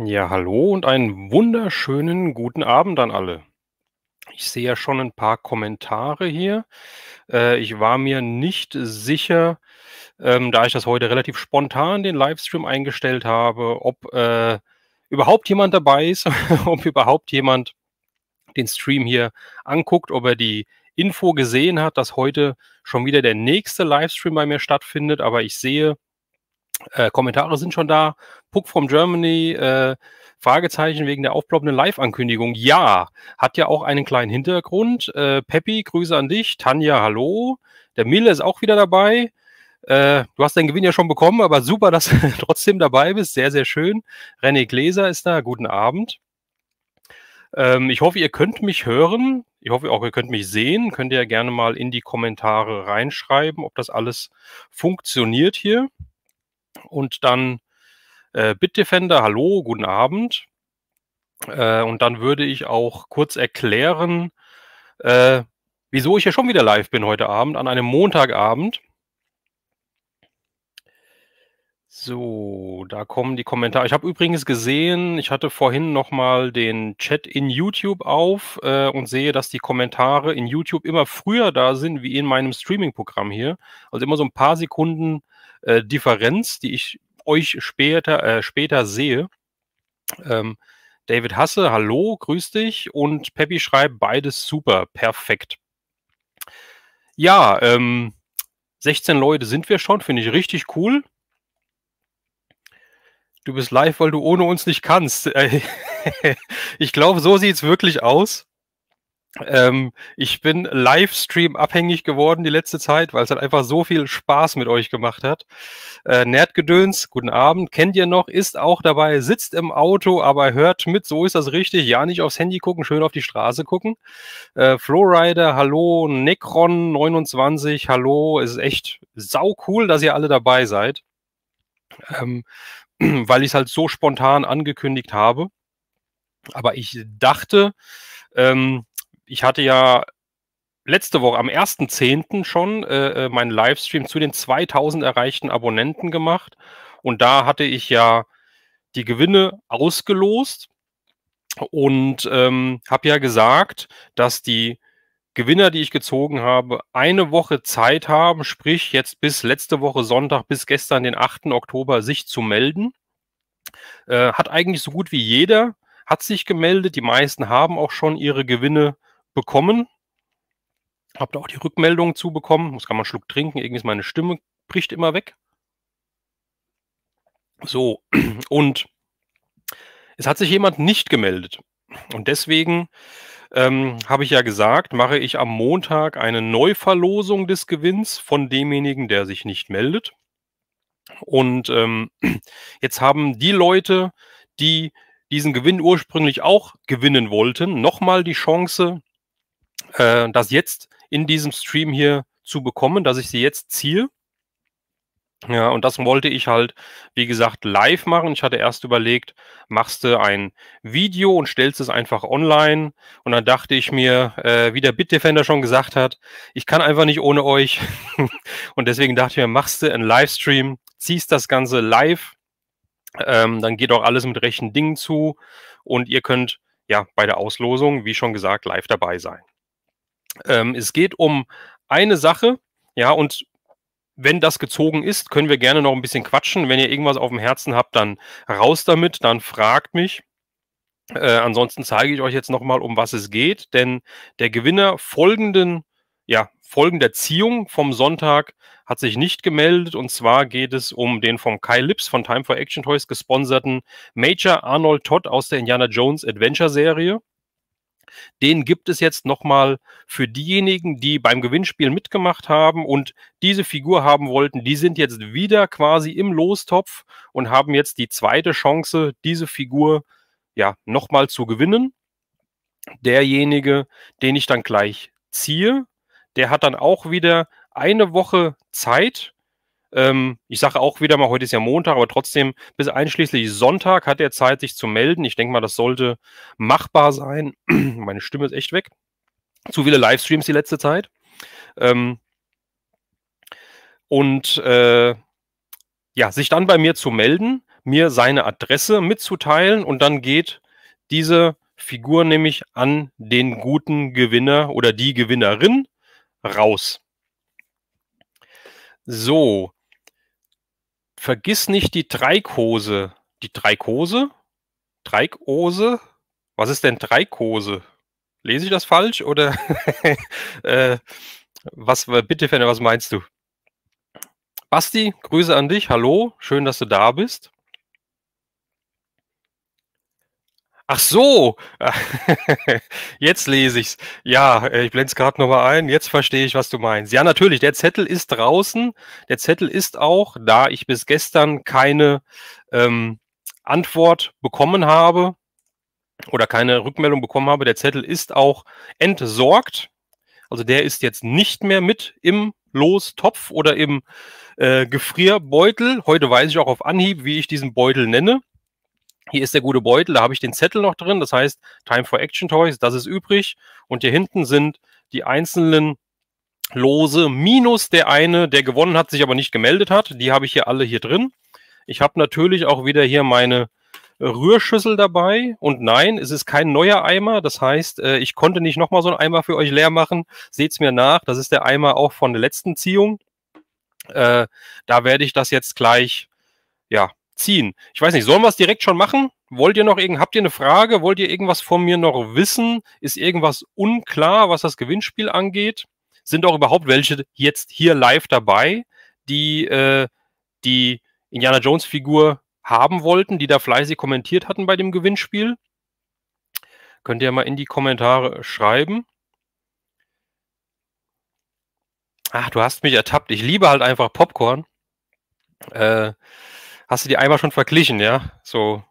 Ja, hallo und einen wunderschönen guten Abend an alle. Ich sehe ja schon ein paar Kommentare hier. Äh, ich war mir nicht sicher, ähm, da ich das heute relativ spontan den Livestream eingestellt habe, ob äh, überhaupt jemand dabei ist, ob überhaupt jemand den Stream hier anguckt, ob er die Info gesehen hat, dass heute schon wieder der nächste Livestream bei mir stattfindet. Aber ich sehe, äh, Kommentare sind schon da. Puck from Germany, äh, Fragezeichen wegen der aufploppenden Live-Ankündigung. Ja, hat ja auch einen kleinen Hintergrund. Äh, Peppi, Grüße an dich. Tanja, hallo. Der Mille ist auch wieder dabei. Äh, du hast deinen Gewinn ja schon bekommen, aber super, dass du trotzdem dabei bist. Sehr, sehr schön. René Gläser ist da. Guten Abend. Ähm, ich hoffe, ihr könnt mich hören. Ich hoffe auch, ihr könnt mich sehen. Könnt ihr ja gerne mal in die Kommentare reinschreiben, ob das alles funktioniert hier und dann äh, Bitdefender, hallo, guten Abend. Äh, und dann würde ich auch kurz erklären, äh, wieso ich ja schon wieder live bin heute Abend, an einem Montagabend. So, da kommen die Kommentare. Ich habe übrigens gesehen, ich hatte vorhin nochmal den Chat in YouTube auf äh, und sehe, dass die Kommentare in YouTube immer früher da sind wie in meinem Streaming-Programm hier. Also immer so ein paar Sekunden äh, Differenz, die ich euch später, äh, später sehe. Ähm, David Hasse, hallo, grüß dich. Und Peppy schreibt beides super, perfekt. Ja, ähm, 16 Leute sind wir schon, finde ich richtig cool. Du bist live, weil du ohne uns nicht kannst. ich glaube, so sieht es wirklich aus. Ähm, ich bin Livestream abhängig geworden die letzte Zeit, weil es halt einfach so viel Spaß mit euch gemacht hat. Äh, Nerdgedöns, guten Abend, kennt ihr noch, ist auch dabei, sitzt im Auto, aber hört mit, so ist das richtig. Ja, nicht aufs Handy gucken, schön auf die Straße gucken. Äh, Flowrider, hallo, Necron29, hallo, es ist echt sau cool, dass ihr alle dabei seid. Ähm, weil ich es halt so spontan angekündigt habe. Aber ich dachte, ähm, ich hatte ja letzte Woche am 1.10. schon äh, äh, meinen Livestream zu den 2000 erreichten Abonnenten gemacht. Und da hatte ich ja die Gewinne ausgelost und ähm, habe ja gesagt, dass die Gewinner, die ich gezogen habe, eine Woche Zeit haben, sprich jetzt bis letzte Woche Sonntag, bis gestern, den 8. Oktober, sich zu melden. Äh, hat eigentlich so gut wie jeder hat sich gemeldet. Die meisten haben auch schon ihre Gewinne bekommen. Habt da auch die Rückmeldungen zubekommen. Muss kann man einen Schluck trinken. Irgendwie ist meine Stimme bricht immer weg. So, und es hat sich jemand nicht gemeldet. Und deswegen ähm, habe ich ja gesagt, mache ich am Montag eine Neuverlosung des Gewinns von demjenigen, der sich nicht meldet. Und ähm, jetzt haben die Leute, die diesen Gewinn ursprünglich auch gewinnen wollten, nochmal die Chance, äh, das jetzt in diesem Stream hier zu bekommen, dass ich sie jetzt ziehe. Ja, und das wollte ich halt, wie gesagt, live machen. Ich hatte erst überlegt, machst du ein Video und stellst es einfach online. Und dann dachte ich mir, äh, wie der Bitdefender schon gesagt hat, ich kann einfach nicht ohne euch. und deswegen dachte ich mir, machst du einen Livestream, ziehst das Ganze live. Ähm, dann geht auch alles mit rechten Dingen zu. Und ihr könnt ja bei der Auslosung, wie schon gesagt, live dabei sein. Ähm, es geht um eine Sache, ja, und wenn das gezogen ist, können wir gerne noch ein bisschen quatschen. Wenn ihr irgendwas auf dem Herzen habt, dann raus damit, dann fragt mich. Äh, ansonsten zeige ich euch jetzt nochmal, um was es geht, denn der Gewinner folgenden, ja, folgender Ziehung vom Sonntag hat sich nicht gemeldet und zwar geht es um den vom Kai Lips von Time for Action Toys gesponserten Major Arnold Todd aus der Indiana Jones Adventure Serie. Den gibt es jetzt nochmal für diejenigen, die beim Gewinnspiel mitgemacht haben und diese Figur haben wollten. Die sind jetzt wieder quasi im Lostopf und haben jetzt die zweite Chance, diese Figur ja nochmal zu gewinnen. Derjenige, den ich dann gleich ziehe, der hat dann auch wieder eine Woche Zeit, ähm, ich sage auch wieder mal, heute ist ja Montag, aber trotzdem bis einschließlich Sonntag hat er Zeit, sich zu melden. Ich denke mal, das sollte machbar sein. Meine Stimme ist echt weg. Zu viele Livestreams die letzte Zeit. Ähm, und äh, ja, sich dann bei mir zu melden, mir seine Adresse mitzuteilen und dann geht diese Figur nämlich an den guten Gewinner oder die Gewinnerin raus. So, vergiss nicht die Dreikose. Die Dreikose? Dreikose? Was ist denn Dreikose? Lese ich das falsch oder äh, was, bitte, Fenne, was meinst du? Basti, Grüße an dich. Hallo, schön, dass du da bist. Ach so, jetzt lese ich's. Ja, äh, ich blende es gerade nochmal ein. Jetzt verstehe ich, was du meinst. Ja, natürlich, der Zettel ist draußen. Der Zettel ist auch, da ich bis gestern keine ähm, Antwort bekommen habe oder keine Rückmeldung bekommen habe, der Zettel ist auch entsorgt. Also der ist jetzt nicht mehr mit im Lostopf oder im äh, Gefrierbeutel. Heute weiß ich auch auf Anhieb, wie ich diesen Beutel nenne. Hier ist der gute Beutel, da habe ich den Zettel noch drin, das heißt Time for Action Toys, das ist übrig. Und hier hinten sind die einzelnen Lose minus der eine, der gewonnen hat, sich aber nicht gemeldet hat. Die habe ich hier alle hier drin. Ich habe natürlich auch wieder hier meine Rührschüssel dabei. Und nein, es ist kein neuer Eimer. Das heißt, äh, ich konnte nicht nochmal so einen Eimer für euch leer machen. Seht es mir nach. Das ist der Eimer auch von der letzten Ziehung. Äh, da werde ich das jetzt gleich, ja, ziehen. Ich weiß nicht, sollen wir es direkt schon machen? Wollt ihr noch irgend, habt ihr eine Frage? Wollt ihr irgendwas von mir noch wissen? Ist irgendwas unklar, was das Gewinnspiel angeht? Sind auch überhaupt welche jetzt hier live dabei, die äh, die Indiana Jones Figur haben wollten, die da fleißig kommentiert hatten bei dem Gewinnspiel? Könnt ihr mal in die Kommentare schreiben. Ach, du hast mich ertappt. Ich liebe halt einfach Popcorn. Äh, hast du die einmal schon verglichen, ja? So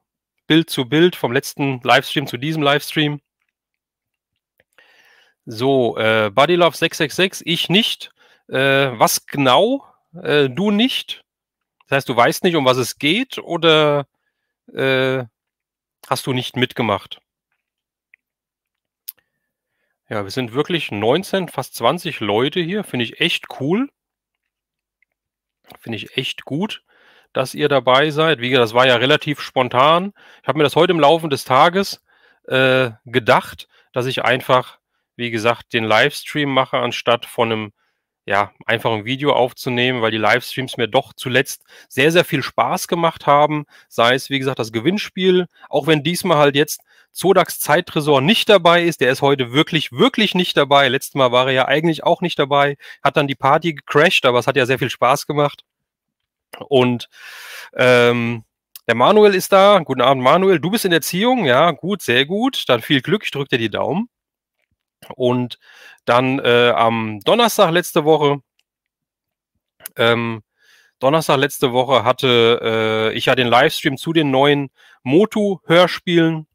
Bild zu Bild vom letzten Livestream zu diesem Livestream. So, äh, BuddyLove 666, ich nicht. Äh, was genau? Äh, du nicht? Das heißt, du weißt nicht, um was es geht oder äh, hast du nicht mitgemacht? Ja, wir sind wirklich 19, fast 20 Leute hier. Finde ich echt cool. Finde ich echt gut dass ihr dabei seid. Wie gesagt, das war ja relativ spontan. Ich habe mir das heute im Laufe des Tages äh, gedacht, dass ich einfach, wie gesagt, den Livestream mache, anstatt von einem ja, einfach ein Video aufzunehmen, weil die Livestreams mir doch zuletzt sehr, sehr viel Spaß gemacht haben. Sei es, wie gesagt, das Gewinnspiel, auch wenn diesmal halt jetzt Zodaks Zeittresor nicht dabei ist. Der ist heute wirklich, wirklich nicht dabei. Letztes Mal war er ja eigentlich auch nicht dabei, hat dann die Party gecrashed, aber es hat ja sehr viel Spaß gemacht. Und ähm, der Manuel ist da. Guten Abend, Manuel. Du bist in Erziehung. Ja, gut, sehr gut. Dann viel Glück. Ich drücke dir die Daumen. Und dann äh, am Donnerstag letzte Woche, ähm, Donnerstag letzte Woche hatte äh, ich ja den Livestream zu den neuen Motu-Hörspielen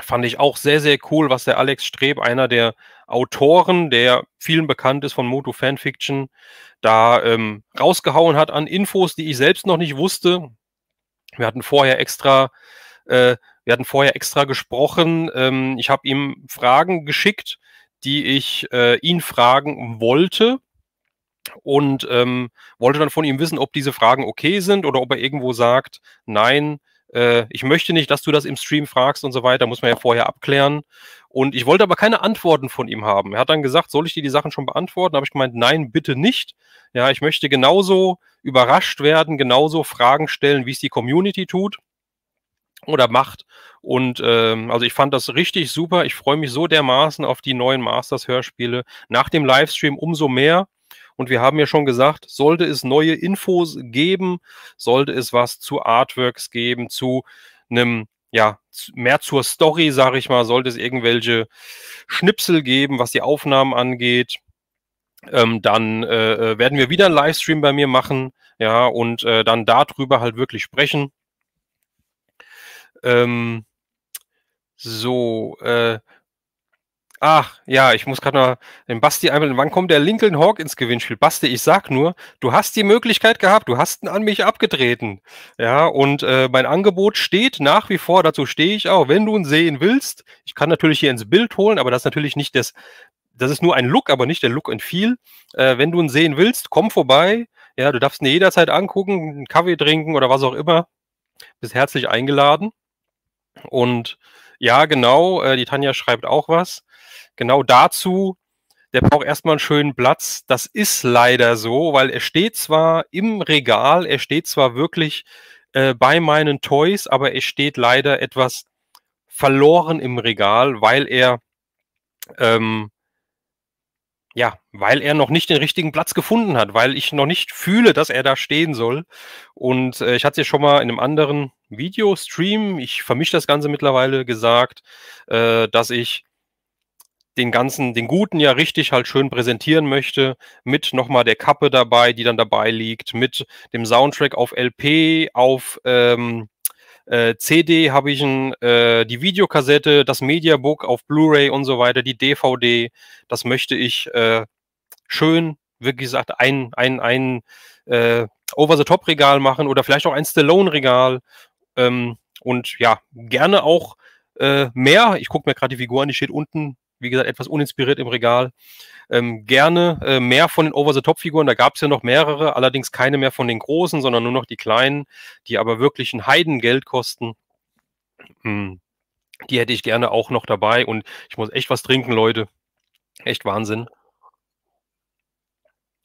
fand ich auch sehr, sehr cool, was der Alex Streb, einer der Autoren, der vielen bekannt ist von Moto Fanfiction, da ähm, rausgehauen hat an Infos, die ich selbst noch nicht wusste. Wir hatten vorher extra, äh, wir hatten vorher extra gesprochen. Ähm, ich habe ihm Fragen geschickt, die ich äh, ihn fragen wollte und ähm, wollte dann von ihm wissen, ob diese Fragen okay sind oder ob er irgendwo sagt, nein, äh, ich möchte nicht, dass du das im Stream fragst und so weiter, muss man ja vorher abklären. Und ich wollte aber keine Antworten von ihm haben. Er hat dann gesagt, soll ich dir die Sachen schon beantworten? Habe ich gemeint, nein, bitte nicht. Ja, ich möchte genauso überrascht werden, genauso Fragen stellen, wie es die Community tut oder macht. Und ähm, also ich fand das richtig super. Ich freue mich so dermaßen auf die neuen Masters-Hörspiele. Nach dem Livestream umso mehr. Und wir haben ja schon gesagt, sollte es neue Infos geben, sollte es was zu Artworks geben, zu einem, ja, mehr zur Story, sage ich mal, sollte es irgendwelche Schnipsel geben, was die Aufnahmen angeht. Ähm, dann äh, äh, werden wir wieder einen Livestream bei mir machen, ja, und äh, dann darüber halt wirklich sprechen. Ähm, so, äh, Ach, ja, ich muss gerade mal den Basti einmal. Wann kommt der Lincoln Hawk ins Gewinnspiel? Basti, ich sag nur, du hast die Möglichkeit gehabt, du hast ihn an mich abgetreten. Ja, und äh, mein Angebot steht nach wie vor, dazu stehe ich auch. Wenn du ihn sehen willst, ich kann natürlich hier ins Bild holen, aber das ist natürlich nicht das, das ist nur ein Look, aber nicht der Look and Feel. Äh, wenn du ihn sehen willst, komm vorbei. Ja, du darfst ihn jederzeit angucken, einen Kaffee trinken oder was auch immer. Bist herzlich eingeladen. Und ja, genau, äh, die Tanja schreibt auch was genau dazu, der braucht erstmal einen schönen Platz. Das ist leider so, weil er steht zwar im Regal, er steht zwar wirklich äh, bei meinen Toys, aber er steht leider etwas verloren im Regal, weil er ähm, ja, weil er noch nicht den richtigen Platz gefunden hat, weil ich noch nicht fühle, dass er da stehen soll. Und äh, ich hatte es ja schon mal in einem anderen Videostream, ich vermische das Ganze mittlerweile, gesagt, äh, dass ich den ganzen, den guten ja richtig halt schön präsentieren möchte, mit nochmal der Kappe dabei, die dann dabei liegt, mit dem Soundtrack auf LP, auf ähm, äh, CD habe ich ein, äh, die Videokassette, das Mediabook auf Blu-ray und so weiter, die DVD, das möchte ich äh, schön, wirklich gesagt, ein, ein, ein äh, Over-the-Top-Regal machen oder vielleicht auch ein Stallone-Regal ähm, und ja, gerne auch äh, mehr. Ich gucke mir gerade die Figur an, die steht unten wie gesagt, etwas uninspiriert im Regal. Ähm, gerne äh, mehr von den Over-the-Top-Figuren. Da gab es ja noch mehrere, allerdings keine mehr von den großen, sondern nur noch die kleinen, die aber wirklich ein Heidengeld kosten. Hm. Die hätte ich gerne auch noch dabei. Und ich muss echt was trinken, Leute. Echt Wahnsinn.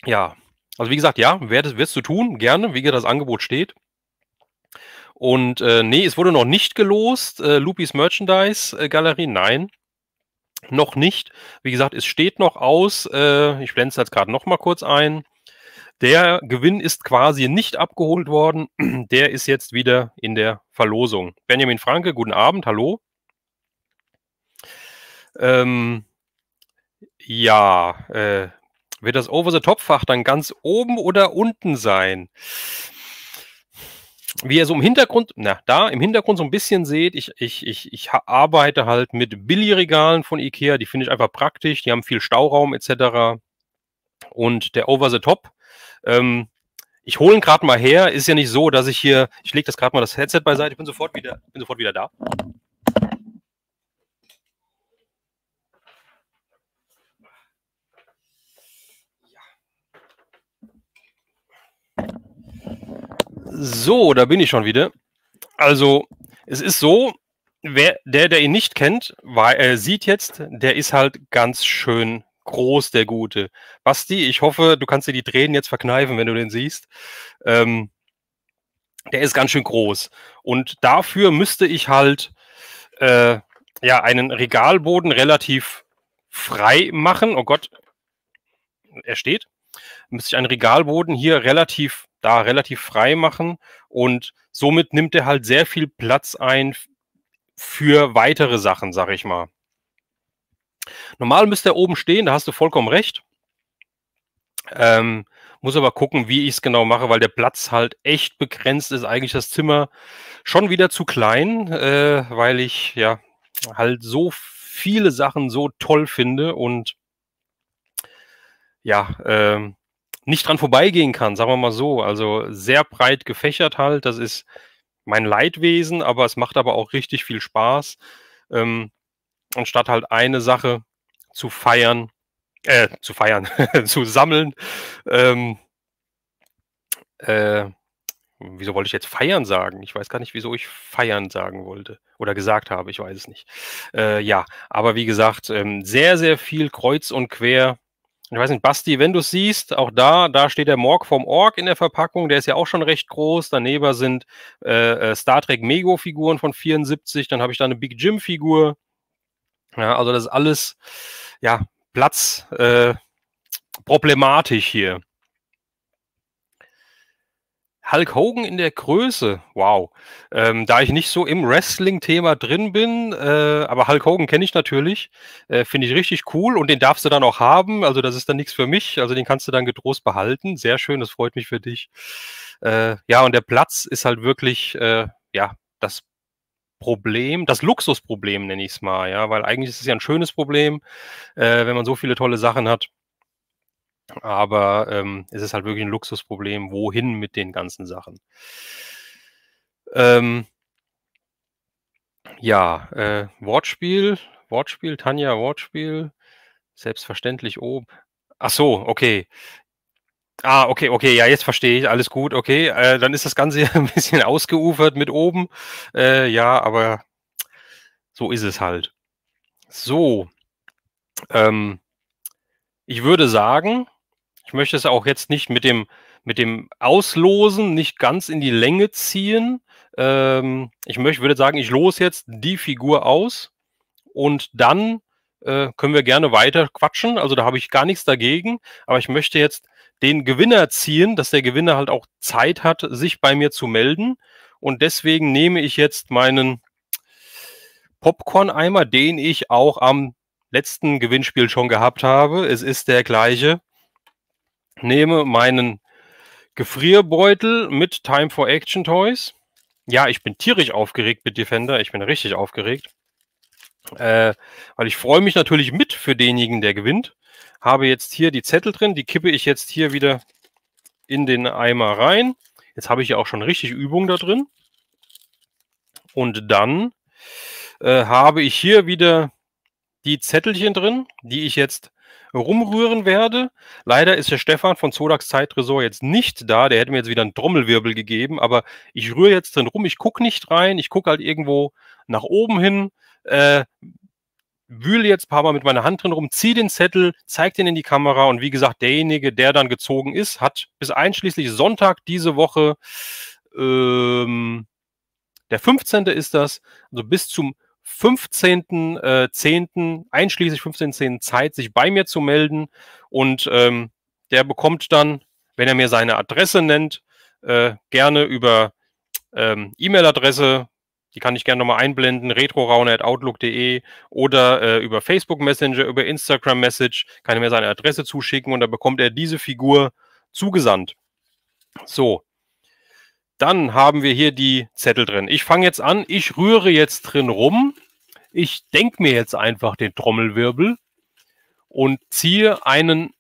Ja, also wie gesagt, ja, wirst du tun, gerne, wie dir das Angebot steht. Und äh, nee, es wurde noch nicht gelost. Äh, Lupis Merchandise äh, Galerie, nein noch nicht. Wie gesagt, es steht noch aus. Äh, ich blende es jetzt gerade noch mal kurz ein. Der Gewinn ist quasi nicht abgeholt worden. Der ist jetzt wieder in der Verlosung. Benjamin Franke, guten Abend, hallo. Ähm, ja, äh, wird das Over-the-Top-Fach dann ganz oben oder unten sein? wie ihr so im Hintergrund, na, da im Hintergrund so ein bisschen seht, ich, ich, ich, ich arbeite halt mit Billigregalen von Ikea, die finde ich einfach praktisch, die haben viel Stauraum etc. Und der Over the Top, ähm, ich hole ihn gerade mal her, ist ja nicht so, dass ich hier, ich lege das gerade mal das Headset beiseite, ich bin sofort wieder, bin sofort wieder da. Ja. So, da bin ich schon wieder. Also, es ist so, wer, der, der ihn nicht kennt, weil er sieht jetzt, der ist halt ganz schön groß, der Gute. Basti, ich hoffe, du kannst dir die Tränen jetzt verkneifen, wenn du den siehst. Ähm, der ist ganz schön groß. Und dafür müsste ich halt äh, ja einen Regalboden relativ frei machen. Oh Gott, er steht. Müsste ich einen Regalboden hier relativ frei da relativ frei machen und somit nimmt er halt sehr viel Platz ein für weitere Sachen, sag ich mal. Normal müsste er oben stehen, da hast du vollkommen recht. Ähm, muss aber gucken, wie ich es genau mache, weil der Platz halt echt begrenzt ist. Eigentlich das Zimmer schon wieder zu klein, äh, weil ich ja halt so viele Sachen so toll finde und ja, ähm, nicht dran vorbeigehen kann, sagen wir mal so. Also sehr breit gefächert halt. Das ist mein Leidwesen, aber es macht aber auch richtig viel Spaß, ähm, anstatt halt eine Sache zu feiern, äh, zu feiern, zu sammeln. Ähm, äh, wieso wollte ich jetzt feiern sagen? Ich weiß gar nicht, wieso ich feiern sagen wollte oder gesagt habe, ich weiß es nicht. Äh, ja, aber wie gesagt, ähm, sehr, sehr viel kreuz und quer ich weiß nicht, Basti, wenn du es siehst, auch da, da steht der Morg vom Org in der Verpackung, der ist ja auch schon recht groß. Daneben sind äh, äh Star Trek Mego-Figuren von 74, dann habe ich da eine Big Jim-Figur. Ja, also das ist alles ja, Platz äh, problematisch hier. Hulk Hogan in der Größe, wow. Ähm, da ich nicht so im Wrestling-Thema drin bin, äh, aber Hulk Hogan kenne ich natürlich, äh, finde ich richtig cool und den darfst du dann auch haben. Also das ist dann nichts für mich, also den kannst du dann getrost behalten. Sehr schön, das freut mich für dich. Äh, ja, und der Platz ist halt wirklich, äh, ja, das Problem, das Luxusproblem nenne ich es mal, ja, weil eigentlich ist es ja ein schönes Problem, äh, wenn man so viele tolle Sachen hat. Aber ähm, es ist halt wirklich ein Luxusproblem, wohin mit den ganzen Sachen. Ähm, ja, äh, Wortspiel, Wortspiel, Tanja, Wortspiel, selbstverständlich oben. Ach so, okay. Ah, okay, okay, ja, jetzt verstehe ich, alles gut, okay. Äh, dann ist das Ganze ein bisschen ausgeufert mit oben. Äh, ja, aber so ist es halt. So, ähm, ich würde sagen, ich möchte es auch jetzt nicht mit dem, mit dem Auslosen nicht ganz in die Länge ziehen. Ähm, ich möchte, würde sagen, ich los jetzt die Figur aus und dann äh, können wir gerne weiter quatschen. Also da habe ich gar nichts dagegen. Aber ich möchte jetzt den Gewinner ziehen, dass der Gewinner halt auch Zeit hat, sich bei mir zu melden. Und deswegen nehme ich jetzt meinen Popcorn-Eimer, den ich auch am letzten Gewinnspiel schon gehabt habe. Es ist der gleiche nehme meinen Gefrierbeutel mit Time for Action Toys. Ja, ich bin tierisch aufgeregt mit Defender. Ich bin richtig aufgeregt. Äh, weil ich freue mich natürlich mit für denjenigen, der gewinnt. Habe jetzt hier die Zettel drin. Die kippe ich jetzt hier wieder in den Eimer rein. Jetzt habe ich ja auch schon richtig Übung da drin. Und dann äh, habe ich hier wieder die Zettelchen drin, die ich jetzt rumrühren werde. Leider ist der Stefan von Zodax Zeitresort jetzt nicht da. Der hätte mir jetzt wieder einen Trommelwirbel gegeben, aber ich rühre jetzt drin rum. Ich gucke nicht rein. Ich gucke halt irgendwo nach oben hin. Äh, wühle jetzt ein paar Mal mit meiner Hand drin rum, ziehe den Zettel, zeige den in die Kamera und wie gesagt, derjenige, der dann gezogen ist, hat bis einschließlich Sonntag diese Woche, ähm, der 15. ist das, also bis zum 15.10., äh, einschließlich 15.10. Zeit, sich bei mir zu melden. Und ähm, der bekommt dann, wenn er mir seine Adresse nennt, äh, gerne über ähm, E-Mail-Adresse, die kann ich gerne nochmal einblenden, retroraune.outlook.de oder äh, über Facebook Messenger, über Instagram Message, kann er mir seine Adresse zuschicken und da bekommt er diese Figur zugesandt. So, dann haben wir hier die Zettel drin. Ich fange jetzt an, ich rühre jetzt drin rum. Ich denke mir jetzt einfach den Trommelwirbel und ziehe einen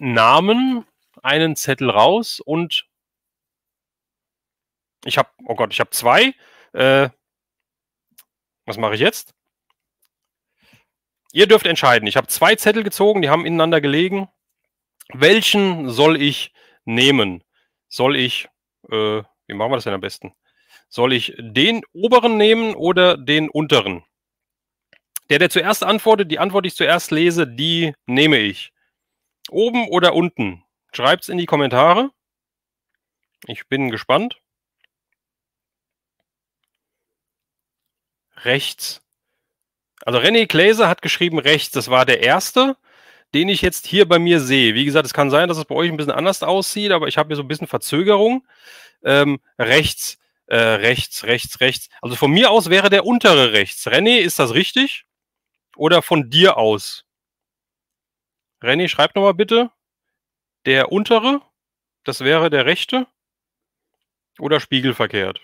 Namen, einen Zettel raus und ich habe, oh Gott, ich habe zwei. Äh, was mache ich jetzt? Ihr dürft entscheiden. Ich habe zwei Zettel gezogen, die haben ineinander gelegen. Welchen soll ich nehmen? Soll ich äh, wie machen wir das denn am besten? Soll ich den oberen nehmen oder den unteren? Der, der zuerst antwortet, die Antwort, die ich zuerst lese, die nehme ich. Oben oder unten? Schreibt es in die Kommentare. Ich bin gespannt. Rechts. Also René Gläser hat geschrieben rechts. Das war der erste, den ich jetzt hier bei mir sehe. Wie gesagt, es kann sein, dass es bei euch ein bisschen anders aussieht, aber ich habe hier so ein bisschen Verzögerung ähm, rechts, äh, rechts, rechts, rechts. Also von mir aus wäre der untere rechts. René, ist das richtig? Oder von dir aus? René, schreib nochmal bitte. Der untere, das wäre der rechte oder spiegelverkehrt?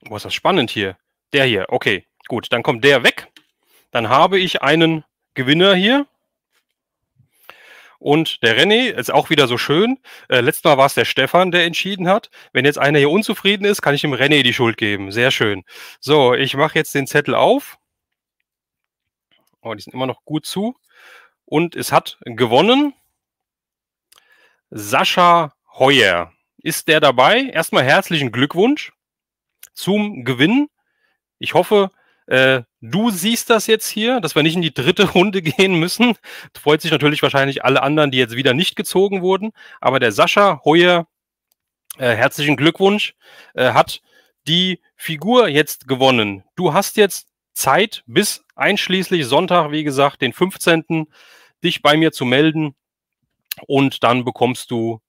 Boah, ist das spannend hier. Der hier, okay, gut, dann kommt der weg. Dann habe ich einen Gewinner hier. Und der René ist auch wieder so schön. Äh, letztes Mal war es der Stefan, der entschieden hat. Wenn jetzt einer hier unzufrieden ist, kann ich dem René die Schuld geben. Sehr schön. So, ich mache jetzt den Zettel auf. Oh, die sind immer noch gut zu. Und es hat gewonnen. Sascha Heuer. Ist der dabei? Erstmal herzlichen Glückwunsch zum Gewinn. Ich hoffe, äh, Du siehst das jetzt hier, dass wir nicht in die dritte Runde gehen müssen. Freut sich natürlich wahrscheinlich alle anderen, die jetzt wieder nicht gezogen wurden. Aber der Sascha Heuer, äh, herzlichen Glückwunsch, äh, hat die Figur jetzt gewonnen. Du hast jetzt Zeit bis einschließlich Sonntag, wie gesagt, den 15. dich bei mir zu melden und dann bekommst du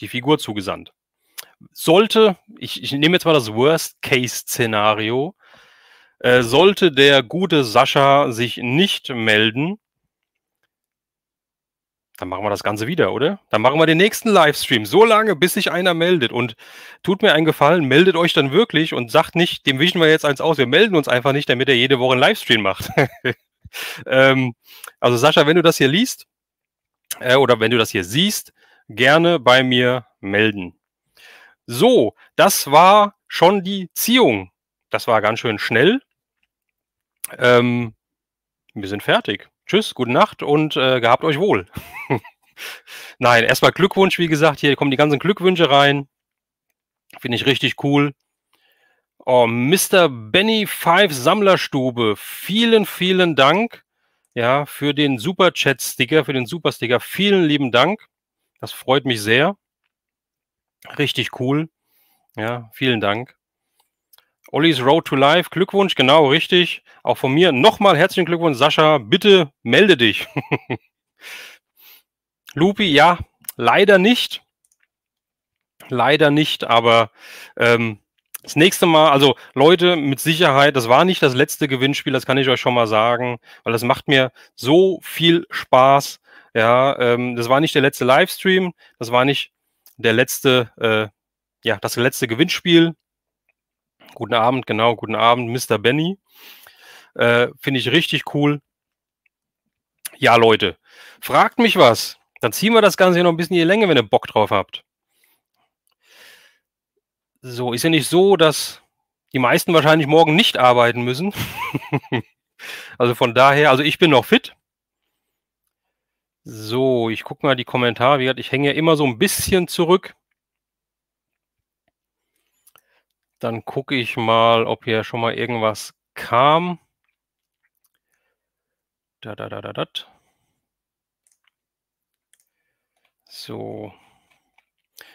die Figur zugesandt. Sollte, ich, ich nehme jetzt mal das Worst-Case-Szenario, äh, sollte der gute Sascha sich nicht melden, dann machen wir das Ganze wieder, oder? Dann machen wir den nächsten Livestream. So lange, bis sich einer meldet. Und tut mir einen Gefallen, meldet euch dann wirklich und sagt nicht, dem wischen wir jetzt eins aus. Wir melden uns einfach nicht, damit er jede Woche einen Livestream macht. ähm, also Sascha, wenn du das hier liest äh, oder wenn du das hier siehst, gerne bei mir melden. So, das war schon die Ziehung das war ganz schön schnell. Ähm, wir sind fertig. Tschüss, gute Nacht und äh, gehabt euch wohl. Nein, erstmal Glückwunsch, wie gesagt, hier kommen die ganzen Glückwünsche rein. Finde ich richtig cool. Oh, Mr. Benny Five Sammlerstube, vielen, vielen Dank ja, für den Super Chat Sticker, für den Super Sticker. Vielen lieben Dank. Das freut mich sehr. Richtig cool. Ja, vielen Dank. Ollis Road to Life, Glückwunsch, genau, richtig. Auch von mir nochmal herzlichen Glückwunsch, Sascha. Bitte melde dich. Lupi, ja, leider nicht. Leider nicht, aber ähm, das nächste Mal, also Leute, mit Sicherheit, das war nicht das letzte Gewinnspiel, das kann ich euch schon mal sagen, weil das macht mir so viel Spaß. Ja, ähm, das war nicht der letzte Livestream, das war nicht der letzte, äh, ja, das letzte Gewinnspiel. Guten Abend, genau, guten Abend, Mr. Benny. Äh, Finde ich richtig cool. Ja, Leute, fragt mich was. Dann ziehen wir das Ganze noch ein bisschen in die Länge, wenn ihr Bock drauf habt. So, ist ja nicht so, dass die meisten wahrscheinlich morgen nicht arbeiten müssen. also von daher, also ich bin noch fit. So, ich gucke mal die Kommentare. Wie gesagt, Ich hänge ja immer so ein bisschen zurück. Dann gucke ich mal, ob hier schon mal irgendwas kam. Da, da, da, da, da. So.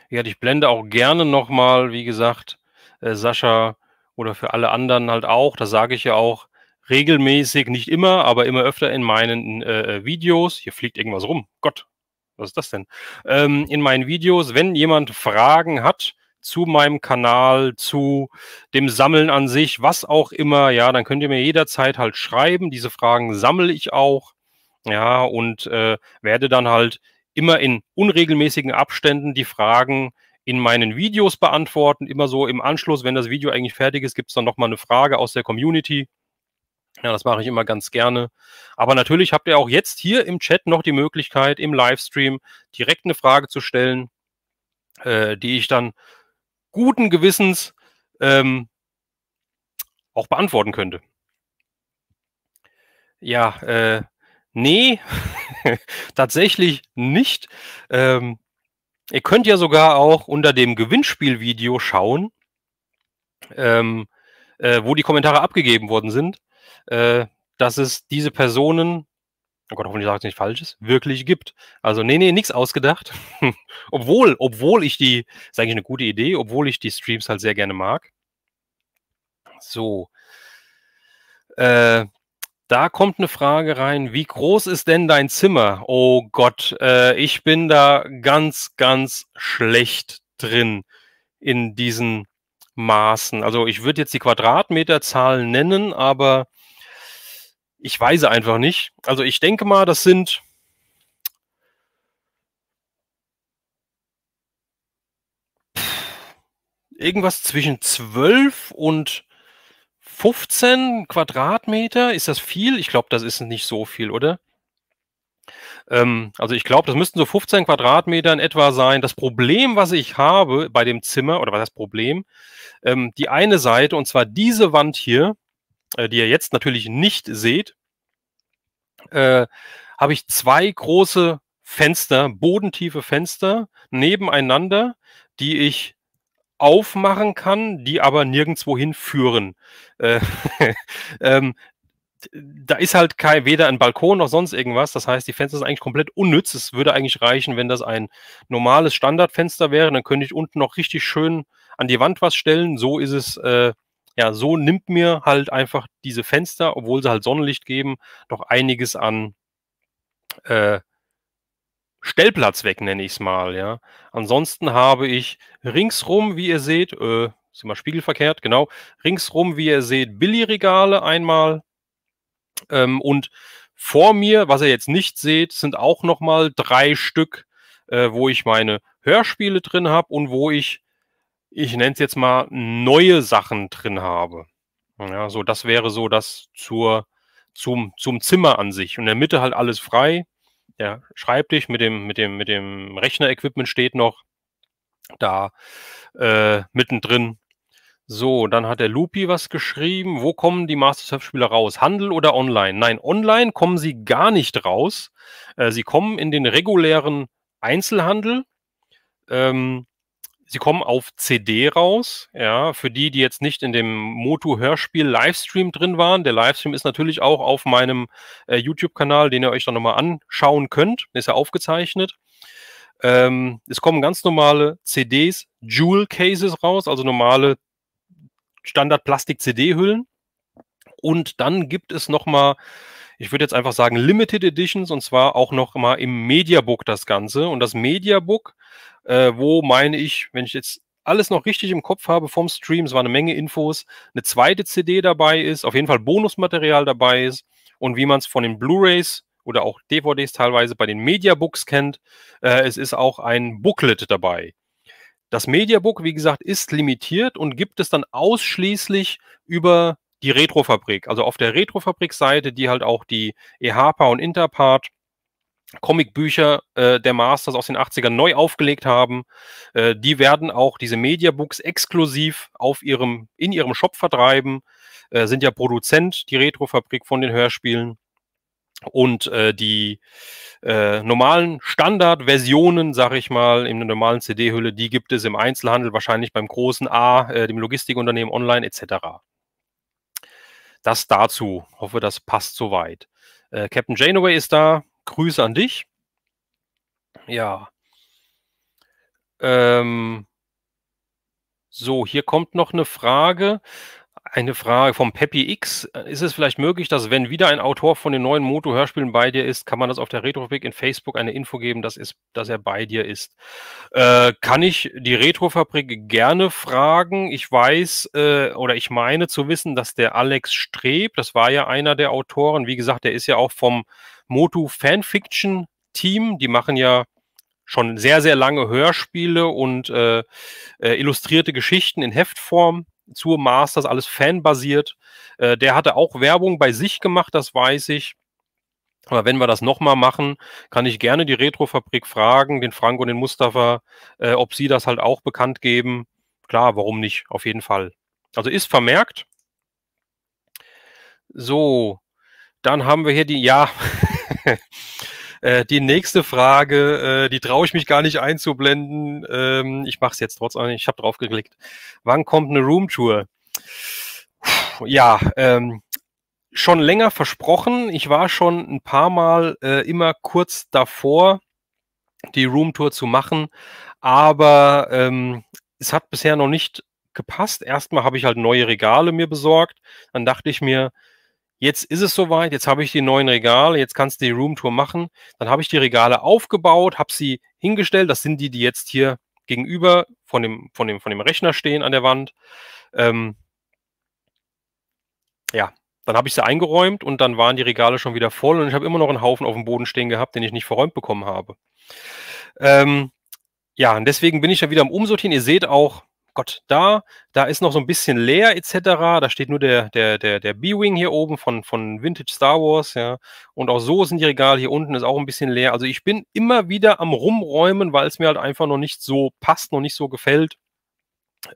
Ja, ich blende auch gerne nochmal, wie gesagt, äh, Sascha oder für alle anderen halt auch, das sage ich ja auch, regelmäßig, nicht immer, aber immer öfter in meinen äh, äh Videos, hier fliegt irgendwas rum, Gott, was ist das denn? Ähm, in meinen Videos, wenn jemand Fragen hat, zu meinem Kanal, zu dem Sammeln an sich, was auch immer, ja, dann könnt ihr mir jederzeit halt schreiben. Diese Fragen sammle ich auch, ja, und äh, werde dann halt immer in unregelmäßigen Abständen die Fragen in meinen Videos beantworten. Immer so im Anschluss, wenn das Video eigentlich fertig ist, gibt es dann nochmal eine Frage aus der Community. Ja, das mache ich immer ganz gerne. Aber natürlich habt ihr auch jetzt hier im Chat noch die Möglichkeit, im Livestream direkt eine Frage zu stellen, äh, die ich dann guten Gewissens ähm, auch beantworten könnte. Ja, äh, nee, tatsächlich nicht. Ähm, ihr könnt ja sogar auch unter dem Gewinnspielvideo schauen, ähm, äh, wo die Kommentare abgegeben worden sind, äh, dass es diese Personen oh Gott, hoffentlich sage ich nichts Falsches, wirklich gibt. Also, nee, nee, nichts ausgedacht. obwohl, obwohl ich die, ist eigentlich eine gute Idee, obwohl ich die Streams halt sehr gerne mag. So. Äh, da kommt eine Frage rein, wie groß ist denn dein Zimmer? Oh Gott, äh, ich bin da ganz, ganz schlecht drin in diesen Maßen. Also ich würde jetzt die Quadratmeterzahl nennen, aber ich weiß einfach nicht. Also ich denke mal, das sind irgendwas zwischen 12 und 15 Quadratmeter. Ist das viel? Ich glaube, das ist nicht so viel, oder? Ähm, also ich glaube, das müssten so 15 Quadratmeter in etwa sein. Das Problem, was ich habe bei dem Zimmer, oder was das Problem, ähm, die eine Seite, und zwar diese Wand hier, äh, die ihr jetzt natürlich nicht seht, äh, habe ich zwei große Fenster, bodentiefe Fenster nebeneinander, die ich aufmachen kann, die aber nirgendwo hinführen. Äh, ähm, da ist halt kein, weder ein Balkon noch sonst irgendwas. Das heißt, die Fenster sind eigentlich komplett unnütz. Es würde eigentlich reichen, wenn das ein normales Standardfenster wäre. Dann könnte ich unten noch richtig schön an die Wand was stellen. So ist es äh, ja, so nimmt mir halt einfach diese Fenster, obwohl sie halt Sonnenlicht geben, doch einiges an äh, Stellplatz weg, nenne ich es mal. Ja. Ansonsten habe ich ringsrum, wie ihr seht, äh, sind wir spiegelverkehrt, genau, ringsrum, wie ihr seht, Billigregale einmal. Ähm, und vor mir, was ihr jetzt nicht seht, sind auch nochmal drei Stück, äh, wo ich meine Hörspiele drin habe und wo ich ich nenne es jetzt mal, neue Sachen drin habe. Ja, so, das wäre so das zur, zum, zum Zimmer an sich. Und in der Mitte halt alles frei. Der Schreibtisch mit dem, mit dem, mit dem Rechner-Equipment steht noch da äh, mittendrin. So, dann hat der Lupi was geschrieben. Wo kommen die Master surf spieler raus? Handel oder online? Nein, online kommen sie gar nicht raus. Äh, sie kommen in den regulären Einzelhandel. Ähm, sie kommen auf CD raus, ja, für die, die jetzt nicht in dem Motu-Hörspiel-Livestream drin waren. Der Livestream ist natürlich auch auf meinem äh, YouTube-Kanal, den ihr euch dann nochmal anschauen könnt. Ist ja aufgezeichnet. Ähm, es kommen ganz normale CDs, Jewel-Cases raus, also normale Standard-Plastik-CD-Hüllen. Und dann gibt es nochmal, ich würde jetzt einfach sagen, Limited Editions und zwar auch nochmal im Mediabook das Ganze. Und das Mediabook äh, wo meine ich, wenn ich jetzt alles noch richtig im Kopf habe vom Stream, es war eine Menge Infos, eine zweite CD dabei ist, auf jeden Fall Bonusmaterial dabei ist und wie man es von den Blu-rays oder auch DVDs teilweise bei den Mediabooks kennt, äh, es ist auch ein Booklet dabei. Das Mediabook, wie gesagt, ist limitiert und gibt es dann ausschließlich über die Retrofabrik, also auf der Retrofabrik-Seite, die halt auch die EHPA und Interpart Comicbücher äh, der Masters aus den 80ern neu aufgelegt haben. Äh, die werden auch diese Mediabooks exklusiv auf ihrem, in ihrem Shop vertreiben, äh, sind ja Produzent, die Retrofabrik von den Hörspielen. Und äh, die äh, normalen Standardversionen, sag ich mal, in der normalen CD-Hülle, die gibt es im Einzelhandel, wahrscheinlich beim großen A, äh, dem Logistikunternehmen online etc. Das dazu. Hoffe, das passt soweit. Äh, Captain Janeway ist da, Grüße an dich. Ja. Ähm, so, hier kommt noch eine Frage. Eine Frage vom Peppy X. Äh, ist es vielleicht möglich, dass wenn wieder ein Autor von den neuen Moto-Hörspielen bei dir ist, kann man das auf der Retrofabrik in Facebook eine Info geben, dass, ist, dass er bei dir ist? Äh, kann ich die Retrofabrik gerne fragen? Ich weiß äh, oder ich meine zu wissen, dass der Alex Streb, das war ja einer der Autoren, wie gesagt, der ist ja auch vom Moto Fanfiction Team, die machen ja schon sehr, sehr lange Hörspiele und äh, äh illustrierte Geschichten in Heftform zur Masters, alles fanbasiert. Äh, der hatte auch Werbung bei sich gemacht, das weiß ich. Aber wenn wir das nochmal machen, kann ich gerne die Retrofabrik fragen, den Frank und den Mustafa, äh, ob sie das halt auch bekannt geben. Klar, warum nicht? Auf jeden Fall. Also ist vermerkt. So, dann haben wir hier die, ja, Äh, die nächste Frage, äh, die traue ich mich gar nicht einzublenden. Ähm, ich mache es jetzt trotzdem. Ich habe drauf geklickt. Wann kommt eine Roomtour? Ja, ähm, schon länger versprochen. Ich war schon ein paar Mal äh, immer kurz davor, die Roomtour zu machen, aber ähm, es hat bisher noch nicht gepasst. Erstmal habe ich halt neue Regale mir besorgt. Dann dachte ich mir, Jetzt ist es soweit, jetzt habe ich die neuen Regale, jetzt kannst du die Roomtour machen. Dann habe ich die Regale aufgebaut, habe sie hingestellt. Das sind die, die jetzt hier gegenüber von dem, von dem, von dem Rechner stehen an der Wand. Ähm, ja, dann habe ich sie eingeräumt und dann waren die Regale schon wieder voll und ich habe immer noch einen Haufen auf dem Boden stehen gehabt, den ich nicht verräumt bekommen habe. Ähm, ja, und deswegen bin ich ja wieder am Umsortieren. Ihr seht auch, Gott da, da ist noch so ein bisschen leer etc. Da steht nur der, der, der, der B-Wing hier oben von, von Vintage Star Wars, ja. Und auch so sind die Regale hier unten, ist auch ein bisschen leer. Also ich bin immer wieder am Rumräumen, weil es mir halt einfach noch nicht so passt, noch nicht so gefällt.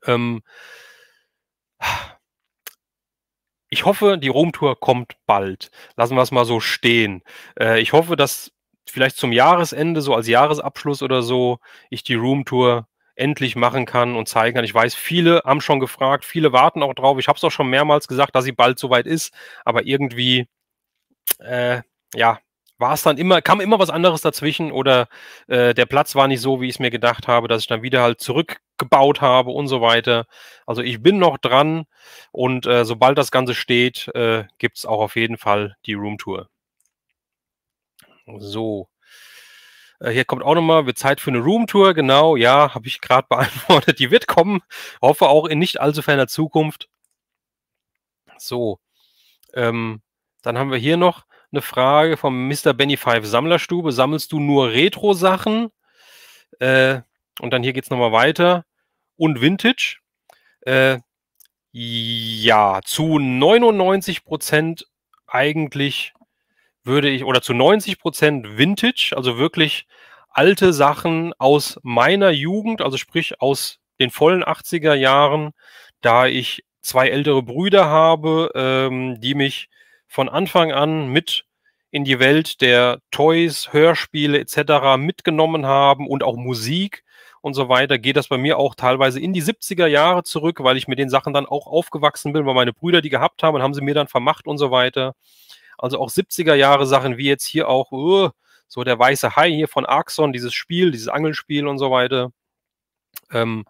Ähm ich hoffe, die Roomtour kommt bald. Lassen wir es mal so stehen. Äh, ich hoffe, dass vielleicht zum Jahresende, so als Jahresabschluss oder so, ich die Roomtour endlich machen kann und zeigen kann. Ich weiß, viele haben schon gefragt, viele warten auch drauf. Ich habe es auch schon mehrmals gesagt, dass sie bald soweit ist, aber irgendwie, äh, ja, war es dann immer, kam immer was anderes dazwischen oder äh, der Platz war nicht so, wie ich es mir gedacht habe, dass ich dann wieder halt zurückgebaut habe und so weiter. Also ich bin noch dran und äh, sobald das Ganze steht, äh, gibt es auch auf jeden Fall die Roomtour. So. Äh, hier kommt auch nochmal, wird Zeit für eine Roomtour. Genau, ja, habe ich gerade beantwortet. Die wird kommen. Hoffe auch in nicht allzu ferner Zukunft. So. Ähm, dann haben wir hier noch eine Frage vom Mr. Benny Five Sammlerstube. Sammelst du nur Retro-Sachen? Äh, und dann hier geht es nochmal weiter. Und Vintage? Äh, ja, zu 99 Prozent eigentlich würde ich, oder zu 90 Prozent Vintage, also wirklich alte Sachen aus meiner Jugend, also sprich aus den vollen 80er Jahren, da ich zwei ältere Brüder habe, ähm, die mich von Anfang an mit in die Welt der Toys, Hörspiele etc. mitgenommen haben und auch Musik und so weiter, geht das bei mir auch teilweise in die 70er Jahre zurück, weil ich mit den Sachen dann auch aufgewachsen bin, weil meine Brüder die gehabt haben und haben sie mir dann vermacht und so weiter. Also auch 70er Jahre Sachen wie jetzt hier auch uh, so der weiße Hai hier von Arxon, dieses Spiel, dieses Angelspiel und so weiter. Ähm,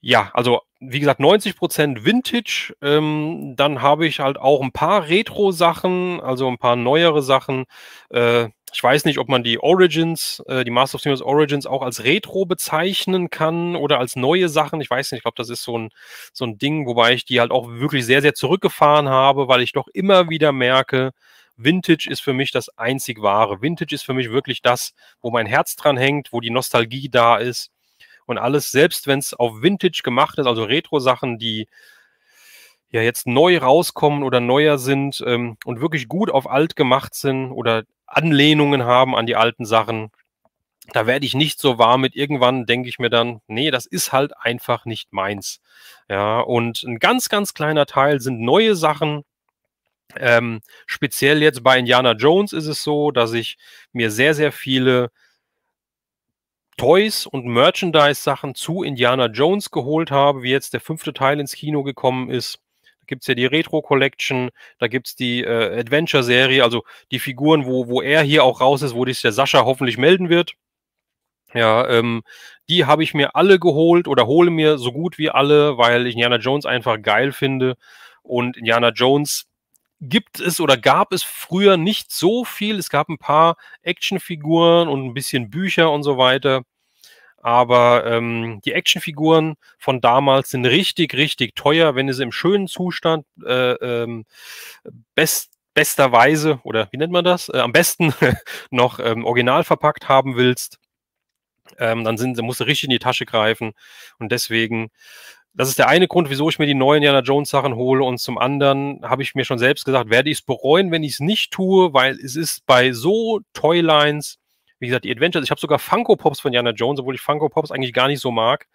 ja, also wie gesagt, 90% Vintage. Ähm, dann habe ich halt auch ein paar Retro-Sachen, also ein paar neuere Sachen. Äh, ich weiß nicht, ob man die Origins, äh, die Master of the Universe Origins auch als Retro bezeichnen kann oder als neue Sachen. Ich weiß nicht, ich glaube, das ist so ein, so ein Ding, wobei ich die halt auch wirklich sehr, sehr zurückgefahren habe, weil ich doch immer wieder merke, Vintage ist für mich das einzig wahre. Vintage ist für mich wirklich das, wo mein Herz dran hängt, wo die Nostalgie da ist und alles, selbst wenn es auf Vintage gemacht ist, also Retro-Sachen, die ja jetzt neu rauskommen oder neuer sind ähm, und wirklich gut auf alt gemacht sind oder Anlehnungen haben an die alten Sachen. Da werde ich nicht so warm mit. Irgendwann denke ich mir dann, nee, das ist halt einfach nicht meins. Ja, und ein ganz, ganz kleiner Teil sind neue Sachen, ähm, speziell jetzt bei Indiana Jones ist es so, dass ich mir sehr, sehr viele Toys und Merchandise-Sachen zu Indiana Jones geholt habe, wie jetzt der fünfte Teil ins Kino gekommen ist. Da gibt es ja die Retro Collection, da gibt es die äh, Adventure-Serie, also die Figuren, wo, wo er hier auch raus ist, wo sich der Sascha hoffentlich melden wird. Ja, ähm, die habe ich mir alle geholt oder hole mir so gut wie alle, weil ich Indiana Jones einfach geil finde. Und Indiana Jones gibt es oder gab es früher nicht so viel. Es gab ein paar Actionfiguren und ein bisschen Bücher und so weiter aber ähm, die Actionfiguren von damals sind richtig, richtig teuer, wenn du sie im schönen Zustand äh, ähm, best besterweise oder wie nennt man das, äh, am besten noch ähm, original verpackt haben willst, ähm, dann, sind, dann musst du richtig in die Tasche greifen. Und deswegen, das ist der eine Grund, wieso ich mir die neuen Jana Jones Sachen hole. Und zum anderen habe ich mir schon selbst gesagt, werde ich es bereuen, wenn ich es nicht tue, weil es ist bei so Toylines wie gesagt, die Adventures. Ich habe sogar Funko Pops von Jana Jones, obwohl ich Funko Pops eigentlich gar nicht so mag.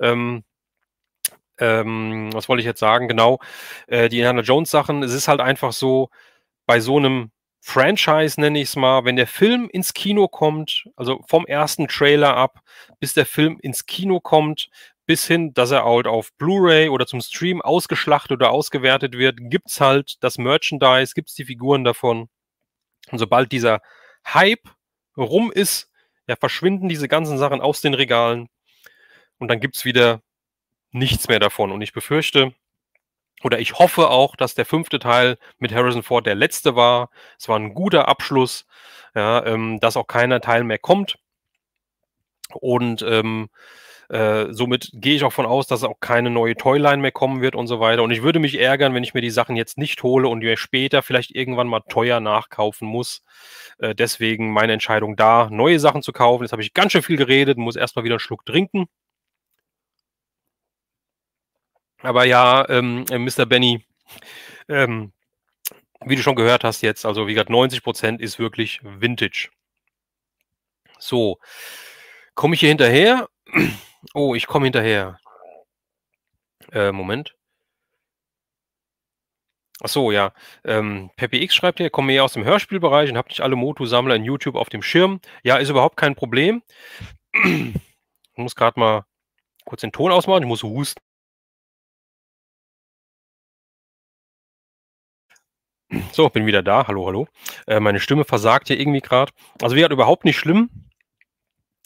Ähm, ähm, was wollte ich jetzt sagen? Genau, äh, die Indiana Jones Sachen. Es ist halt einfach so, bei so einem Franchise nenne ich es mal, wenn der Film ins Kino kommt, also vom ersten Trailer ab, bis der Film ins Kino kommt, bis hin, dass er halt auf Blu-ray oder zum Stream ausgeschlachtet oder ausgewertet wird, gibt es halt das Merchandise, gibt es die Figuren davon. Und sobald dieser Hype rum ist, ja, verschwinden diese ganzen Sachen aus den Regalen und dann gibt es wieder nichts mehr davon. Und ich befürchte, oder ich hoffe auch, dass der fünfte Teil mit Harrison Ford der letzte war. Es war ein guter Abschluss, ja, ähm, dass auch keiner Teil mehr kommt. Und ähm, äh, somit gehe ich auch von aus, dass auch keine neue Toyline mehr kommen wird und so weiter. Und ich würde mich ärgern, wenn ich mir die Sachen jetzt nicht hole und mir später vielleicht irgendwann mal teuer nachkaufen muss. Äh, deswegen meine Entscheidung da, neue Sachen zu kaufen. Jetzt habe ich ganz schön viel geredet, muss erstmal wieder einen Schluck trinken. Aber ja, ähm, äh, Mr. Benny, ähm, wie du schon gehört hast jetzt, also wie gesagt, 90% ist wirklich Vintage. So, komme ich hier hinterher? Oh, ich komme hinterher. Äh, Moment. Ach so, ja. Ähm, PepiX schreibt hier, komme eher aus dem Hörspielbereich und habe nicht alle Motu-Sammler in YouTube auf dem Schirm. Ja, ist überhaupt kein Problem. ich muss gerade mal kurz den Ton ausmachen. Ich muss husten. So, bin wieder da. Hallo, hallo. Äh, meine Stimme versagt hier irgendwie gerade. Also, wie wäre überhaupt nicht schlimm.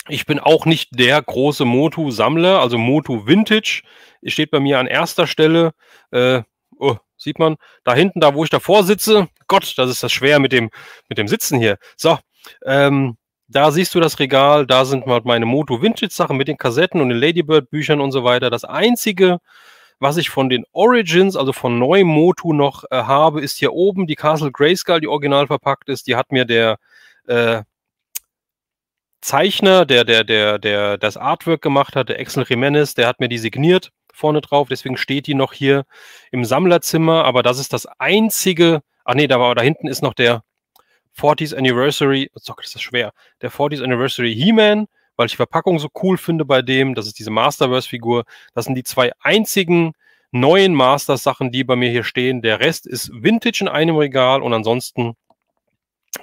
Ich bin auch nicht der große Motu-Sammler, also Motu Vintage steht bei mir an erster Stelle. Äh, oh, sieht man, da hinten, da wo ich davor sitze, Gott, das ist das schwer mit dem, mit dem Sitzen hier. So, ähm, da siehst du das Regal, da sind halt meine Motu Vintage Sachen mit den Kassetten und den Ladybird Büchern und so weiter. Das einzige, was ich von den Origins, also von neu Motu noch äh, habe, ist hier oben die Castle Grayskull, die original verpackt ist. Die hat mir der äh, Zeichner, der, der, der, der das Artwork gemacht hat, der Axel Jimenez, der hat mir die signiert vorne drauf, deswegen steht die noch hier im Sammlerzimmer, aber das ist das einzige, ach nee, da, war, da hinten ist noch der 40th Anniversary, oh, das ist schwer, der 40th Anniversary He-Man, weil ich die Verpackung so cool finde bei dem, das ist diese Masterverse-Figur, das sind die zwei einzigen neuen Masters-Sachen, die bei mir hier stehen, der Rest ist Vintage in einem Regal und ansonsten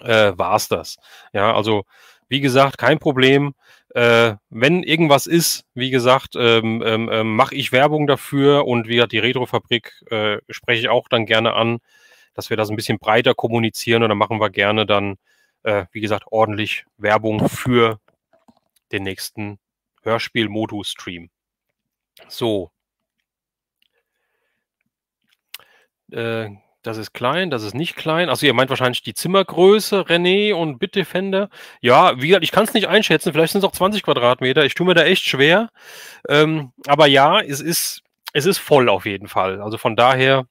äh, war es das. Ja, also wie gesagt, kein Problem. Äh, wenn irgendwas ist, wie gesagt, ähm, ähm, ähm mache ich Werbung dafür und wie gesagt, die Retrofabrik äh, spreche ich auch dann gerne an, dass wir das ein bisschen breiter kommunizieren und dann machen wir gerne dann, äh, wie gesagt, ordentlich Werbung für den nächsten hörspiel modus stream So. Äh, das ist klein, das ist nicht klein. Also ihr meint wahrscheinlich die Zimmergröße, René und Bitdefender. Ja, wie gesagt, ich kann es nicht einschätzen. Vielleicht sind es auch 20 Quadratmeter. Ich tue mir da echt schwer. Ähm, aber ja, es ist, es ist voll auf jeden Fall. Also von daher,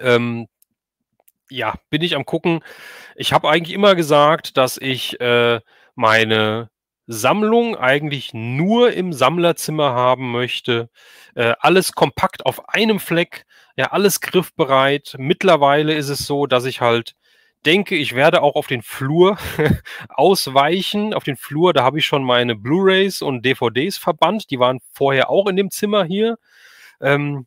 ähm, ja, bin ich am gucken. Ich habe eigentlich immer gesagt, dass ich äh, meine Sammlung eigentlich nur im Sammlerzimmer haben möchte. Äh, alles kompakt auf einem Fleck ja alles griffbereit. Mittlerweile ist es so, dass ich halt denke, ich werde auch auf den Flur ausweichen. Auf den Flur, da habe ich schon meine Blu-rays und DVDs verbannt. Die waren vorher auch in dem Zimmer hier. Ähm,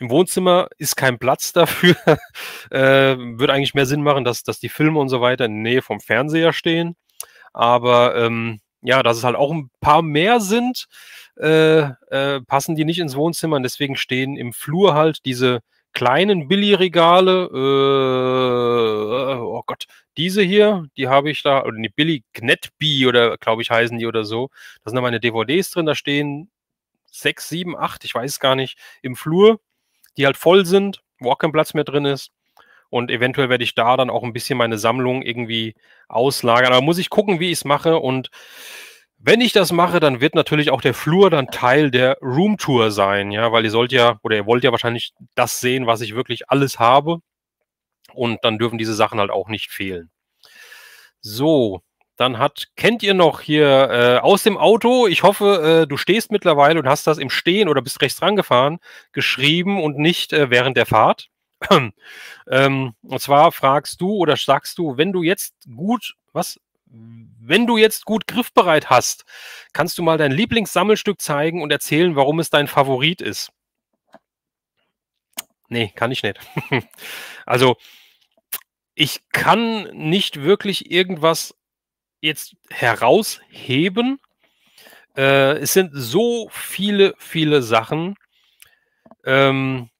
Im Wohnzimmer ist kein Platz dafür. äh, würde eigentlich mehr Sinn machen, dass, dass die Filme und so weiter in der Nähe vom Fernseher stehen. Aber ähm, ja, dass es halt auch ein paar mehr sind äh, äh, passen die nicht ins Wohnzimmer. Und deswegen stehen im Flur halt diese kleinen Billy-Regale. Äh, oh Gott, diese hier, die habe ich da, oder die Billy Gnetby oder glaube ich heißen die oder so. Da sind da meine DVDs drin, da stehen sechs, sieben, acht, ich weiß gar nicht, im Flur, die halt voll sind, wo auch kein Platz mehr drin ist. Und eventuell werde ich da dann auch ein bisschen meine Sammlung irgendwie auslagern. Aber muss ich gucken, wie ich es mache. Und wenn ich das mache, dann wird natürlich auch der Flur dann Teil der Roomtour sein, ja, weil ihr sollt ja oder ihr wollt ja wahrscheinlich das sehen, was ich wirklich alles habe. Und dann dürfen diese Sachen halt auch nicht fehlen. So, dann hat, kennt ihr noch hier äh, aus dem Auto, ich hoffe, äh, du stehst mittlerweile und hast das im Stehen oder bist rechts rangefahren, geschrieben und nicht äh, während der Fahrt. ähm, und zwar fragst du oder sagst du, wenn du jetzt gut, was, wenn du jetzt gut griffbereit hast, kannst du mal dein Lieblingssammelstück zeigen und erzählen, warum es dein Favorit ist. Nee, kann ich nicht. also, ich kann nicht wirklich irgendwas jetzt herausheben. Äh, es sind so viele, viele Sachen, ähm,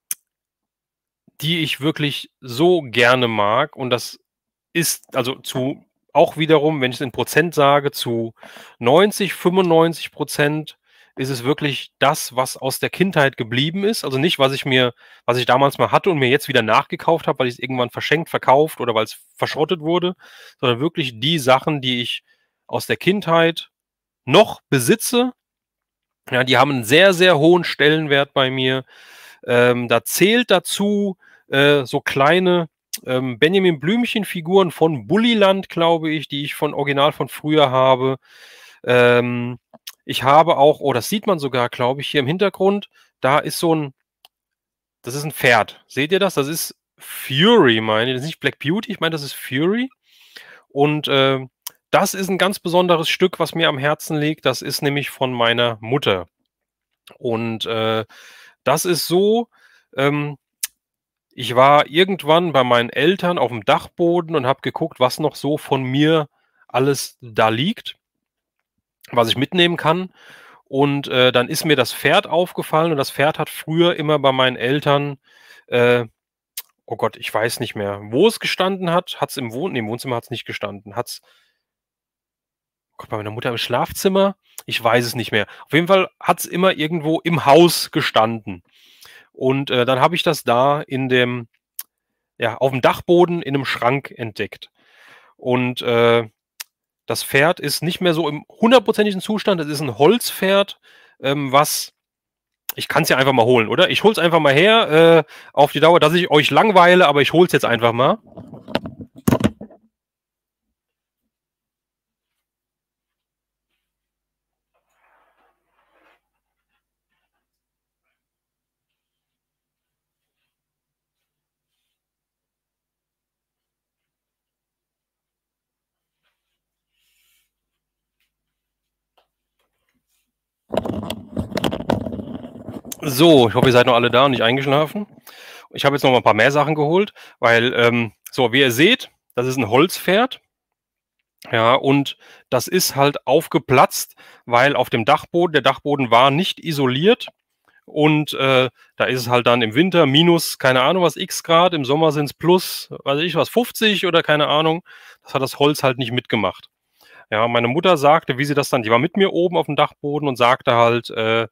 die ich wirklich so gerne mag. Und das ist also zu auch wiederum, wenn ich es in Prozent sage, zu 90, 95 Prozent ist es wirklich das, was aus der Kindheit geblieben ist. Also nicht, was ich mir, was ich damals mal hatte und mir jetzt wieder nachgekauft habe, weil ich es irgendwann verschenkt, verkauft oder weil es verschrottet wurde, sondern wirklich die Sachen, die ich aus der Kindheit noch besitze. Ja, die haben einen sehr, sehr hohen Stellenwert bei mir. Ähm, da zählt dazu äh, so kleine ähm, Benjamin Blümchen-Figuren von Bulliland, glaube ich, die ich von Original von früher habe. Ähm, ich habe auch, oh, das sieht man sogar, glaube ich, hier im Hintergrund. Da ist so ein, das ist ein Pferd. Seht ihr das? Das ist Fury, meine ich. Das ist nicht Black Beauty, ich meine, das ist Fury. Und äh, das ist ein ganz besonderes Stück, was mir am Herzen liegt. Das ist nämlich von meiner Mutter. Und äh, das ist so, ähm, ich war irgendwann bei meinen Eltern auf dem Dachboden und habe geguckt, was noch so von mir alles da liegt, was ich mitnehmen kann. Und äh, dann ist mir das Pferd aufgefallen und das Pferd hat früher immer bei meinen Eltern, äh, oh Gott, ich weiß nicht mehr, wo es gestanden hat, hat es im, Wohn nee, im Wohnzimmer hat's nicht gestanden, hat es oh Gott, bei meiner Mutter im Schlafzimmer? Ich weiß es nicht mehr. Auf jeden Fall hat es immer irgendwo im Haus gestanden. Und äh, dann habe ich das da in dem, ja, auf dem Dachboden in einem Schrank entdeckt. Und äh, das Pferd ist nicht mehr so im hundertprozentigen Zustand. Es ist ein Holzpferd, ähm, was ich kann es ja einfach mal holen, oder? Ich hol's einfach mal her äh, auf die Dauer, dass ich euch langweile, aber ich hol's jetzt einfach mal. So, ich hoffe, ihr seid noch alle da und nicht eingeschlafen. Ich habe jetzt noch mal ein paar mehr Sachen geholt, weil, ähm, so, wie ihr seht, das ist ein Holzpferd. Ja, und das ist halt aufgeplatzt, weil auf dem Dachboden, der Dachboden war nicht isoliert. Und äh, da ist es halt dann im Winter minus, keine Ahnung was, x Grad, im Sommer sind es plus, weiß ich was, 50 oder keine Ahnung. Das hat das Holz halt nicht mitgemacht. Ja, meine Mutter sagte, wie sie das dann, die war mit mir oben auf dem Dachboden und sagte halt, äh,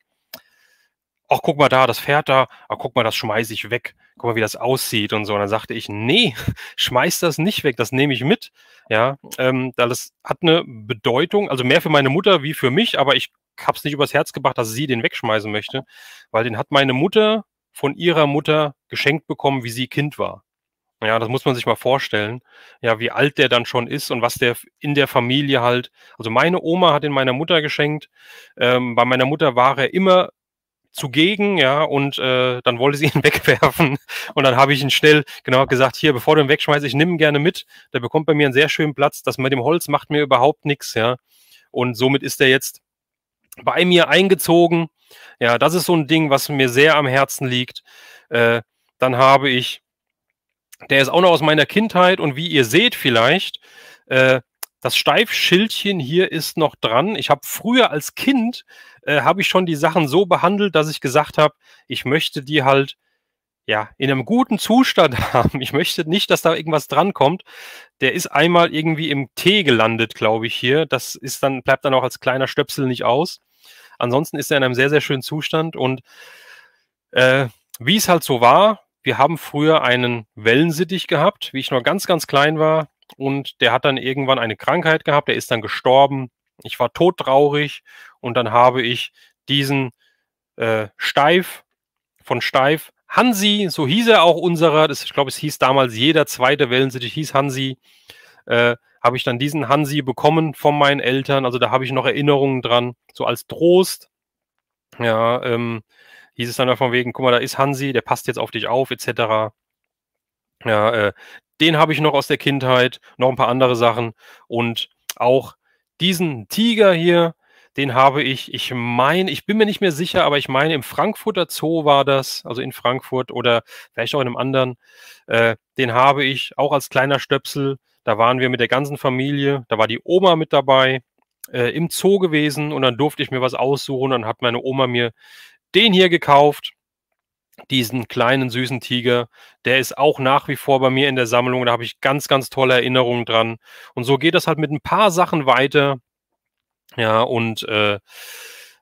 ach, guck mal da, das fährt da, ach, guck mal, das schmeiße ich weg, guck mal, wie das aussieht und so. Und dann sagte ich, nee, schmeiß das nicht weg, das nehme ich mit. Ja, ähm, das hat eine Bedeutung, also mehr für meine Mutter wie für mich, aber ich habe es nicht übers Herz gebracht, dass sie den wegschmeißen möchte, weil den hat meine Mutter von ihrer Mutter geschenkt bekommen, wie sie Kind war. Ja, das muss man sich mal vorstellen. Ja, wie alt der dann schon ist und was der in der Familie halt. Also meine Oma hat ihn meiner Mutter geschenkt. Ähm, bei meiner Mutter war er immer zugegen, ja, und äh, dann wollte sie ihn wegwerfen. Und dann habe ich ihn schnell genau gesagt, hier, bevor du ihn wegschmeißt, ich nehme ihn gerne mit. Der bekommt bei mir einen sehr schönen Platz. Das mit dem Holz macht mir überhaupt nichts, ja. Und somit ist er jetzt bei mir eingezogen. Ja, das ist so ein Ding, was mir sehr am Herzen liegt. Äh, dann habe ich, der ist auch noch aus meiner Kindheit und wie ihr seht vielleicht, äh, das Steifschildchen hier ist noch dran. Ich habe früher als Kind äh, habe ich schon die Sachen so behandelt, dass ich gesagt habe, ich möchte die halt ja, in einem guten Zustand haben. Ich möchte nicht, dass da irgendwas drankommt. Der ist einmal irgendwie im Tee gelandet, glaube ich, hier. Das ist dann, bleibt dann auch als kleiner Stöpsel nicht aus. Ansonsten ist er in einem sehr, sehr schönen Zustand. Und äh, wie es halt so war, wir haben früher einen Wellensittich gehabt, wie ich noch ganz, ganz klein war. Und der hat dann irgendwann eine Krankheit gehabt, der ist dann gestorben. Ich war todtraurig und dann habe ich diesen äh, Steif von Steif, Hansi, so hieß er auch unserer, das, ich glaube, es hieß damals jeder zweite Wellensittich hieß Hansi, äh, habe ich dann diesen Hansi bekommen von meinen Eltern, also da habe ich noch Erinnerungen dran, so als Trost. Ja, ähm, hieß es dann von wegen, guck mal, da ist Hansi, der passt jetzt auf dich auf, etc. Ja, äh, den habe ich noch aus der Kindheit, noch ein paar andere Sachen und auch diesen Tiger hier, den habe ich, ich meine, ich bin mir nicht mehr sicher, aber ich meine, im Frankfurter Zoo war das, also in Frankfurt oder vielleicht auch in einem anderen, äh, den habe ich auch als kleiner Stöpsel. Da waren wir mit der ganzen Familie, da war die Oma mit dabei, äh, im Zoo gewesen und dann durfte ich mir was aussuchen und hat meine Oma mir den hier gekauft diesen kleinen süßen Tiger, der ist auch nach wie vor bei mir in der Sammlung. Da habe ich ganz, ganz tolle Erinnerungen dran. Und so geht das halt mit ein paar Sachen weiter. Ja, und äh,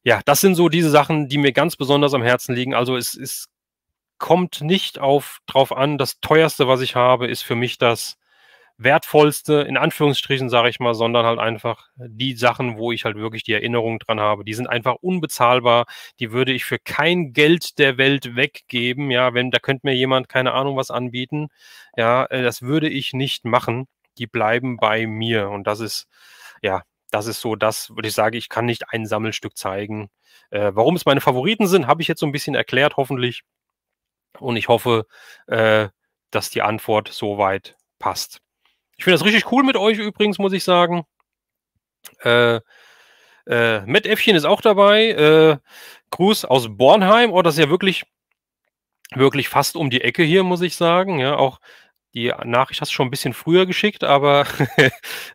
ja, das sind so diese Sachen, die mir ganz besonders am Herzen liegen. Also es, es kommt nicht auf, drauf an, das teuerste, was ich habe, ist für mich das wertvollste, in Anführungsstrichen sage ich mal, sondern halt einfach die Sachen, wo ich halt wirklich die Erinnerung dran habe. Die sind einfach unbezahlbar. Die würde ich für kein Geld der Welt weggeben. Ja, wenn da könnte mir jemand keine Ahnung was anbieten. Ja, äh, das würde ich nicht machen. Die bleiben bei mir und das ist ja, das ist so das, würde ich sagen, ich kann nicht ein Sammelstück zeigen. Äh, warum es meine Favoriten sind, habe ich jetzt so ein bisschen erklärt, hoffentlich. Und ich hoffe, äh, dass die Antwort soweit passt. Ich finde das richtig cool mit euch übrigens, muss ich sagen. Äh, äh, Matt Äffchen ist auch dabei. Äh, Gruß aus Bornheim. Oh, das ist ja wirklich, wirklich fast um die Ecke hier, muss ich sagen. Ja, auch die Nachricht hast du schon ein bisschen früher geschickt, aber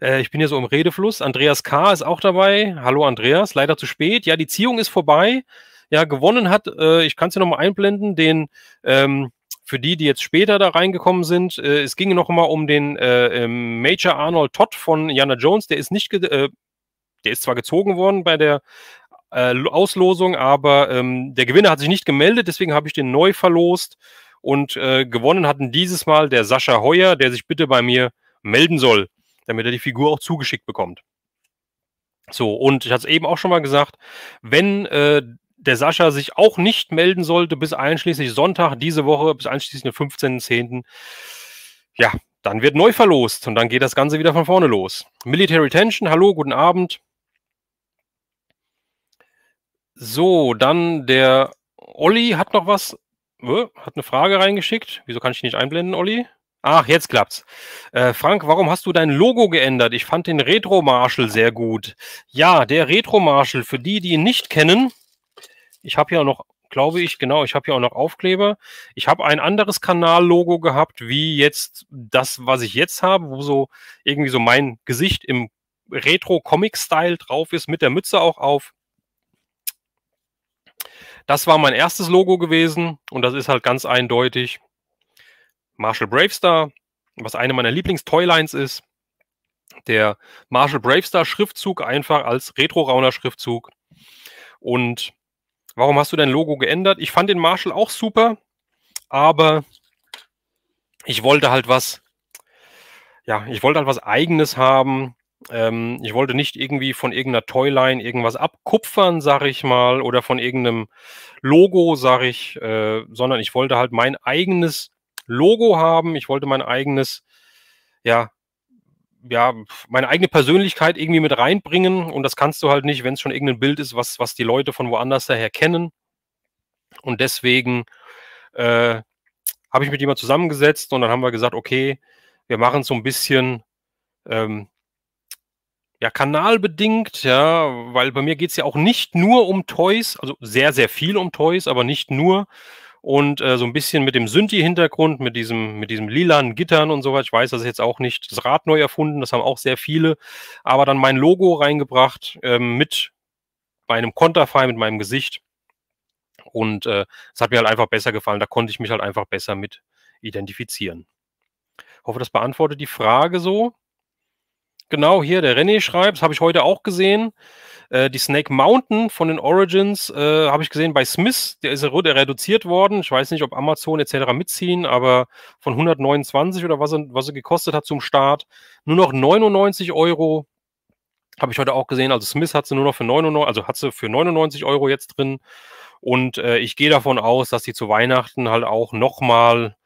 äh, ich bin hier so im Redefluss. Andreas K. ist auch dabei. Hallo Andreas, leider zu spät. Ja, die Ziehung ist vorbei. Ja, gewonnen hat, äh, ich kann es dir nochmal einblenden, den ähm, für die, die jetzt später da reingekommen sind, äh, es ging noch mal um den äh, ähm, Major Arnold Todd von Jana Jones. Der ist nicht, äh, der ist zwar gezogen worden bei der äh, Auslosung, aber ähm, der Gewinner hat sich nicht gemeldet, deswegen habe ich den neu verlost und äh, gewonnen hatten dieses Mal der Sascha Heuer, der sich bitte bei mir melden soll, damit er die Figur auch zugeschickt bekommt. So, und ich hatte es eben auch schon mal gesagt, wenn äh, der Sascha sich auch nicht melden sollte bis einschließlich Sonntag diese Woche, bis einschließlich den 15.10. Ja, dann wird neu verlost und dann geht das Ganze wieder von vorne los. Military Tension, hallo, guten Abend. So, dann der Olli hat noch was, äh, hat eine Frage reingeschickt. Wieso kann ich nicht einblenden, Olli? Ach, jetzt klappt's. Äh, Frank, warum hast du dein Logo geändert? Ich fand den Retro Marshall sehr gut. Ja, der Retro Marshall, für die, die ihn nicht kennen, ich habe ja noch, glaube ich, genau, ich habe ja auch noch Aufkleber. Ich habe ein anderes Kanallogo gehabt, wie jetzt das, was ich jetzt habe, wo so irgendwie so mein Gesicht im Retro-Comic-Style drauf ist, mit der Mütze auch auf. Das war mein erstes Logo gewesen und das ist halt ganz eindeutig Marshall Bravestar, was eine meiner Lieblings-Toylines ist. Der Marshall Bravestar Schriftzug einfach als Retro-Rauner Schriftzug. Und Warum hast du dein Logo geändert? Ich fand den Marshall auch super, aber ich wollte halt was, ja, ich wollte halt was Eigenes haben. Ähm, ich wollte nicht irgendwie von irgendeiner Toyline irgendwas abkupfern, sag ich mal, oder von irgendeinem Logo, sag ich, äh, sondern ich wollte halt mein eigenes Logo haben. Ich wollte mein eigenes, ja, ja, meine eigene Persönlichkeit irgendwie mit reinbringen. Und das kannst du halt nicht, wenn es schon irgendein Bild ist, was, was die Leute von woanders daher kennen. Und deswegen äh, habe ich mit jemand zusammengesetzt und dann haben wir gesagt, okay, wir machen so ein bisschen ähm, ja, kanalbedingt, ja, weil bei mir geht es ja auch nicht nur um Toys, also sehr, sehr viel um Toys, aber nicht nur und äh, so ein bisschen mit dem Synthi-Hintergrund, mit diesem, mit diesem lilanen Gittern und so weiter. Ich weiß, das ist jetzt auch nicht das Rad neu erfunden, das haben auch sehr viele, aber dann mein Logo reingebracht ähm, mit meinem Konterfei, mit meinem Gesicht. Und äh, es äh, hat mir halt einfach besser gefallen. Da konnte ich mich halt einfach besser mit identifizieren. Ich hoffe, das beantwortet die Frage so. Genau, hier, der René schreibt, habe ich heute auch gesehen. Äh, die Snake Mountain von den Origins äh, habe ich gesehen bei Smith, der ist reduziert worden. Ich weiß nicht, ob Amazon etc. mitziehen, aber von 129 oder was, was er gekostet hat zum Start, nur noch 99 Euro. Habe ich heute auch gesehen. Also Smith hat sie nur noch für 99, also hat sie für 99 Euro jetzt drin. Und äh, ich gehe davon aus, dass sie zu Weihnachten halt auch nochmal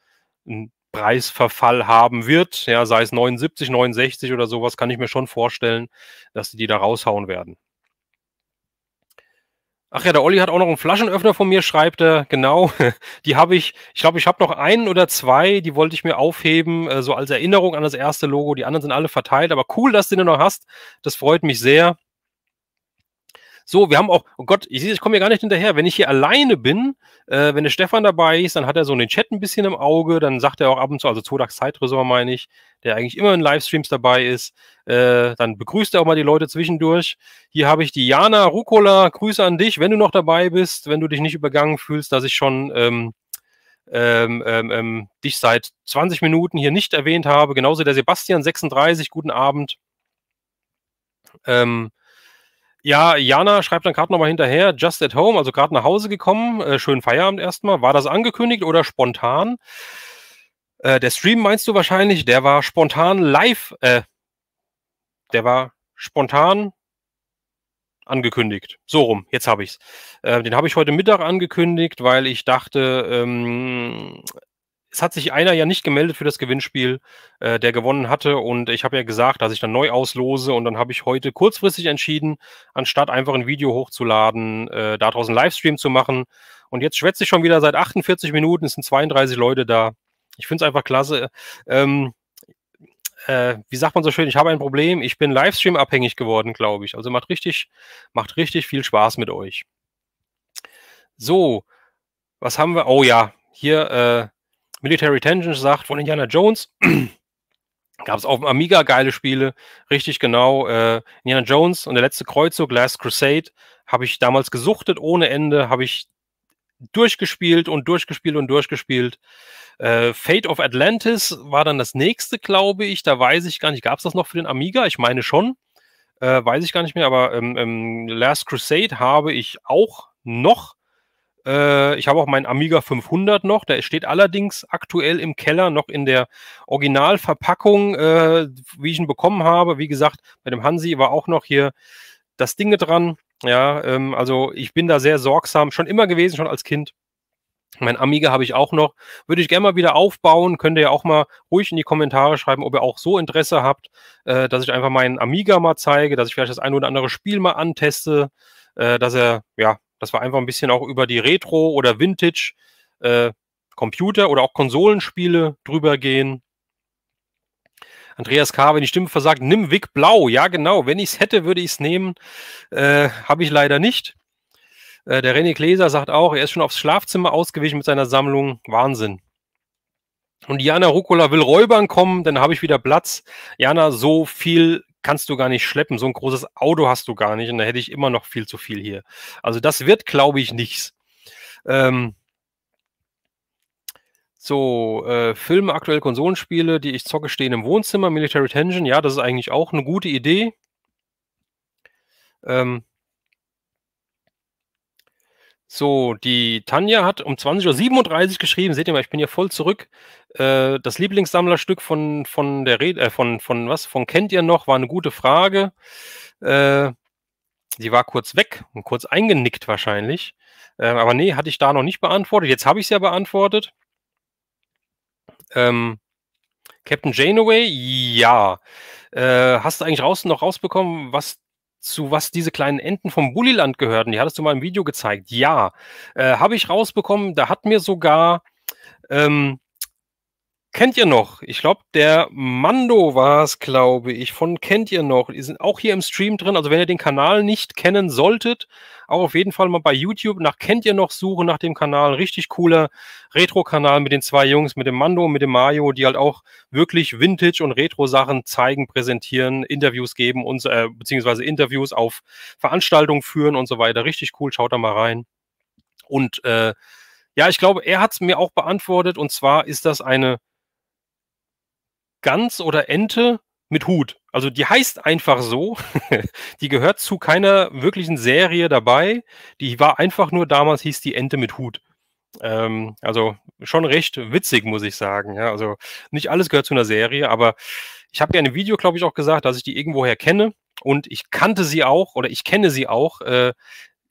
einen Preisverfall haben wird, ja, sei es 79, 69 oder sowas, kann ich mir schon vorstellen, dass die die da raushauen werden. Ach ja, der Olli hat auch noch einen Flaschenöffner von mir, schreibt er, genau. Die habe ich, ich glaube, ich habe noch einen oder zwei, die wollte ich mir aufheben, äh, so als Erinnerung an das erste Logo. Die anderen sind alle verteilt, aber cool, dass du den noch hast. Das freut mich sehr. So, wir haben auch, oh Gott, ich, ich komme hier gar nicht hinterher. Wenn ich hier alleine bin, äh, wenn der Stefan dabei ist, dann hat er so den Chat ein bisschen im Auge, dann sagt er auch ab und zu, also Zodax Zeitresort meine ich, der eigentlich immer in Livestreams dabei ist, äh, dann begrüßt er auch mal die Leute zwischendurch. Hier habe ich die Jana Rucola, Grüße an dich, wenn du noch dabei bist, wenn du dich nicht übergangen fühlst, dass ich schon ähm, ähm, ähm, ähm dich seit 20 Minuten hier nicht erwähnt habe. Genauso der Sebastian 36, guten Abend. Ähm, ja, Jana schreibt dann gerade nochmal hinterher, just at home, also gerade nach Hause gekommen, äh, schönen Feierabend erstmal. War das angekündigt oder spontan? Äh, der Stream meinst du wahrscheinlich, der war spontan live, äh, der war spontan angekündigt. So rum, jetzt habe ich es. Äh, den habe ich heute Mittag angekündigt, weil ich dachte, ähm, es hat sich einer ja nicht gemeldet für das Gewinnspiel, äh, der gewonnen hatte. Und ich habe ja gesagt, dass ich dann neu auslose. Und dann habe ich heute kurzfristig entschieden, anstatt einfach ein Video hochzuladen, äh, daraus einen Livestream zu machen. Und jetzt schwätze ich schon wieder seit 48 Minuten. Es sind 32 Leute da. Ich finde es einfach klasse. Ähm, äh, wie sagt man so schön, ich habe ein Problem. Ich bin Livestream-abhängig geworden, glaube ich. Also macht richtig, macht richtig viel Spaß mit euch. So, was haben wir? Oh ja, hier Äh, Military Tensions sagt von Indiana Jones. Gab es auf dem Amiga geile Spiele, richtig genau. Äh, Indiana Jones und der letzte Kreuzzug, Last Crusade, habe ich damals gesuchtet ohne Ende, habe ich durchgespielt und durchgespielt und durchgespielt. Äh, Fate of Atlantis war dann das nächste, glaube ich. Da weiß ich gar nicht, gab es das noch für den Amiga? Ich meine schon. Äh, weiß ich gar nicht mehr, aber ähm, ähm, Last Crusade habe ich auch noch. Äh, ich habe auch meinen Amiga 500 noch. Der steht allerdings aktuell im Keller noch in der Originalverpackung, äh, wie ich ihn bekommen habe. Wie gesagt, bei dem Hansi war auch noch hier das Ding dran. Ja, ähm, also ich bin da sehr sorgsam, schon immer gewesen, schon als Kind. Mein Amiga habe ich auch noch. Würde ich gerne mal wieder aufbauen. Könnt ihr ja auch mal ruhig in die Kommentare schreiben, ob ihr auch so Interesse habt, äh, dass ich einfach meinen Amiga mal zeige, dass ich vielleicht das ein oder andere Spiel mal anteste, äh, dass er ja dass wir einfach ein bisschen auch über die Retro- oder Vintage-Computer äh, oder auch Konsolenspiele drüber gehen. Andreas K., wenn die Stimme versagt, nimm Wick Blau. Ja, genau. Wenn ich es hätte, würde ich es nehmen. Äh, Habe ich leider nicht. Äh, der René Gläser sagt auch, er ist schon aufs Schlafzimmer ausgewichen mit seiner Sammlung. Wahnsinn. Und Jana Rucola will Räubern kommen, dann habe ich wieder Platz. Jana, so viel kannst du gar nicht schleppen. So ein großes Auto hast du gar nicht. Und da hätte ich immer noch viel zu viel hier. Also das wird, glaube ich, nichts. Ähm so, äh, Filme, aktuelle Konsolenspiele, die ich zocke, stehen im Wohnzimmer. Military Tension, ja, das ist eigentlich auch eine gute Idee. Ähm so, die Tanja hat um 20.37 Uhr geschrieben, seht ihr mal, ich bin hier voll zurück. Äh, das Lieblingssammlerstück von, von der Rede, äh, von, von was, von kennt ihr noch, war eine gute Frage. Äh, war kurz weg und kurz eingenickt wahrscheinlich. Ähm, aber nee, hatte ich da noch nicht beantwortet. Jetzt habe ich es ja beantwortet. Ähm, Captain Janeway, ja. Äh, hast du eigentlich raus, noch rausbekommen, was zu was diese kleinen Enten vom Bulliland gehörten, die hattest du mal im Video gezeigt. Ja, äh, habe ich rausbekommen. Da hat mir sogar, ähm, kennt ihr noch? Ich glaube, der Mando war es, glaube ich, von kennt ihr noch. Die sind auch hier im Stream drin. Also wenn ihr den Kanal nicht kennen solltet, auch auf jeden Fall mal bei YouTube nach Kennt ihr noch suchen nach dem Kanal. Richtig cooler Retro-Kanal mit den zwei Jungs, mit dem Mando und mit dem Mario, die halt auch wirklich Vintage- und Retro-Sachen zeigen, präsentieren, Interviews geben, und, äh, beziehungsweise Interviews auf Veranstaltungen führen und so weiter. Richtig cool, schaut da mal rein. Und äh, ja, ich glaube, er hat es mir auch beantwortet. Und zwar ist das eine Gans oder Ente mit Hut. Also die heißt einfach so. die gehört zu keiner wirklichen Serie dabei. Die war einfach nur damals hieß die Ente mit Hut. Ähm, also schon recht witzig, muss ich sagen. Ja, also nicht alles gehört zu einer Serie, aber ich habe ja in einem Video, glaube ich, auch gesagt, dass ich die irgendwoher kenne und ich kannte sie auch oder ich kenne sie auch. Äh,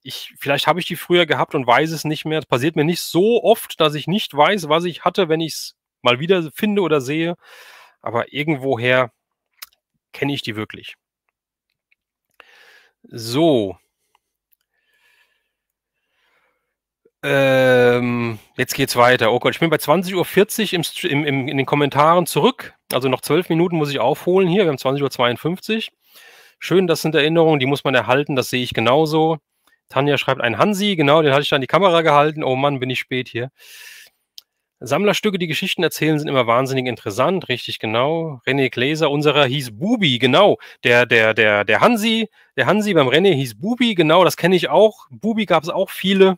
ich, vielleicht habe ich die früher gehabt und weiß es nicht mehr. Es passiert mir nicht so oft, dass ich nicht weiß, was ich hatte, wenn ich es mal wieder finde oder sehe. Aber irgendwoher kenne ich die wirklich? So. Ähm, jetzt geht's weiter. Oh Gott, ich bin bei 20.40 Uhr im, im, in den Kommentaren zurück. Also noch zwölf Minuten muss ich aufholen hier. Wir haben 20.52 Uhr. Schön, das sind Erinnerungen, die muss man erhalten, das sehe ich genauso. Tanja schreibt ein Hansi, genau, den hatte ich da in die Kamera gehalten. Oh Mann, bin ich spät hier. Sammlerstücke, die Geschichten erzählen, sind immer wahnsinnig interessant, richtig genau. René Gläser, unserer hieß Bubi, genau. Der, der, der, der Hansi, der Hansi beim René hieß Bubi, genau, das kenne ich auch. Bubi gab es auch viele.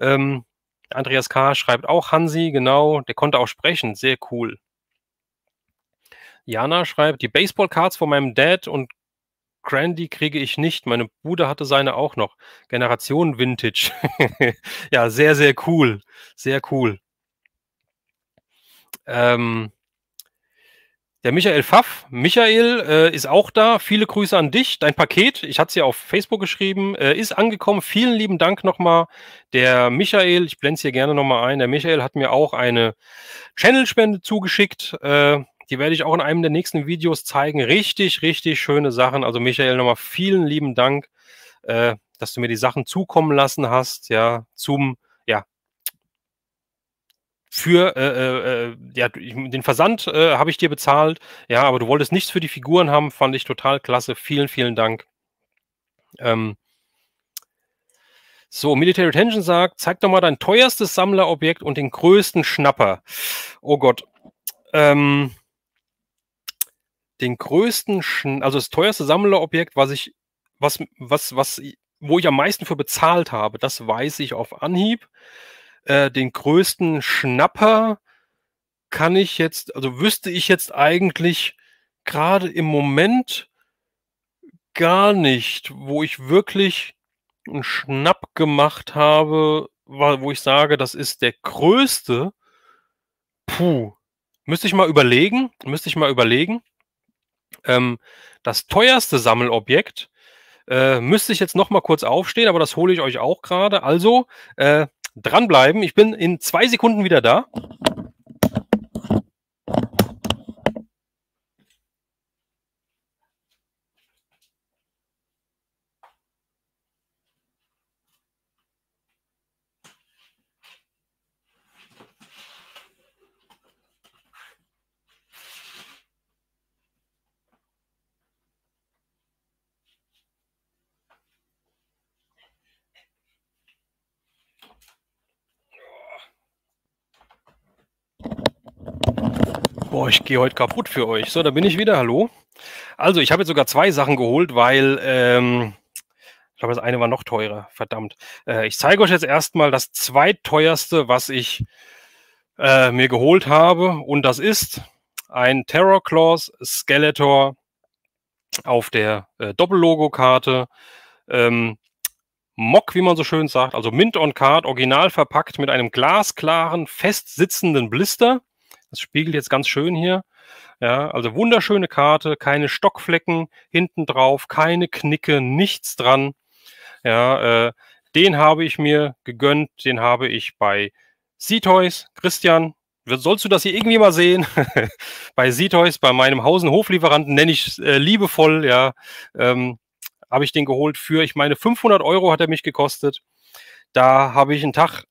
Ähm, Andreas K. schreibt auch Hansi, genau, der konnte auch sprechen, sehr cool. Jana schreibt, die Baseball-Cards von meinem Dad und Grandy kriege ich nicht. Meine Bude hatte seine auch noch. Generation Vintage. ja, sehr, sehr cool. Sehr cool. Ähm, der Michael Pfaff. Michael äh, ist auch da. Viele Grüße an dich. Dein Paket, ich hatte es ja auf Facebook geschrieben, äh, ist angekommen. Vielen lieben Dank nochmal. Der Michael, ich blende es hier gerne nochmal ein, der Michael hat mir auch eine Channel-Spende zugeschickt. Äh, die werde ich auch in einem der nächsten Videos zeigen. Richtig, richtig schöne Sachen. Also Michael, nochmal vielen lieben Dank, äh, dass du mir die Sachen zukommen lassen hast, ja, zum für äh, äh, äh ja, den Versand äh, habe ich dir bezahlt, ja, aber du wolltest nichts für die Figuren haben, fand ich total klasse. Vielen, vielen Dank. Ähm so, Military Tension sagt, zeig doch mal dein teuerstes Sammlerobjekt und den größten Schnapper. Oh Gott. Ähm den größten, Schn also das teuerste Sammlerobjekt, was ich, was, was, was, wo ich am meisten für bezahlt habe, das weiß ich auf Anhieb. Äh, den größten Schnapper kann ich jetzt, also wüsste ich jetzt eigentlich gerade im Moment gar nicht, wo ich wirklich einen Schnapp gemacht habe, wo ich sage, das ist der größte. Puh, müsste ich mal überlegen, müsste ich mal überlegen. Ähm, das teuerste Sammelobjekt äh, müsste ich jetzt noch mal kurz aufstehen, aber das hole ich euch auch gerade. Also äh, dranbleiben. Ich bin in zwei Sekunden wieder da. Boah, ich gehe heute kaputt für euch. So, da bin ich wieder. Hallo. Also, ich habe jetzt sogar zwei Sachen geholt, weil ähm, ich glaube, das eine war noch teurer. Verdammt. Äh, ich zeige euch jetzt erstmal das zweiteuerste, was ich äh, mir geholt habe. Und das ist ein Terror Claws Skeletor auf der äh, Doppellogo-Karte. Ähm, Mock, wie man so schön sagt, also Mint on Card, original verpackt mit einem glasklaren, fest sitzenden Blister. Das spiegelt jetzt ganz schön hier. Ja, also wunderschöne Karte, keine Stockflecken hinten drauf, keine Knicke, nichts dran. Ja, äh, den habe ich mir gegönnt, den habe ich bei Seatoys. Christian, sollst du das hier irgendwie mal sehen? bei Seatoys, bei meinem Hausen-Hoflieferanten, nenne ich äh, liebevoll, ja, ähm, habe ich den geholt für, ich meine, 500 Euro hat er mich gekostet. Da habe ich einen Tag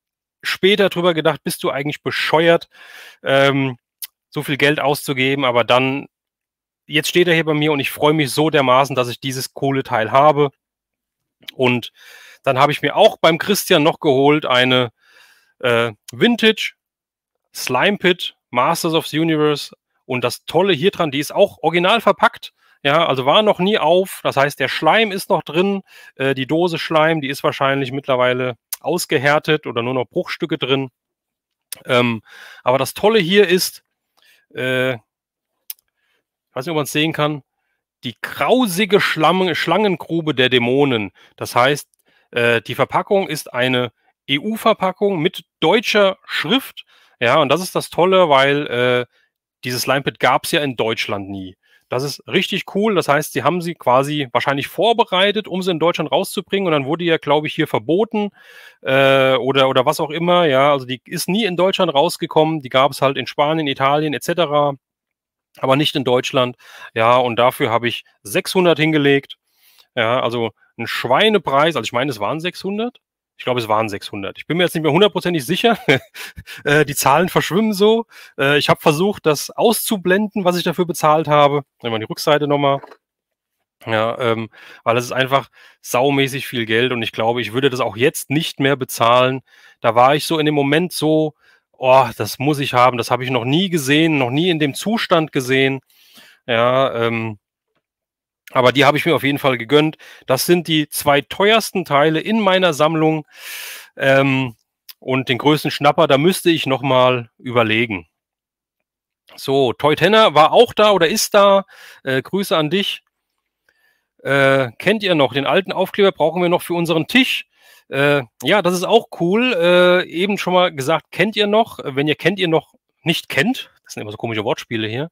später drüber gedacht, bist du eigentlich bescheuert, ähm, so viel Geld auszugeben, aber dann, jetzt steht er hier bei mir und ich freue mich so dermaßen, dass ich dieses coole Teil habe. Und dann habe ich mir auch beim Christian noch geholt eine äh, Vintage Slime Pit Masters of the Universe. Und das Tolle hier dran, die ist auch original verpackt. Ja, also war noch nie auf. Das heißt, der Schleim ist noch drin. Äh, die Dose Schleim, die ist wahrscheinlich mittlerweile ausgehärtet oder nur noch Bruchstücke drin. Ähm, aber das Tolle hier ist, äh, ich weiß nicht, ob man es sehen kann, die grausige Schlangen Schlangengrube der Dämonen. Das heißt, äh, die Verpackung ist eine EU-Verpackung mit deutscher Schrift. Ja, und das ist das Tolle, weil äh, dieses Limepad gab es ja in Deutschland nie. Das ist richtig cool. Das heißt, sie haben sie quasi wahrscheinlich vorbereitet, um sie in Deutschland rauszubringen. Und dann wurde ja, glaube ich, hier verboten äh, oder, oder was auch immer. Ja, also die ist nie in Deutschland rausgekommen. Die gab es halt in Spanien, Italien etc., aber nicht in Deutschland. Ja, und dafür habe ich 600 hingelegt. Ja, also ein Schweinepreis. Also ich meine, es waren 600. Ich glaube, es waren 600. Ich bin mir jetzt nicht mehr hundertprozentig sicher. Äh, die Zahlen verschwimmen so. Äh, ich habe versucht, das auszublenden, was ich dafür bezahlt habe. Nehmen wir die Rückseite nochmal. Ja, ähm, weil es ist einfach saumäßig viel Geld und ich glaube, ich würde das auch jetzt nicht mehr bezahlen. Da war ich so in dem Moment so, oh, das muss ich haben, das habe ich noch nie gesehen, noch nie in dem Zustand gesehen. Ja, ähm, aber die habe ich mir auf jeden Fall gegönnt. Das sind die zwei teuersten Teile in meiner Sammlung. Ähm, und den größten Schnapper, da müsste ich nochmal überlegen. So, Toy Tenner war auch da oder ist da. Äh, Grüße an dich. Äh, kennt ihr noch? Den alten Aufkleber brauchen wir noch für unseren Tisch. Äh, ja, das ist auch cool. Äh, eben schon mal gesagt, kennt ihr noch? Wenn ihr kennt ihr noch nicht kennt, das sind immer so komische Wortspiele hier,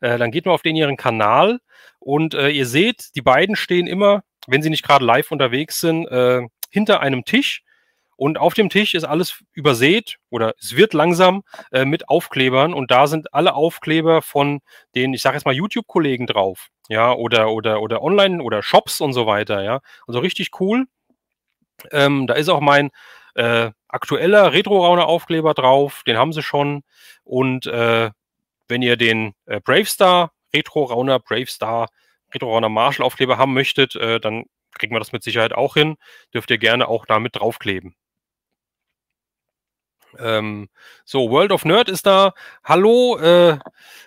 äh, dann geht man auf den ihren Kanal und äh, ihr seht, die beiden stehen immer, wenn sie nicht gerade live unterwegs sind, äh, hinter einem Tisch und auf dem Tisch ist alles übersät oder es wird langsam äh, mit Aufklebern und da sind alle Aufkleber von den, ich sage jetzt mal, YouTube-Kollegen drauf, ja, oder, oder, oder Online- oder Shops und so weiter, ja. Also richtig cool. Ähm, da ist auch mein äh, aktueller Retro-Rauner-Aufkleber drauf, den haben sie schon. Und äh, wenn ihr den äh, Bravestar, Retro-Rauner, Bravestar, Retro-Rauner Marshall-Aufkleber haben möchtet, äh, dann kriegen wir das mit Sicherheit auch hin. Dürft ihr gerne auch da mit draufkleben. Ähm, so, World of Nerd ist da. Hallo, äh,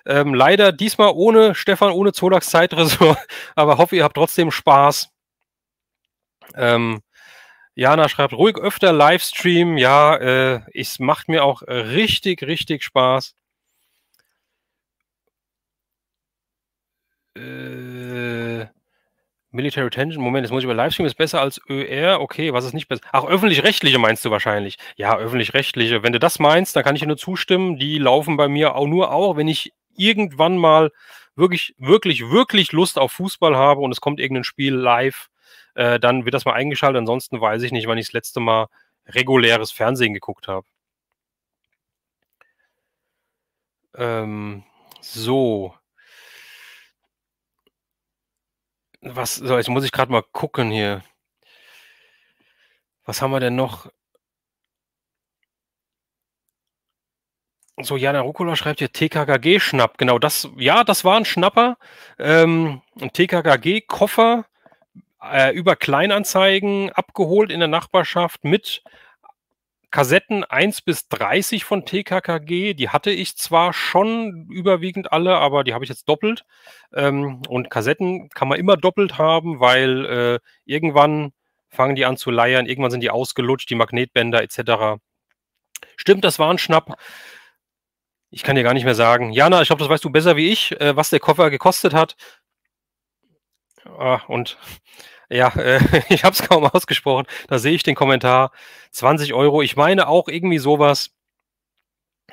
ähm, leider diesmal ohne Stefan, ohne Zolaks Zeitressort, aber hoffe, ihr habt trotzdem Spaß. Ähm, Jana schreibt, ruhig öfter Livestream. Ja, äh, es macht mir auch äh, richtig, richtig Spaß. Äh, Military Tension, Moment, jetzt muss ich über Livestream, ist besser als ÖR. Okay, was ist nicht besser? Ach, öffentlich-rechtliche meinst du wahrscheinlich. Ja, öffentlich-rechtliche. Wenn du das meinst, dann kann ich dir nur zustimmen. Die laufen bei mir auch nur auch, wenn ich irgendwann mal wirklich, wirklich, wirklich Lust auf Fußball habe und es kommt irgendein Spiel live äh, dann wird das mal eingeschaltet. Ansonsten weiß ich nicht, wann ich das letzte Mal reguläres Fernsehen geguckt habe. Ähm, so. Was, so, jetzt muss ich gerade mal gucken hier. Was haben wir denn noch? So, Jana Rucola schreibt hier TKKG-Schnapp. Genau, das, ja, das war ein Schnapper. Ähm, ein TKKG-Koffer äh, über Kleinanzeigen abgeholt in der Nachbarschaft mit Kassetten 1 bis 30 von TKKG, die hatte ich zwar schon überwiegend alle, aber die habe ich jetzt doppelt. Ähm, und Kassetten kann man immer doppelt haben, weil äh, irgendwann fangen die an zu leiern, irgendwann sind die ausgelutscht, die Magnetbänder etc. Stimmt, das war ein Schnapp. Ich kann dir gar nicht mehr sagen. Jana, ich glaube, das weißt du besser wie ich, äh, was der Koffer gekostet hat. Ah, und ja, äh, ich habe es kaum ausgesprochen. Da sehe ich den Kommentar. 20 Euro. Ich meine auch irgendwie sowas.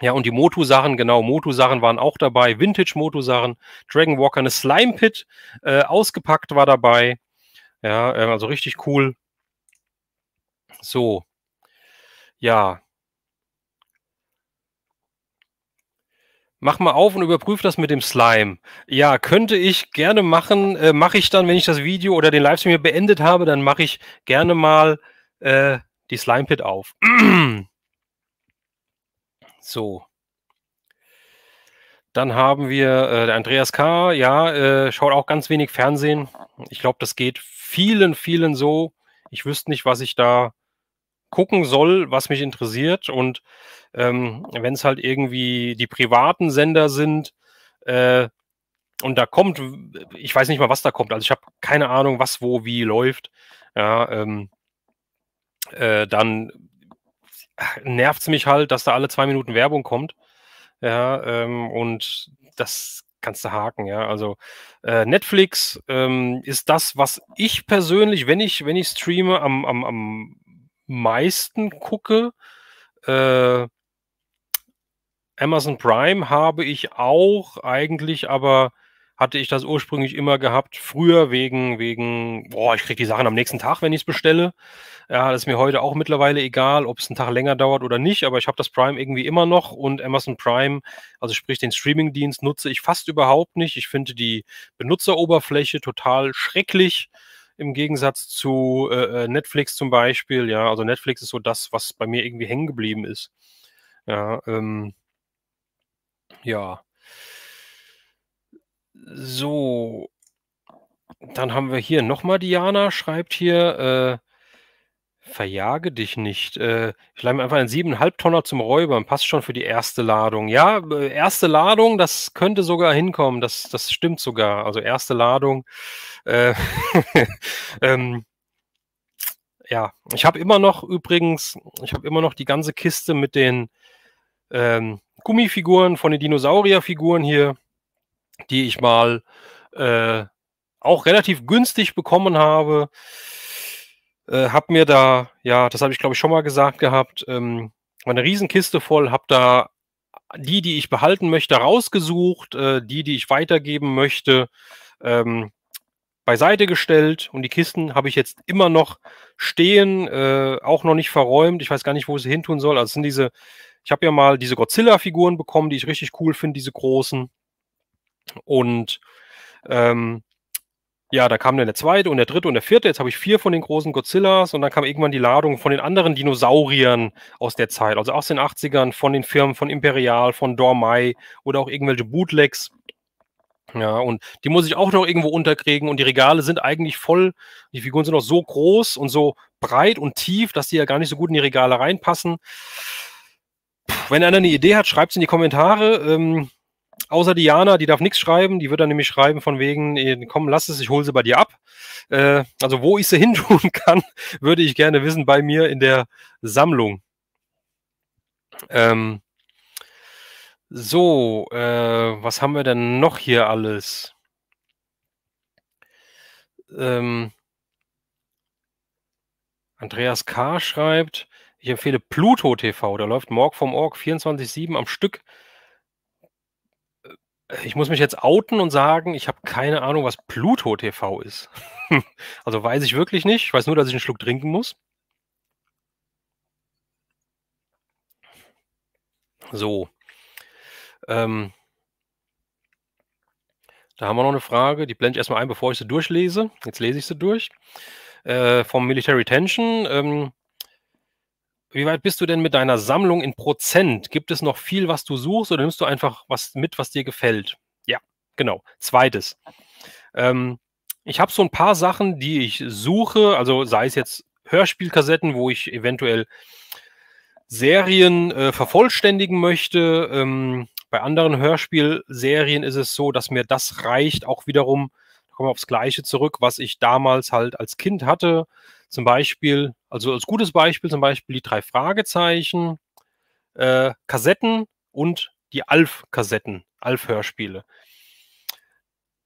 Ja, und die Motu-Sachen, genau, Motu-Sachen waren auch dabei. Vintage-Motu-Sachen, Dragon Walker, eine Slime Pit äh, ausgepackt war dabei. Ja, äh, also richtig cool. So. Ja, mach mal auf und überprüf das mit dem Slime. Ja, könnte ich gerne machen. Äh, mache ich dann, wenn ich das Video oder den Livestream hier beendet habe, dann mache ich gerne mal äh, die Slime Pit auf. so. Dann haben wir äh, der Andreas K. Ja, äh, schaut auch ganz wenig Fernsehen. Ich glaube, das geht vielen, vielen so. Ich wüsste nicht, was ich da gucken soll, was mich interessiert. Und ähm, wenn es halt irgendwie die privaten Sender sind, äh, und da kommt, ich weiß nicht mal, was da kommt. Also ich habe keine Ahnung, was, wo, wie läuft. Ja, ähm, äh, dann nervt es mich halt, dass da alle zwei Minuten Werbung kommt. Ja, ähm, und das kannst du haken, ja. Also äh, Netflix ähm, ist das, was ich persönlich, wenn ich, wenn ich streame, am, am, am meisten gucke. Äh, Amazon Prime habe ich auch eigentlich, aber hatte ich das ursprünglich immer gehabt, früher wegen, wegen, boah, ich kriege die Sachen am nächsten Tag, wenn ich es bestelle. Ja, das ist mir heute auch mittlerweile egal, ob es einen Tag länger dauert oder nicht, aber ich habe das Prime irgendwie immer noch und Amazon Prime, also sprich den Streaming-Dienst, nutze ich fast überhaupt nicht. Ich finde die Benutzeroberfläche total schrecklich im Gegensatz zu äh, äh, Netflix zum Beispiel. Ja, also Netflix ist so das, was bei mir irgendwie hängen geblieben ist. Ja, ähm, ja. So, dann haben wir hier nochmal Diana, schreibt hier, äh, Verjage dich nicht. Äh, ich leih mir einfach einen 7,5 Tonner zum Räubern. Passt schon für die erste Ladung. Ja, erste Ladung, das könnte sogar hinkommen. Das, das stimmt sogar. Also erste Ladung. Äh, ähm, ja, ich habe immer noch übrigens, ich habe immer noch die ganze Kiste mit den ähm, Gummifiguren von den Dinosaurierfiguren hier, die ich mal äh, auch relativ günstig bekommen habe. Äh, hab mir da, ja, das habe ich glaube ich schon mal gesagt gehabt, ähm, eine Riesenkiste voll, hab da die, die ich behalten möchte, rausgesucht, äh, die, die ich weitergeben möchte, ähm, beiseite gestellt und die Kisten habe ich jetzt immer noch stehen, äh, auch noch nicht verräumt. Ich weiß gar nicht, wo ich sie hintun soll. Also sind diese, ich habe ja mal diese Godzilla-Figuren bekommen, die ich richtig cool finde, diese großen. Und ähm, ja, da kam dann der zweite und der dritte und der vierte. Jetzt habe ich vier von den großen Godzillas und dann kam irgendwann die Ladung von den anderen Dinosauriern aus der Zeit, also aus den 80ern, von den Firmen von Imperial, von Dormai oder auch irgendwelche Bootlegs. Ja, und die muss ich auch noch irgendwo unterkriegen und die Regale sind eigentlich voll. Die Figuren sind auch so groß und so breit und tief, dass die ja gar nicht so gut in die Regale reinpassen. Puh, wenn einer eine Idee hat, schreibt es in die Kommentare. Ähm, außer Diana, die darf nichts schreiben, die wird dann nämlich schreiben von wegen, äh, komm, lass es, ich hole sie bei dir ab. Äh, also wo ich sie hintun kann, würde ich gerne wissen bei mir in der Sammlung. Ähm, so, äh, was haben wir denn noch hier alles? Ähm, Andreas K. schreibt, ich empfehle Pluto TV, da läuft Morg vom Org 24-7 am Stück ich muss mich jetzt outen und sagen, ich habe keine Ahnung, was Pluto TV ist. also weiß ich wirklich nicht. Ich weiß nur, dass ich einen Schluck trinken muss. So. Ähm, da haben wir noch eine Frage. Die blende ich erstmal ein, bevor ich sie durchlese. Jetzt lese ich sie durch. Äh, vom Military Tension. Ähm, wie weit bist du denn mit deiner Sammlung in Prozent? Gibt es noch viel, was du suchst oder nimmst du einfach was mit, was dir gefällt? Ja, genau. Zweites. Ähm, ich habe so ein paar Sachen, die ich suche, also sei es jetzt Hörspielkassetten, wo ich eventuell Serien äh, vervollständigen möchte. Ähm, bei anderen Hörspielserien ist es so, dass mir das reicht, auch wiederum komme aufs Gleiche zurück, was ich damals halt als Kind hatte. Zum Beispiel, also als gutes Beispiel zum Beispiel die drei Fragezeichen, äh, Kassetten und die Alf-Kassetten, Alf-Hörspiele.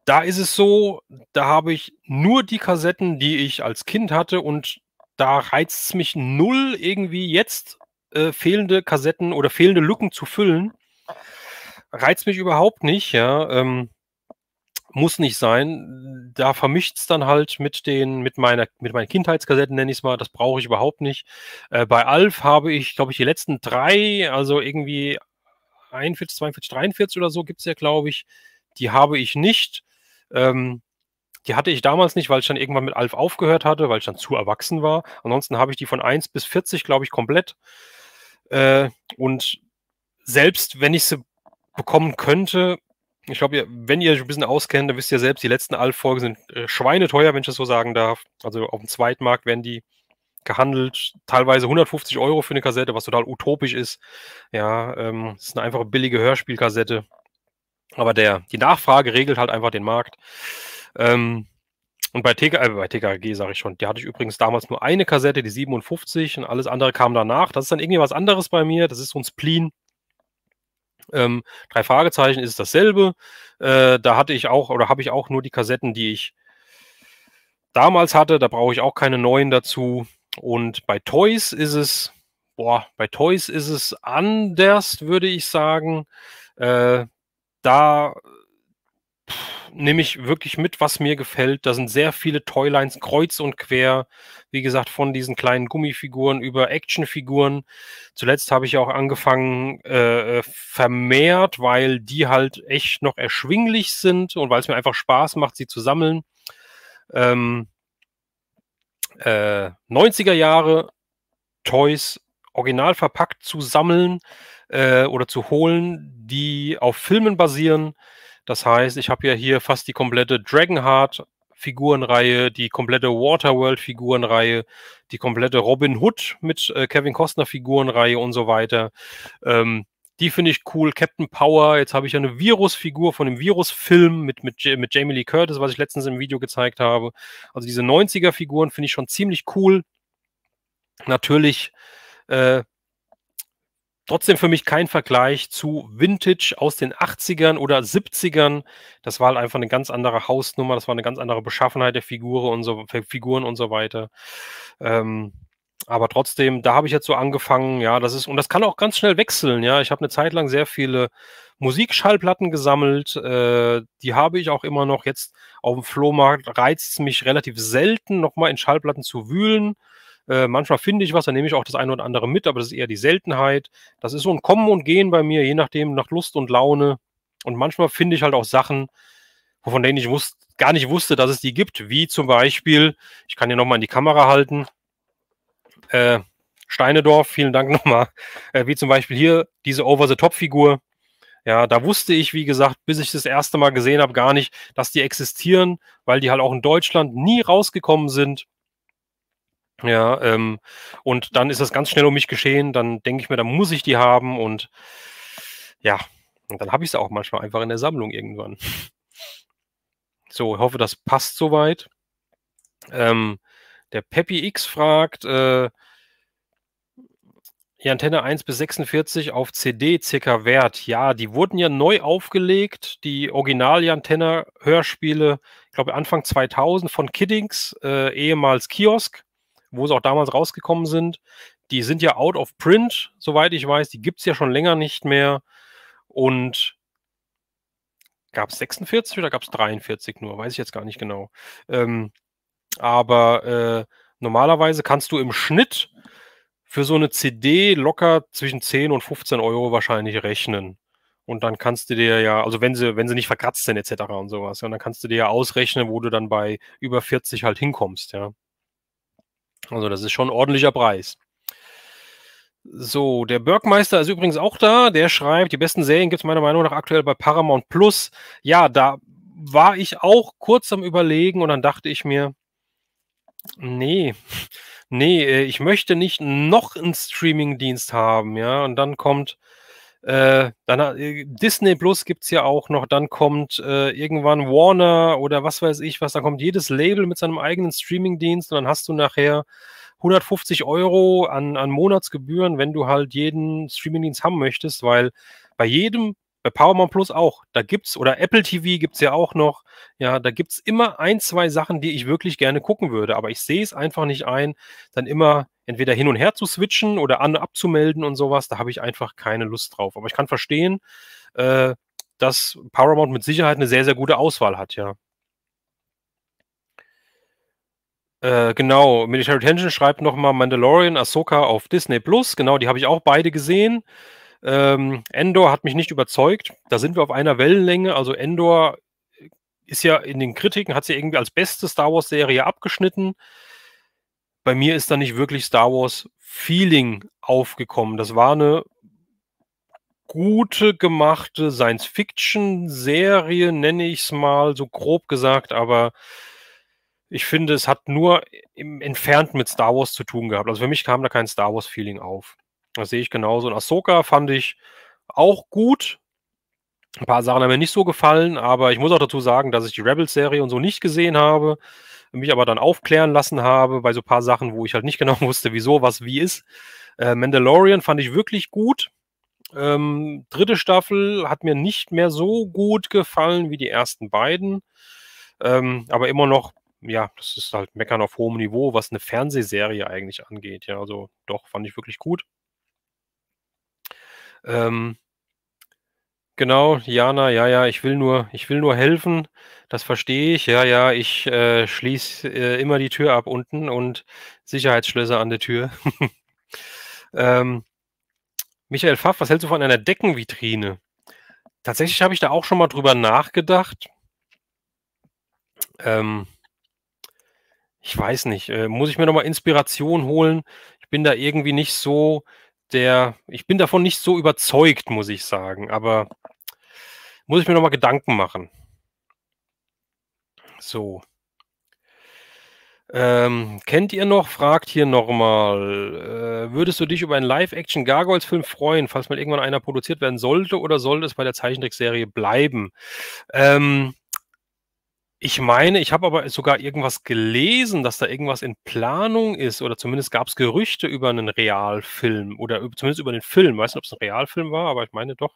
Da ist es so, da habe ich nur die Kassetten, die ich als Kind hatte und da reizt es mich null, irgendwie jetzt äh, fehlende Kassetten oder fehlende Lücken zu füllen reizt mich überhaupt nicht, ja. Ähm, muss nicht sein. Da vermischt es dann halt mit den, mit meiner, mit meinen Kindheitskassetten, nenne ich es mal. Das brauche ich überhaupt nicht. Äh, bei Alf habe ich, glaube ich, die letzten drei, also irgendwie 41, 42, 43 oder so gibt es ja, glaube ich. Die habe ich nicht. Ähm, die hatte ich damals nicht, weil ich dann irgendwann mit Alf aufgehört hatte, weil ich dann zu erwachsen war. Ansonsten habe ich die von 1 bis 40, glaube ich, komplett. Äh, und selbst wenn ich sie bekommen könnte, ich glaube, wenn ihr euch ein bisschen auskennt, dann wisst ihr selbst, die letzten Alf-Folgen sind äh, schweineteuer, wenn ich das so sagen darf. Also auf dem Zweitmarkt werden die gehandelt, teilweise 150 Euro für eine Kassette, was total utopisch ist. Ja, ähm, ist eine einfache billige Hörspielkassette. Aber der, die Nachfrage regelt halt einfach den Markt. Ähm, und bei, TK, äh, bei TKG sage ich schon, die hatte ich übrigens damals nur eine Kassette, die 57, und alles andere kam danach. Das ist dann irgendwie was anderes bei mir. Das ist so ein Spleen. Ähm, drei Fragezeichen ist dasselbe. Äh, da hatte ich auch oder habe ich auch nur die Kassetten, die ich damals hatte. Da brauche ich auch keine neuen dazu. Und bei Toys ist es, boah, bei Toys ist es anders, würde ich sagen. Äh, da pff, nehme ich wirklich mit, was mir gefällt. Da sind sehr viele Toylines kreuz und quer. Wie gesagt, von diesen kleinen Gummifiguren über Actionfiguren. Zuletzt habe ich auch angefangen äh, äh vermehrt, weil die halt echt noch erschwinglich sind und weil es mir einfach Spaß macht, sie zu sammeln. Ähm, äh, 90er Jahre Toys original verpackt zu sammeln äh, oder zu holen, die auf Filmen basieren das heißt, ich habe ja hier fast die komplette Dragonheart Figurenreihe, die komplette Waterworld Figurenreihe, die komplette Robin Hood mit äh, Kevin Costner Figurenreihe und so weiter. Ähm, die finde ich cool. Captain Power. Jetzt habe ich ja eine Virusfigur von dem Virusfilm mit, mit, mit Jamie Lee Curtis, was ich letztens im Video gezeigt habe. Also diese 90er-Figuren finde ich schon ziemlich cool. Natürlich äh, Trotzdem für mich kein Vergleich zu Vintage aus den 80ern oder 70ern. Das war halt einfach eine ganz andere Hausnummer, das war eine ganz andere Beschaffenheit der Figur und so, Figuren und so weiter. Ähm, aber trotzdem, da habe ich jetzt so angefangen, ja, das ist, und das kann auch ganz schnell wechseln, ja. Ich habe eine Zeit lang sehr viele Musikschallplatten gesammelt, äh, die habe ich auch immer noch. Jetzt auf dem Flohmarkt reizt es mich relativ selten, nochmal in Schallplatten zu wühlen. Äh, manchmal finde ich was, dann nehme ich auch das eine oder andere mit, aber das ist eher die Seltenheit. Das ist so ein Kommen und Gehen bei mir, je nachdem, nach Lust und Laune. Und manchmal finde ich halt auch Sachen, wovon denen ich wusste, gar nicht wusste, dass es die gibt, wie zum Beispiel, ich kann hier nochmal in die Kamera halten, äh, Steinedorf, vielen Dank nochmal, äh, wie zum Beispiel hier diese Over-the-Top-Figur. Ja, da wusste ich, wie gesagt, bis ich das erste Mal gesehen habe, gar nicht, dass die existieren, weil die halt auch in Deutschland nie rausgekommen sind. Ja, ähm, und dann ist das ganz schnell um mich geschehen. Dann denke ich mir, dann muss ich die haben und ja, und dann habe ich es auch manchmal einfach in der Sammlung irgendwann. So, ich hoffe, das passt soweit. Ähm, der Peppy X fragt, äh, die Antenne 1 bis 46 auf CD circa wert. Ja, die wurden ja neu aufgelegt, die Original-Antenne-Hörspiele, ich glaube Anfang 2000 von Kiddings, äh, ehemals Kiosk wo sie auch damals rausgekommen sind. Die sind ja out of print, soweit ich weiß. Die gibt es ja schon länger nicht mehr. Und gab es 46 oder gab es 43 nur? Weiß ich jetzt gar nicht genau. Ähm, aber äh, normalerweise kannst du im Schnitt für so eine CD locker zwischen 10 und 15 Euro wahrscheinlich rechnen. Und dann kannst du dir ja, also wenn sie, wenn sie nicht verkratzt sind etc. und sowas, und dann kannst du dir ja ausrechnen, wo du dann bei über 40 halt hinkommst, ja. Also das ist schon ein ordentlicher Preis. So, der Bergmeister ist übrigens auch da. Der schreibt, die besten Serien gibt es meiner Meinung nach aktuell bei Paramount Plus. Ja, da war ich auch kurz am Überlegen und dann dachte ich mir, nee, nee, äh, ich möchte nicht noch einen Streaming-Dienst haben, ja. Und dann kommt äh, dann äh, Disney Plus gibt es ja auch noch, dann kommt äh, irgendwann Warner oder was weiß ich was, dann kommt jedes Label mit seinem eigenen Streamingdienst und dann hast du nachher 150 Euro an, an Monatsgebühren, wenn du halt jeden Streamingdienst haben möchtest, weil bei jedem bei äh, Paramount Plus auch. Da gibt's, oder Apple TV gibt's ja auch noch, ja, da gibt's immer ein, zwei Sachen, die ich wirklich gerne gucken würde, aber ich sehe es einfach nicht ein, dann immer entweder hin und her zu switchen oder an abzumelden und sowas. Da habe ich einfach keine Lust drauf. Aber ich kann verstehen, äh, dass Paramount mit Sicherheit eine sehr, sehr gute Auswahl hat, ja. Äh, genau, Military Tension schreibt nochmal Mandalorian, Ahsoka auf Disney Plus. Genau, die habe ich auch beide gesehen. Ähm, Endor hat mich nicht überzeugt. Da sind wir auf einer Wellenlänge. Also Endor ist ja in den Kritiken, hat sie irgendwie als beste Star Wars-Serie abgeschnitten. Bei mir ist da nicht wirklich Star Wars-Feeling aufgekommen. Das war eine gute gemachte Science-Fiction-Serie, nenne ich es mal, so grob gesagt, aber ich finde, es hat nur im entfernt mit Star Wars zu tun gehabt. Also für mich kam da kein Star Wars-Feeling auf. Das sehe ich genauso. Und Ahsoka fand ich auch gut. Ein paar Sachen haben mir nicht so gefallen, aber ich muss auch dazu sagen, dass ich die Rebels-Serie und so nicht gesehen habe, mich aber dann aufklären lassen habe bei so ein paar Sachen, wo ich halt nicht genau wusste, wieso, was, wie ist. Äh, Mandalorian fand ich wirklich gut. Ähm, dritte Staffel hat mir nicht mehr so gut gefallen wie die ersten beiden. Ähm, aber immer noch, ja, das ist halt Meckern auf hohem Niveau, was eine Fernsehserie eigentlich angeht. Ja, also doch, fand ich wirklich gut. Ähm, genau, Jana, ja, ja, ich will nur, ich will nur helfen, das verstehe ich. Ja, ja, ich äh, schließe äh, immer die Tür ab unten und Sicherheitsschlösser an der Tür. ähm, Michael Pfaff, was hältst du von einer Deckenvitrine? Tatsächlich habe ich da auch schon mal drüber nachgedacht. Ähm, ich weiß nicht, äh, muss ich mir nochmal Inspiration holen? Ich bin da irgendwie nicht so der, ich bin davon nicht so überzeugt, muss ich sagen, aber muss ich mir nochmal Gedanken machen. So. Ähm, kennt ihr noch? Fragt hier nochmal. Äh, würdest du dich über einen Live-Action-Gargoyles-Film freuen, falls mal irgendwann einer produziert werden sollte oder sollte es bei der Zeichentrickserie bleiben? Ähm, ich meine, ich habe aber sogar irgendwas gelesen, dass da irgendwas in Planung ist oder zumindest gab es Gerüchte über einen Realfilm oder über, zumindest über den Film. Ich weiß nicht, ob es ein Realfilm war, aber ich meine doch.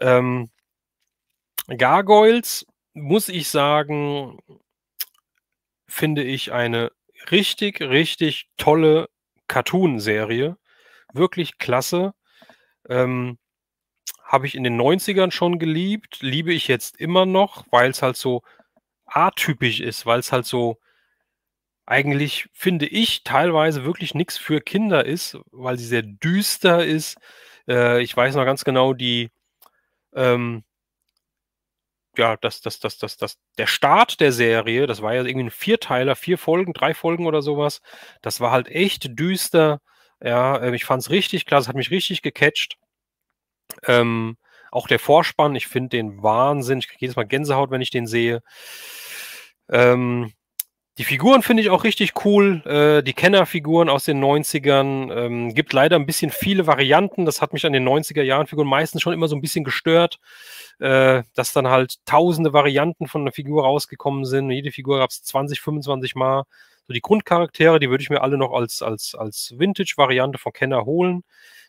Ähm, Gargoyles, muss ich sagen, finde ich eine richtig, richtig tolle Cartoon-Serie. Wirklich klasse. Ähm, Habe ich in den 90ern schon geliebt, liebe ich jetzt immer noch, weil es halt so atypisch ist, weil es halt so eigentlich, finde ich, teilweise wirklich nichts für Kinder ist, weil sie sehr düster ist. Äh, ich weiß noch ganz genau, die, ähm, ja, das, das, das, das, das, der Start der Serie, das war ja irgendwie ein Vierteiler, vier Folgen, drei Folgen oder sowas. Das war halt echt düster. Ja, ähm, ich fand es richtig klasse, hat mich richtig gecatcht. Ähm, auch der Vorspann, ich finde den Wahnsinn. Ich kriege jedes Mal Gänsehaut, wenn ich den sehe. Ähm, die Figuren finde ich auch richtig cool. Äh, die Kennerfiguren aus den 90ern. Ähm, gibt leider ein bisschen viele Varianten. Das hat mich an den 90er Jahren Figuren meistens schon immer so ein bisschen gestört, äh, dass dann halt tausende Varianten von einer Figur rausgekommen sind. Jede Figur gab es 20, 25 Mal. So die Grundcharaktere, die würde ich mir alle noch als, als, als Vintage-Variante von Kenner holen.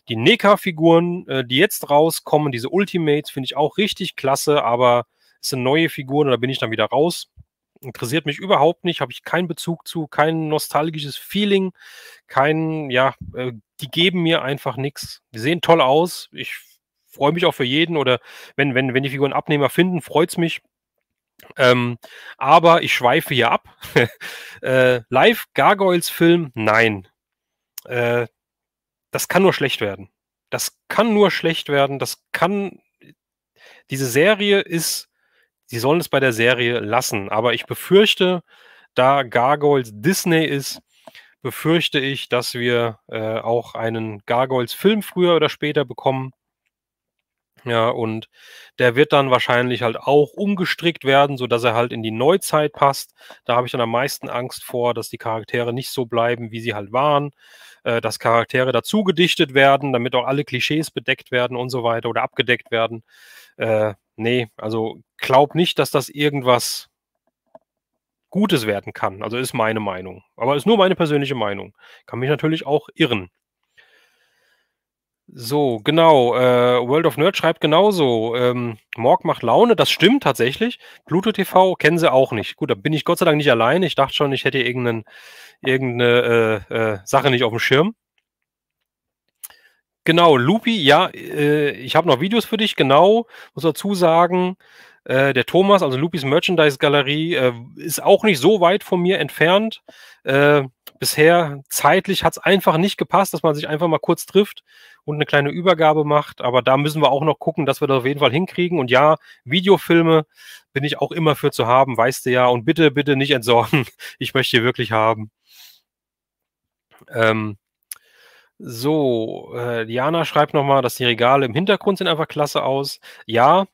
Die NECA-Figuren, äh, die jetzt rauskommen, diese Ultimates, finde ich auch richtig klasse, aber es sind neue Figuren, und da bin ich dann wieder raus. Interessiert mich überhaupt nicht, habe ich keinen Bezug zu, kein nostalgisches Feeling, kein, ja, äh, die geben mir einfach nichts. Die sehen toll aus, ich freue mich auch für jeden oder wenn, wenn, wenn die Figuren Abnehmer finden, freut es mich. Ähm, aber ich schweife hier ab. äh, live Gargoyles Film, nein. Äh, das kann nur schlecht werden. Das kann nur schlecht werden. Das kann. Diese Serie ist. Sie sollen es bei der Serie lassen. Aber ich befürchte, da Gargoyles Disney ist, befürchte ich, dass wir äh, auch einen Gargoyles Film früher oder später bekommen. Ja, und der wird dann wahrscheinlich halt auch umgestrickt werden, sodass er halt in die Neuzeit passt. Da habe ich dann am meisten Angst vor, dass die Charaktere nicht so bleiben, wie sie halt waren, äh, dass Charaktere dazu gedichtet werden, damit auch alle Klischees bedeckt werden und so weiter oder abgedeckt werden. Äh, nee, also glaub nicht, dass das irgendwas Gutes werden kann. Also ist meine Meinung. Aber ist nur meine persönliche Meinung. Kann mich natürlich auch irren. So, genau. Äh, World of Nerd schreibt genauso. Ähm, Morg macht Laune, das stimmt tatsächlich. Pluto TV kennen sie auch nicht. Gut, da bin ich Gott sei Dank nicht allein. Ich dachte schon, ich hätte irgendeinen, irgendeine äh, äh, Sache nicht auf dem Schirm. Genau, Lupi, ja, äh, ich habe noch Videos für dich, genau. Muss dazu sagen, äh, der Thomas, also Lupis Merchandise Galerie, äh, ist auch nicht so weit von mir entfernt bisher zeitlich hat es einfach nicht gepasst, dass man sich einfach mal kurz trifft und eine kleine Übergabe macht. Aber da müssen wir auch noch gucken, dass wir das auf jeden Fall hinkriegen. Und ja, Videofilme bin ich auch immer für zu haben, weißt du ja. Und bitte, bitte nicht entsorgen. Ich möchte hier wirklich haben. Ähm, so, äh, Diana schreibt nochmal, dass die Regale im Hintergrund sind einfach klasse aus. Ja,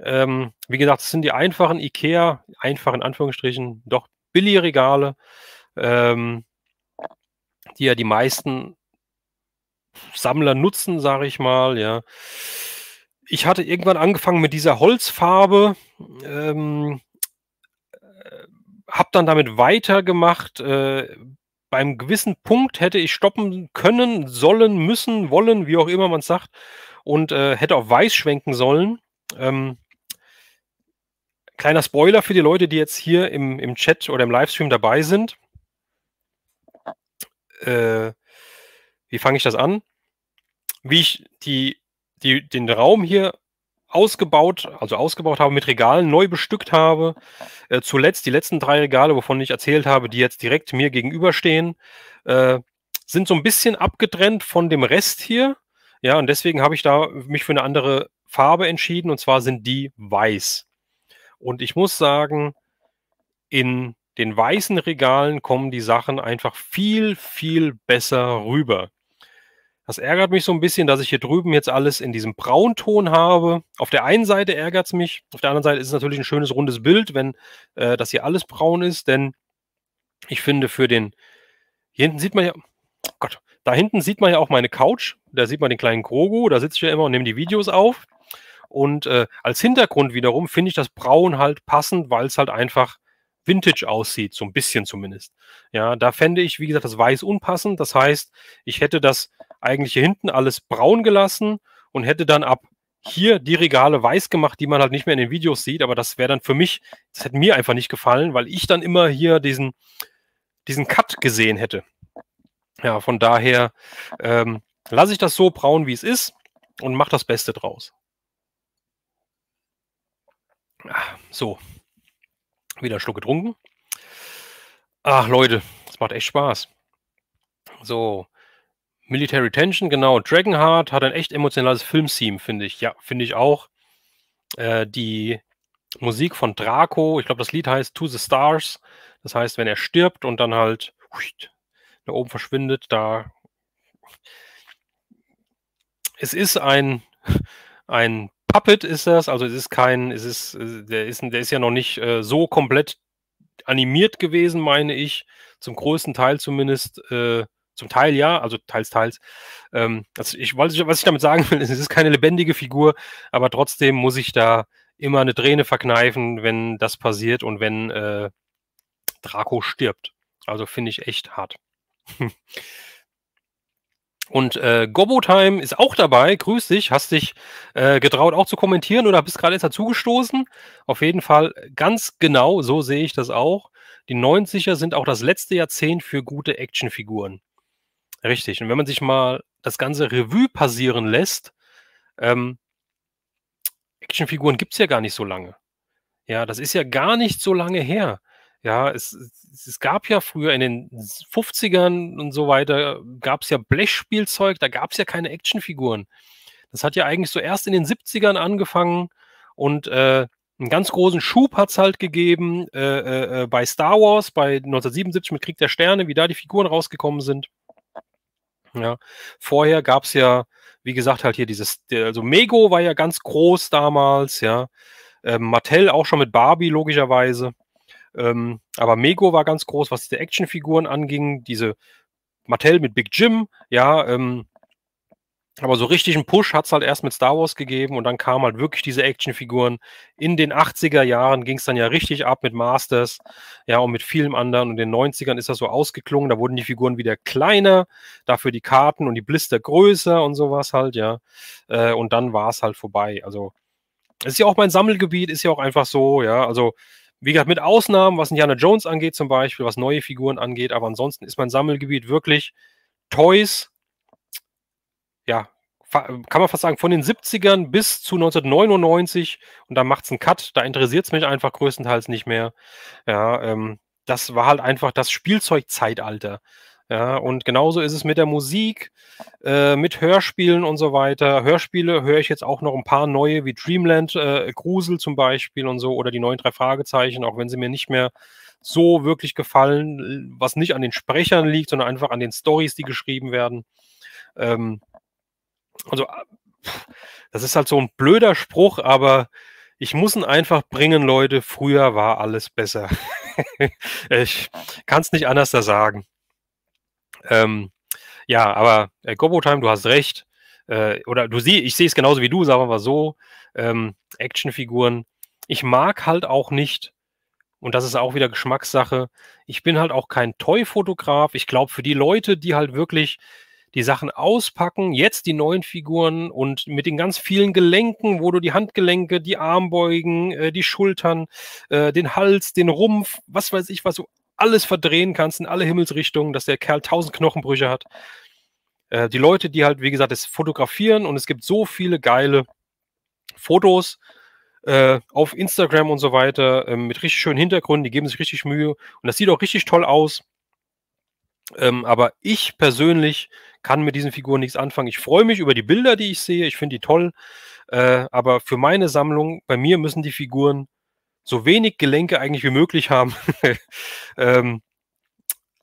ähm, wie gesagt, es sind die einfachen IKEA, einfach in Anführungsstrichen, doch billige regale Ähm, die ja die meisten Sammler nutzen, sage ich mal, ja. Ich hatte irgendwann angefangen mit dieser Holzfarbe, ähm, äh, habe dann damit weitergemacht. Äh, beim gewissen Punkt hätte ich stoppen können, sollen, müssen, wollen, wie auch immer man es sagt, und äh, hätte auf Weiß schwenken sollen. Ähm, kleiner Spoiler für die Leute, die jetzt hier im, im Chat oder im Livestream dabei sind äh, wie fange ich das an? Wie ich die, die, den Raum hier ausgebaut, also ausgebaut habe, mit Regalen neu bestückt habe. Äh, zuletzt die letzten drei Regale, wovon ich erzählt habe, die jetzt direkt mir gegenüberstehen, äh, sind so ein bisschen abgetrennt von dem Rest hier. Ja, und deswegen habe ich da mich für eine andere Farbe entschieden und zwar sind die weiß. Und ich muss sagen, in den weißen Regalen kommen die Sachen einfach viel, viel besser rüber. Das ärgert mich so ein bisschen, dass ich hier drüben jetzt alles in diesem Braunton habe. Auf der einen Seite ärgert es mich, auf der anderen Seite ist es natürlich ein schönes rundes Bild, wenn äh, das hier alles braun ist, denn ich finde für den, hier hinten sieht man ja, oh Gott, da hinten sieht man ja auch meine Couch, da sieht man den kleinen Grogu, da sitze ich ja immer und nehme die Videos auf. Und äh, als Hintergrund wiederum finde ich das Braun halt passend, weil es halt einfach vintage aussieht, so ein bisschen zumindest. Ja, da fände ich, wie gesagt, das Weiß unpassend. Das heißt, ich hätte das eigentlich hier hinten alles braun gelassen und hätte dann ab hier die Regale weiß gemacht, die man halt nicht mehr in den Videos sieht, aber das wäre dann für mich, das hätte mir einfach nicht gefallen, weil ich dann immer hier diesen, diesen Cut gesehen hätte. Ja, von daher ähm, lasse ich das so braun, wie es ist und mache das Beste draus. Ah, so, wieder einen Schluck getrunken. Ach Leute, das macht echt Spaß. So, Military Tension, genau. Dragonheart hat ein echt emotionales Filmtheme, finde ich. Ja, finde ich auch. Äh, die Musik von Draco, ich glaube, das Lied heißt To the Stars. Das heißt, wenn er stirbt und dann halt da oben verschwindet, da. Es ist ein, ein Puppet ist das, also es ist kein, es ist, äh, der ist, der ist ja noch nicht äh, so komplett animiert gewesen, meine ich, zum größten Teil zumindest, äh, zum Teil ja, also teils, teils. Ähm, also ich, was, ich, was ich damit sagen will, ist, es ist keine lebendige Figur, aber trotzdem muss ich da immer eine Träne verkneifen, wenn das passiert und wenn äh, Draco stirbt. Also finde ich echt hart. Und äh, Gobotime ist auch dabei. Grüß dich. Hast dich äh, getraut, auch zu kommentieren oder bist gerade jetzt dazugestoßen? Auf jeden Fall ganz genau, so sehe ich das auch. Die 90er sind auch das letzte Jahrzehnt für gute Actionfiguren. Richtig. Und wenn man sich mal das ganze Revue passieren lässt, ähm, Actionfiguren gibt es ja gar nicht so lange. Ja, das ist ja gar nicht so lange her. Ja, es, es gab ja früher in den 50ern und so weiter, gab es ja Blechspielzeug, da gab es ja keine Actionfiguren. Das hat ja eigentlich so erst in den 70ern angefangen und äh, einen ganz großen Schub hat es halt gegeben äh, äh, äh, bei Star Wars, bei 1977 mit Krieg der Sterne, wie da die Figuren rausgekommen sind. Ja, vorher gab es ja, wie gesagt, halt hier dieses, also Mego war ja ganz groß damals, ja. Äh, Mattel auch schon mit Barbie, logischerweise. Ähm, aber Mego war ganz groß, was die Actionfiguren anging. Diese Mattel mit Big Jim, ja, ähm, aber so richtig einen Push hat es halt erst mit Star Wars gegeben und dann kamen halt wirklich diese Actionfiguren. In den 80er Jahren ging es dann ja richtig ab mit Masters, ja, und mit vielem anderen. Und in den 90ern ist das so ausgeklungen. Da wurden die Figuren wieder kleiner, dafür die Karten und die Blister größer und sowas halt, ja. Äh, und dann war es halt vorbei. Also, es ist ja auch mein Sammelgebiet, ist ja auch einfach so, ja. Also, wie gesagt, mit Ausnahmen, was Indiana Jones angeht zum Beispiel, was neue Figuren angeht, aber ansonsten ist mein Sammelgebiet wirklich Toys, ja, kann man fast sagen, von den 70ern bis zu 1999 und da macht es einen Cut, da interessiert es mich einfach größtenteils nicht mehr. Ja, ähm, das war halt einfach das Spielzeugzeitalter. Ja, und genauso ist es mit der Musik, äh, mit Hörspielen und so weiter. Hörspiele höre ich jetzt auch noch ein paar neue, wie Dreamland, äh, Grusel zum Beispiel und so, oder die neuen drei Fragezeichen, auch wenn sie mir nicht mehr so wirklich gefallen, was nicht an den Sprechern liegt, sondern einfach an den Stories, die geschrieben werden. Ähm, also, äh, das ist halt so ein blöder Spruch, aber ich muss ihn einfach bringen, Leute. Früher war alles besser. ich kann es nicht anders da sagen. Ähm, ja, aber äh, Gobo Time, du hast recht. Äh, oder du siehst, ich sehe es genauso wie du, sagen wir mal so. Ähm, Actionfiguren. Ich mag halt auch nicht, und das ist auch wieder Geschmackssache, ich bin halt auch kein Toy-Fotograf. Ich glaube, für die Leute, die halt wirklich die Sachen auspacken, jetzt die neuen Figuren und mit den ganz vielen Gelenken, wo du die Handgelenke, die Armbeugen, äh, die Schultern, äh, den Hals, den Rumpf, was weiß ich, was du alles verdrehen kannst in alle Himmelsrichtungen, dass der Kerl tausend Knochenbrüche hat. Äh, die Leute, die halt, wie gesagt, das fotografieren und es gibt so viele geile Fotos äh, auf Instagram und so weiter äh, mit richtig schönen Hintergründen, die geben sich richtig Mühe und das sieht auch richtig toll aus. Ähm, aber ich persönlich kann mit diesen Figuren nichts anfangen. Ich freue mich über die Bilder, die ich sehe. Ich finde die toll. Äh, aber für meine Sammlung, bei mir müssen die Figuren so wenig Gelenke eigentlich wie möglich haben. ähm,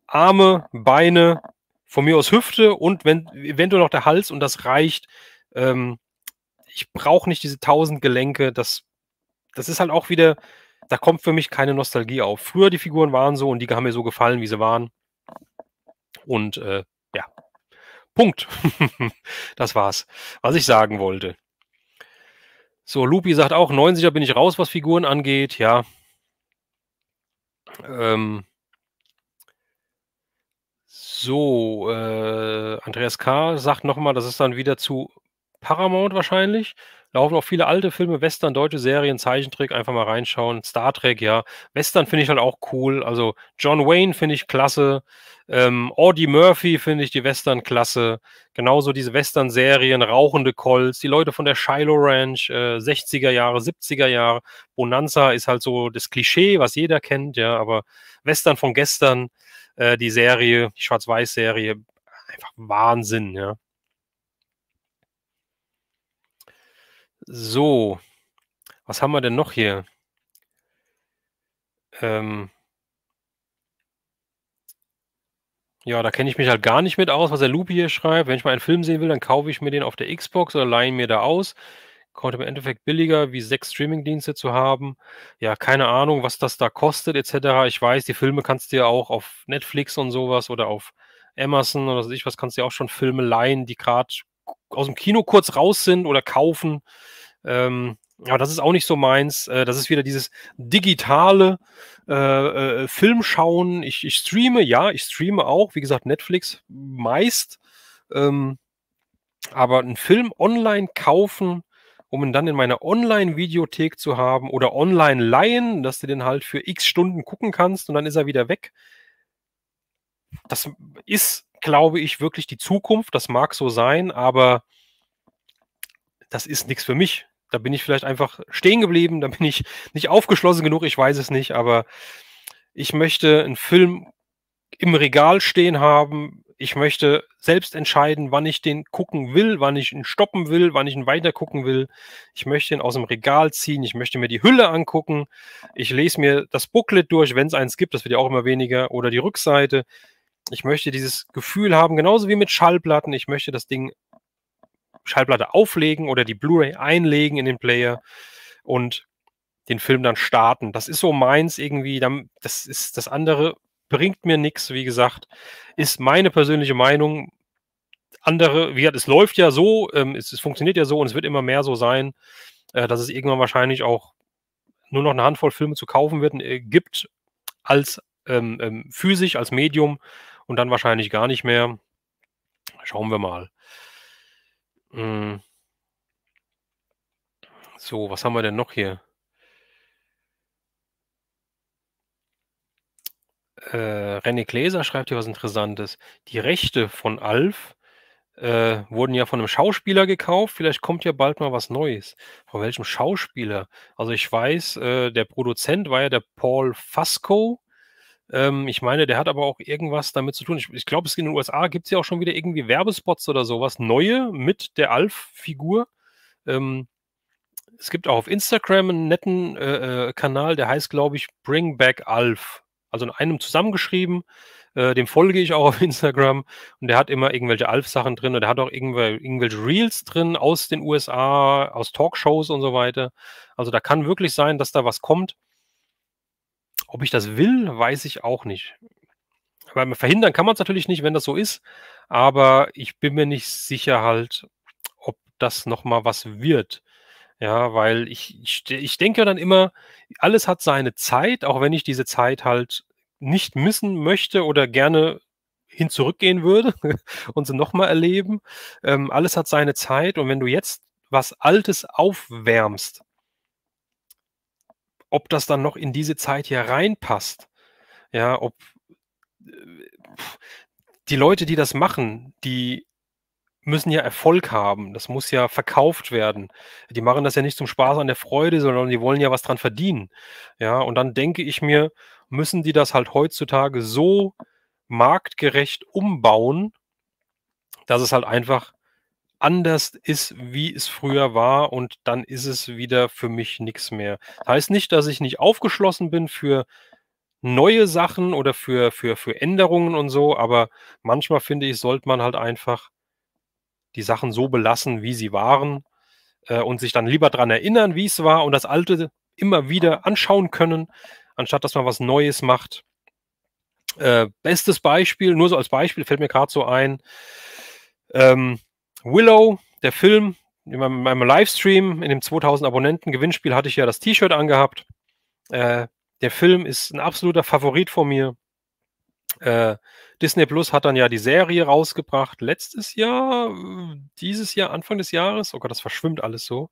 Arme, Beine, von mir aus Hüfte und wenn eventuell noch der Hals und das reicht. Ähm, ich brauche nicht diese tausend Gelenke. Das, das ist halt auch wieder, da kommt für mich keine Nostalgie auf. Früher die Figuren waren so und die haben mir so gefallen, wie sie waren. Und äh, ja, Punkt. das war's, was ich sagen wollte. So, Lupi sagt auch, 90er bin ich raus, was Figuren angeht, ja. Ähm, so, äh, Andreas K. sagt nochmal, das ist dann wieder zu Paramount wahrscheinlich laufen auch viele alte Filme, Western, deutsche Serien, Zeichentrick, einfach mal reinschauen. Star Trek, ja. Western finde ich halt auch cool. Also John Wayne finde ich klasse. Ähm, Audie Murphy finde ich die Western klasse. Genauso diese Western-Serien, Rauchende Colts, die Leute von der Shiloh Ranch, äh, 60er Jahre, 70er Jahre. Bonanza ist halt so das Klischee, was jeder kennt, ja. Aber Western von gestern, äh, die Serie, die Schwarz-Weiß-Serie, einfach Wahnsinn, ja. So, was haben wir denn noch hier? Ähm ja, da kenne ich mich halt gar nicht mit aus, was der Lupe hier schreibt. Wenn ich mal einen Film sehen will, dann kaufe ich mir den auf der Xbox oder leihe mir da aus. Kommt im Endeffekt billiger, wie sechs Streamingdienste zu haben. Ja, keine Ahnung, was das da kostet, etc. Ich weiß, die Filme kannst du ja auch auf Netflix und sowas oder auf Amazon oder was weiß ich was, kannst du ja auch schon Filme leihen, die gerade aus dem Kino kurz raus sind oder kaufen. Ähm, aber das ist auch nicht so meins. Äh, das ist wieder dieses digitale äh, äh, Filmschauen. Ich, ich, streame, ja, ich streame auch, wie gesagt, Netflix meist. Ähm, aber einen Film online kaufen, um ihn dann in meiner Online-Videothek zu haben oder online leihen, dass du den halt für x Stunden gucken kannst und dann ist er wieder weg. Das ist, glaube ich, wirklich die Zukunft. Das mag so sein, aber das ist nichts für mich. Da bin ich vielleicht einfach stehen geblieben, da bin ich nicht aufgeschlossen genug, ich weiß es nicht, aber ich möchte einen Film im Regal stehen haben. Ich möchte selbst entscheiden, wann ich den gucken will, wann ich ihn stoppen will, wann ich ihn weiter gucken will. Ich möchte ihn aus dem Regal ziehen. Ich möchte mir die Hülle angucken. Ich lese mir das Booklet durch, wenn es eins gibt. Das wird ja auch immer weniger. Oder die Rückseite. Ich möchte dieses Gefühl haben, genauso wie mit Schallplatten. Ich möchte das Ding Schallplatte auflegen oder die Blu-ray einlegen in den Player und den Film dann starten. Das ist so meins irgendwie. Das ist das andere bringt mir nichts, wie gesagt, ist meine persönliche Meinung. Andere, wie gesagt, es läuft ja so, ähm, es, es, funktioniert ja so und es wird immer mehr so sein, äh, dass es irgendwann wahrscheinlich auch nur noch eine Handvoll Filme zu kaufen wird, äh, gibt als ähm, ähm, physisch, als Medium und dann wahrscheinlich gar nicht mehr. Schauen wir mal. Mm. So, was haben wir denn noch hier? Äh, René Gläser schreibt hier was Interessantes. Die Rechte von Alf äh, wurden ja von einem Schauspieler gekauft. Vielleicht kommt ja bald mal was Neues. Von welchem Schauspieler? Also ich weiß, äh, der Produzent war ja der Paul Fasco. Ähm, ich meine, der hat aber auch irgendwas damit zu tun. Ich, ich glaube, es in den USA gibt es ja auch schon wieder irgendwie Werbespots oder sowas. Neue mit der Alf-Figur. Ähm, es gibt auch auf Instagram einen netten äh, äh Kanal, der heißt, glaube ich, Bring Back Alf. Also in einem zusammengeschrieben. Äh, dem folge ich auch auf Instagram. Und der hat immer irgendwelche Alf-Sachen drin. Und der hat auch irgendwelche Reels drin aus den USA, aus Talkshows und so weiter. Also da kann wirklich sein, dass da was kommt. Ob ich das will, weiß ich auch nicht. Weil verhindern kann man es natürlich nicht, wenn das so ist. Aber ich bin mir nicht sicher halt, ob das nochmal was wird. Ja, weil ich, ich, denke dann immer, alles hat seine Zeit, auch wenn ich diese Zeit halt nicht missen möchte oder gerne hin zurückgehen würde und sie nochmal erleben. Ähm, alles hat seine Zeit und wenn du jetzt was Altes aufwärmst, ob das dann noch in diese Zeit hier reinpasst. Ja, ob äh, die Leute, die das machen, die müssen ja Erfolg haben. Das muss ja verkauft werden. Die machen das ja nicht zum Spaß an der Freude, sondern die wollen ja was dran verdienen. Ja, und dann denke ich mir, müssen die das halt heutzutage so marktgerecht umbauen, dass es halt einfach anders ist, wie es früher war und dann ist es wieder für mich nichts mehr. Heißt nicht, dass ich nicht aufgeschlossen bin für neue Sachen oder für, für, für Änderungen und so, aber manchmal finde ich, sollte man halt einfach die Sachen so belassen, wie sie waren äh, und sich dann lieber daran erinnern, wie es war und das Alte immer wieder anschauen können, anstatt dass man was Neues macht. Äh, bestes Beispiel, nur so als Beispiel fällt mir gerade so ein, ähm, Willow, der Film, in meinem, meinem Livestream, in dem 2000 Abonnenten Gewinnspiel hatte ich ja das T-Shirt angehabt. Äh, der Film ist ein absoluter Favorit von mir. Äh, Disney Plus hat dann ja die Serie rausgebracht, letztes Jahr, dieses Jahr, Anfang des Jahres. Oh Gott, das verschwimmt alles so.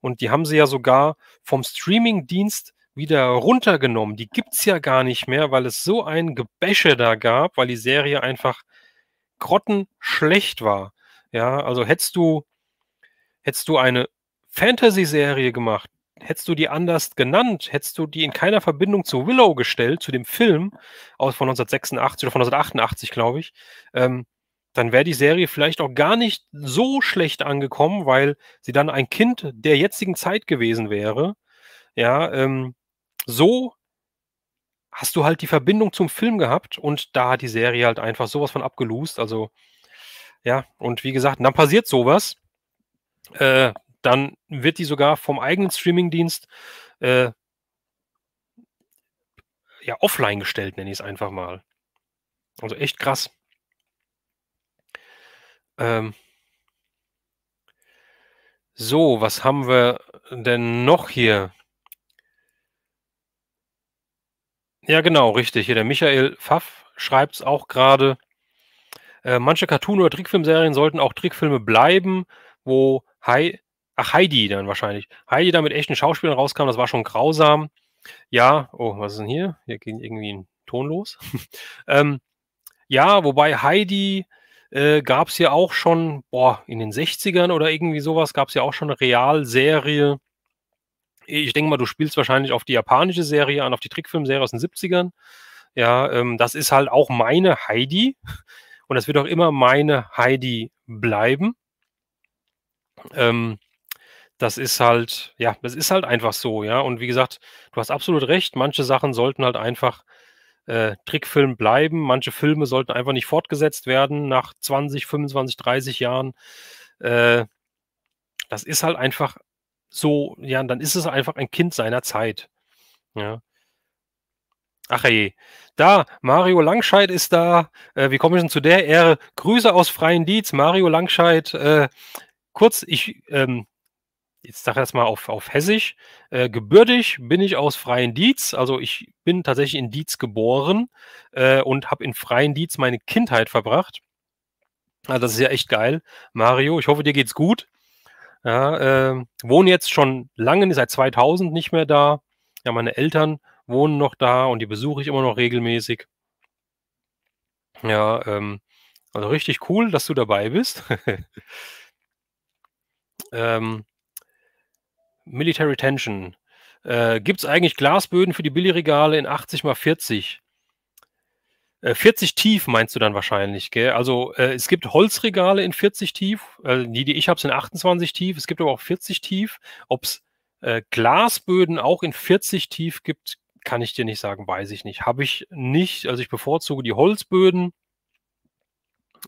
Und die haben sie ja sogar vom Streaming-Dienst wieder runtergenommen. Die gibt es ja gar nicht mehr, weil es so ein Gebäsche da gab, weil die Serie einfach grottenschlecht war. Ja, also hättest du, hättest du eine Fantasy-Serie gemacht, hättest du die anders genannt, hättest du die in keiner Verbindung zu Willow gestellt, zu dem Film aus von 1986 oder von 1988, glaube ich, ähm, dann wäre die Serie vielleicht auch gar nicht so schlecht angekommen, weil sie dann ein Kind der jetzigen Zeit gewesen wäre. Ja, ähm, so hast du halt die Verbindung zum Film gehabt und da hat die Serie halt einfach sowas von abgelust. Also ja, und wie gesagt, dann passiert sowas. Äh, dann wird die sogar vom eigenen Streamingdienst äh, ja offline gestellt, nenne ich es einfach mal. Also echt krass. Ähm so, was haben wir denn noch hier? Ja, genau, richtig. Hier der Michael Pfaff schreibt es auch gerade. Äh, manche Cartoon- oder Trickfilmserien sollten auch Trickfilme bleiben, wo Hei Ach, Heidi dann wahrscheinlich. Heidi da mit echten Schauspielern rauskam, das war schon grausam. Ja, oh, was ist denn hier? Hier ging irgendwie ein Ton los. ähm, ja, wobei Heidi äh, gab es ja auch schon, boah, in den 60ern oder irgendwie sowas, gab es ja auch schon eine Realserie. Ich denke mal, du spielst wahrscheinlich auf die japanische Serie an, auf die Trickfilmserie aus den 70ern. Ja, ähm, das ist halt auch meine Heidi. Und das wird auch immer meine Heidi bleiben. Ähm, das ist halt, ja, das ist halt einfach so, ja. Und wie gesagt, du hast absolut recht, manche Sachen sollten halt einfach äh, Trickfilm bleiben, manche Filme sollten einfach nicht fortgesetzt werden nach 20, 25, 30 Jahren. Äh, das ist halt einfach so, ja, dann ist es einfach ein Kind seiner Zeit. Ja. Ach je. Da, Mario Langscheid ist da. Äh, komme ich denn zu der Ehre. Grüße aus Freien Dietz, Mario Langscheid. Äh, kurz, ich, ähm, jetzt sage ich mal auf, auf Hessisch. Äh, gebürtig bin ich aus Freien Dietz. Also ich bin tatsächlich in Dietz geboren äh, und habe in Freien Dietz meine Kindheit verbracht. Also das ist ja echt geil. Mario, ich hoffe, dir geht's gut. Ja, ähm, wohne jetzt schon lange, seit 2000 nicht mehr da. Ja, meine Eltern wohnen noch da und die besuche ich immer noch regelmäßig. Ja, ähm, also richtig cool, dass du dabei bist. ähm, Military Tension. Äh, Gibt es eigentlich Glasböden für die Billigregale in 80 mal 40? 40 äh, tief meinst du dann wahrscheinlich, gell? Also äh, es gibt Holzregale in 40 tief, äh, die, die ich habe, sind 28 tief, es gibt aber auch 40 tief. Ob es äh, Glasböden auch in 40 tief gibt, kann ich dir nicht sagen, weiß ich nicht. Habe ich nicht, also ich bevorzuge die Holzböden.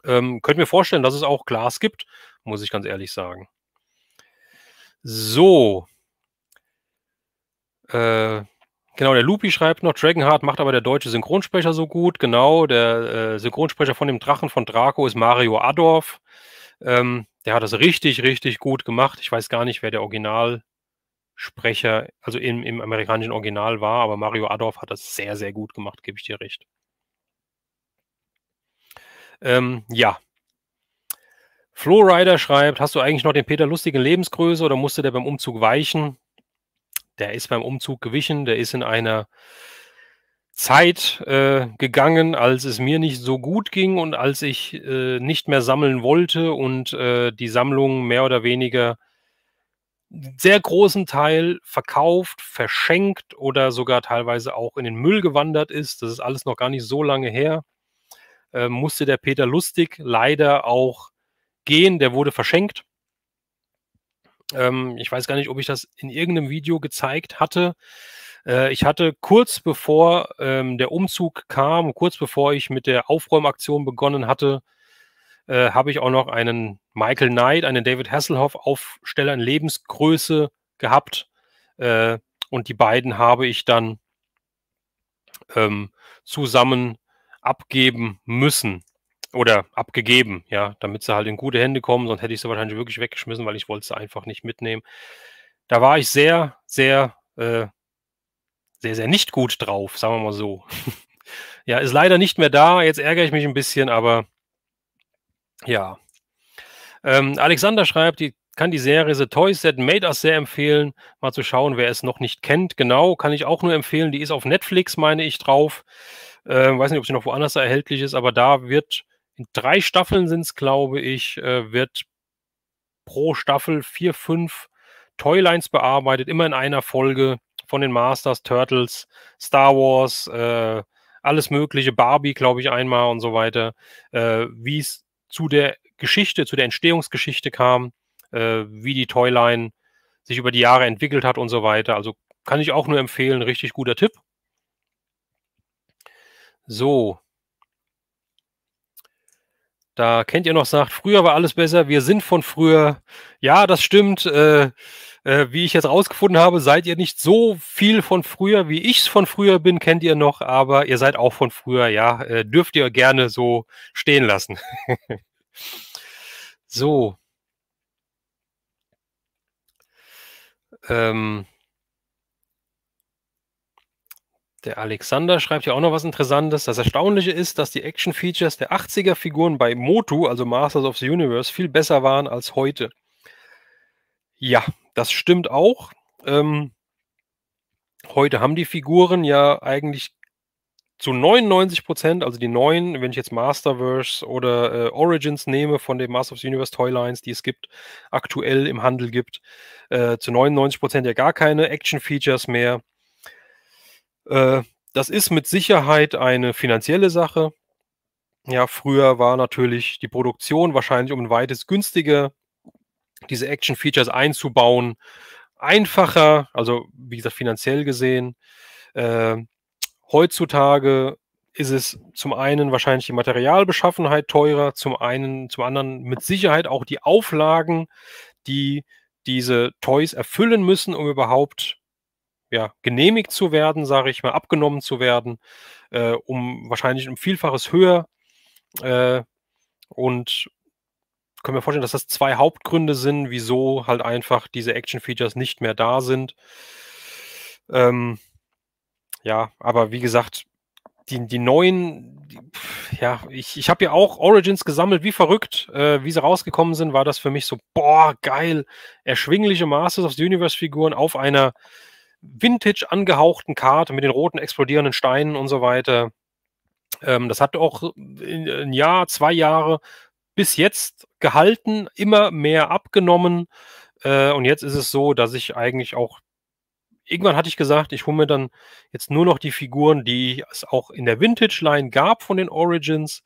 Ähm, könnt mir vorstellen, dass es auch Glas gibt, muss ich ganz ehrlich sagen. So. Äh, genau, der Lupi schreibt noch, Dragonheart macht aber der deutsche Synchronsprecher so gut. Genau, der äh, Synchronsprecher von dem Drachen von Draco ist Mario Adorf. Ähm, der hat das richtig, richtig gut gemacht. Ich weiß gar nicht, wer der Original Sprecher, also im, im amerikanischen Original war, aber Mario Adorf hat das sehr, sehr gut gemacht, gebe ich dir recht. Ähm, ja. Flo Rider schreibt, hast du eigentlich noch den Peter Lustigen Lebensgröße oder musste der beim Umzug weichen? Der ist beim Umzug gewichen, der ist in einer Zeit äh, gegangen, als es mir nicht so gut ging und als ich äh, nicht mehr sammeln wollte und äh, die Sammlung mehr oder weniger sehr großen Teil verkauft, verschenkt oder sogar teilweise auch in den Müll gewandert ist. Das ist alles noch gar nicht so lange her. Äh, musste der Peter Lustig leider auch gehen. Der wurde verschenkt. Ähm, ich weiß gar nicht, ob ich das in irgendeinem Video gezeigt hatte. Äh, ich hatte kurz bevor ähm, der Umzug kam, kurz bevor ich mit der Aufräumaktion begonnen hatte, äh, habe ich auch noch einen Michael Knight, einen David Hasselhoff Aufsteller in Lebensgröße gehabt. Äh, und die beiden habe ich dann ähm, zusammen abgeben müssen oder abgegeben, ja, damit sie halt in gute Hände kommen, sonst hätte ich sie wahrscheinlich wirklich weggeschmissen, weil ich wollte sie einfach nicht mitnehmen. Da war ich sehr, sehr, äh, sehr, sehr nicht gut drauf, sagen wir mal so. ja, ist leider nicht mehr da. Jetzt ärgere ich mich ein bisschen, aber ja. Ähm, Alexander schreibt, die kann die Serie The Toys That Made Us sehr empfehlen, mal zu schauen, wer es noch nicht kennt. Genau, kann ich auch nur empfehlen. Die ist auf Netflix, meine ich, drauf. Äh, weiß nicht, ob sie noch woanders erhältlich ist, aber da wird in drei Staffeln sind es, glaube ich, äh, wird pro Staffel vier, fünf Toylines bearbeitet, immer in einer Folge von den Masters, Turtles, Star Wars, äh, alles Mögliche, Barbie, glaube ich, einmal und so weiter. Äh, Wie es zu der Geschichte, zu der Entstehungsgeschichte kam, äh, wie die Toyline sich über die Jahre entwickelt hat und so weiter. Also kann ich auch nur empfehlen, richtig guter Tipp. So. Da kennt ihr noch, sagt, früher war alles besser, wir sind von früher. Ja, das stimmt. Äh, äh, wie ich jetzt rausgefunden habe, seid ihr nicht so viel von früher, wie ich es von früher bin, kennt ihr noch, aber ihr seid auch von früher, ja. Äh, dürft ihr gerne so stehen lassen. so. Ähm. Der Alexander schreibt ja auch noch was Interessantes. Das Erstaunliche ist, dass die Action-Features der 80er-Figuren bei Motu, also Masters of the Universe, viel besser waren als heute. Ja, das stimmt auch. Ähm, heute haben die Figuren ja eigentlich zu 99 Prozent, also die neuen, wenn ich jetzt Masterverse oder äh, Origins nehme von den Master of the Universe Toylines, die es gibt, aktuell im Handel gibt, äh, zu 99 Prozent ja gar keine Action-Features mehr. Äh, das ist mit Sicherheit eine finanzielle Sache. Ja, früher war natürlich die Produktion wahrscheinlich um ein weites günstiger diese Action-Features einzubauen. Einfacher, also wie gesagt, finanziell gesehen. Äh, heutzutage ist es zum einen wahrscheinlich die Materialbeschaffenheit teurer, zum einen, zum anderen mit Sicherheit auch die Auflagen, die diese Toys erfüllen müssen, um überhaupt ja, genehmigt zu werden, sage ich mal, abgenommen zu werden, äh, um wahrscheinlich um Vielfaches höher. Äh, und können wir vorstellen, dass das zwei Hauptgründe sind, wieso halt einfach diese Action-Features nicht mehr da sind. Ähm, ja, aber wie gesagt, die, die neuen, die, ja, ich, ich habe ja auch Origins gesammelt, wie verrückt, äh, wie sie rausgekommen sind, war das für mich so, boah, geil, erschwingliche Masters of the Universe-Figuren auf einer vintage angehauchten Karte mit den roten explodierenden Steinen und so weiter. Ähm, das hat auch ein Jahr, zwei Jahre bis jetzt gehalten, immer mehr abgenommen. Äh, und jetzt ist es so, dass ich eigentlich auch, irgendwann hatte ich gesagt, ich hole mir dann jetzt nur noch die Figuren, die es auch in der Vintage-Line gab von den Origins.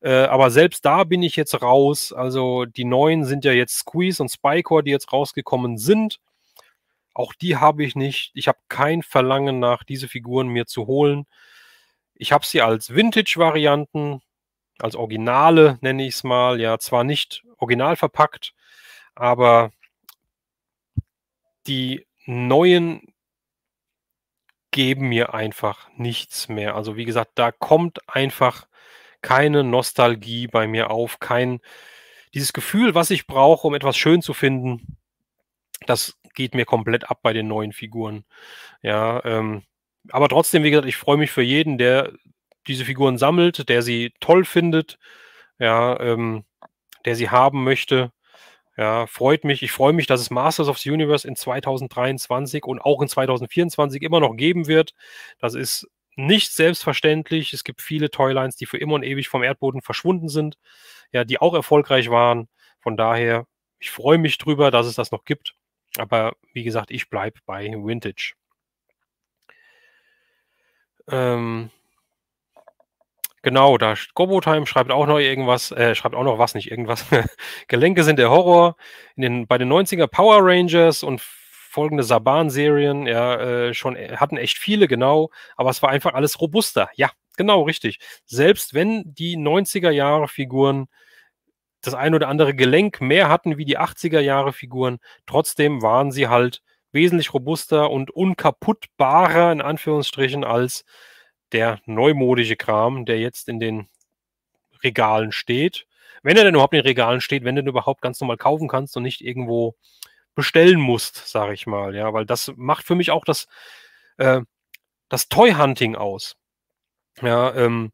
Äh, aber selbst da bin ich jetzt raus. Also die neuen sind ja jetzt Squeeze und Spycore, die jetzt rausgekommen sind. Auch die habe ich nicht. Ich habe kein Verlangen nach, diese Figuren mir zu holen. Ich habe sie als Vintage-Varianten als Originale nenne ich es mal, ja, zwar nicht original verpackt, aber die neuen geben mir einfach nichts mehr. Also wie gesagt, da kommt einfach keine Nostalgie bei mir auf, kein dieses Gefühl, was ich brauche, um etwas schön zu finden. Das geht mir komplett ab bei den neuen Figuren. Ja, ähm, aber trotzdem, wie gesagt, ich freue mich für jeden, der diese Figuren sammelt, der sie toll findet, ja, ähm, der sie haben möchte. Ja, freut mich. Ich freue mich, dass es Masters of the Universe in 2023 und auch in 2024 immer noch geben wird. Das ist nicht selbstverständlich. Es gibt viele Toylines, die für immer und ewig vom Erdboden verschwunden sind, ja, die auch erfolgreich waren. Von daher, ich freue mich drüber, dass es das noch gibt. Aber wie gesagt, ich bleibe bei Vintage. Ähm, Genau, da Gobotime schreibt auch noch irgendwas, äh, schreibt auch noch was, nicht irgendwas. Gelenke sind der Horror. In den, bei den 90er Power Rangers und folgende Saban-Serien, ja, äh, schon äh, hatten echt viele, genau, aber es war einfach alles robuster. Ja, genau, richtig. Selbst wenn die 90er Jahre Figuren das ein oder andere Gelenk mehr hatten wie die 80er Jahre Figuren, trotzdem waren sie halt wesentlich robuster und unkaputtbarer in Anführungsstrichen als der neumodische Kram, der jetzt in den Regalen steht. Wenn er denn überhaupt in den Regalen steht, wenn du den überhaupt ganz normal kaufen kannst und nicht irgendwo bestellen musst, sage ich mal. Ja, weil das macht für mich auch das, äh, das Toy-Hunting aus. Ja, ähm,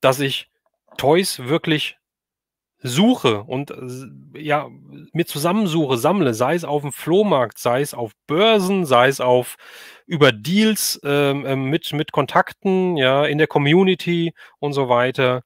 dass ich Toys wirklich suche und äh, ja, mir zusammensuche, sammle, sei es auf dem Flohmarkt, sei es auf Börsen, sei es auf über Deals ähm, ähm, mit, mit Kontakten, ja, in der Community und so weiter.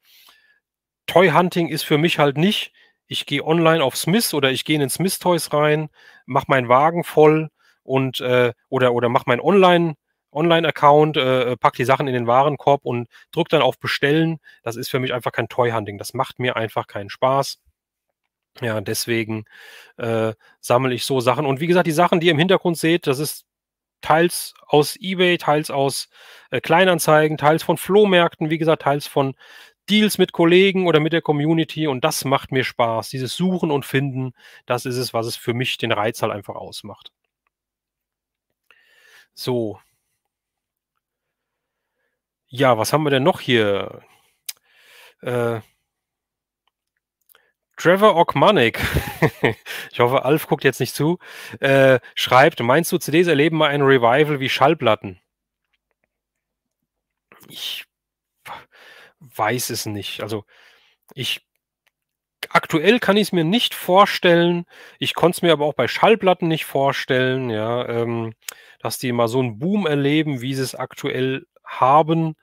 Toy Hunting ist für mich halt nicht, ich gehe online auf Smith oder ich gehe in den Smith Toys rein, mache meinen Wagen voll und äh, oder, oder mache mein Online Online-Account, äh, äh pack die Sachen in den Warenkorb und drück dann auf Bestellen. Das ist für mich einfach kein Toy-Hunting. Das macht mir einfach keinen Spaß. Ja, deswegen äh, sammle ich so Sachen. Und wie gesagt, die Sachen, die ihr im Hintergrund seht, das ist teils aus eBay, teils aus äh, Kleinanzeigen, teils von Flohmärkten, wie gesagt, teils von Deals mit Kollegen oder mit der Community. Und das macht mir Spaß. Dieses Suchen und Finden, das ist es, was es für mich den Reiz halt einfach ausmacht. So, ja, was haben wir denn noch hier? Äh, Trevor Ogmanik, ich hoffe, Alf guckt jetzt nicht zu, äh, schreibt, meinst du, CDs erleben mal ein Revival wie Schallplatten? Ich weiß es nicht. Also ich aktuell kann ich es mir nicht vorstellen. Ich konnte es mir aber auch bei Schallplatten nicht vorstellen, ja, ähm, dass die mal so einen Boom erleben, wie sie es aktuell haben.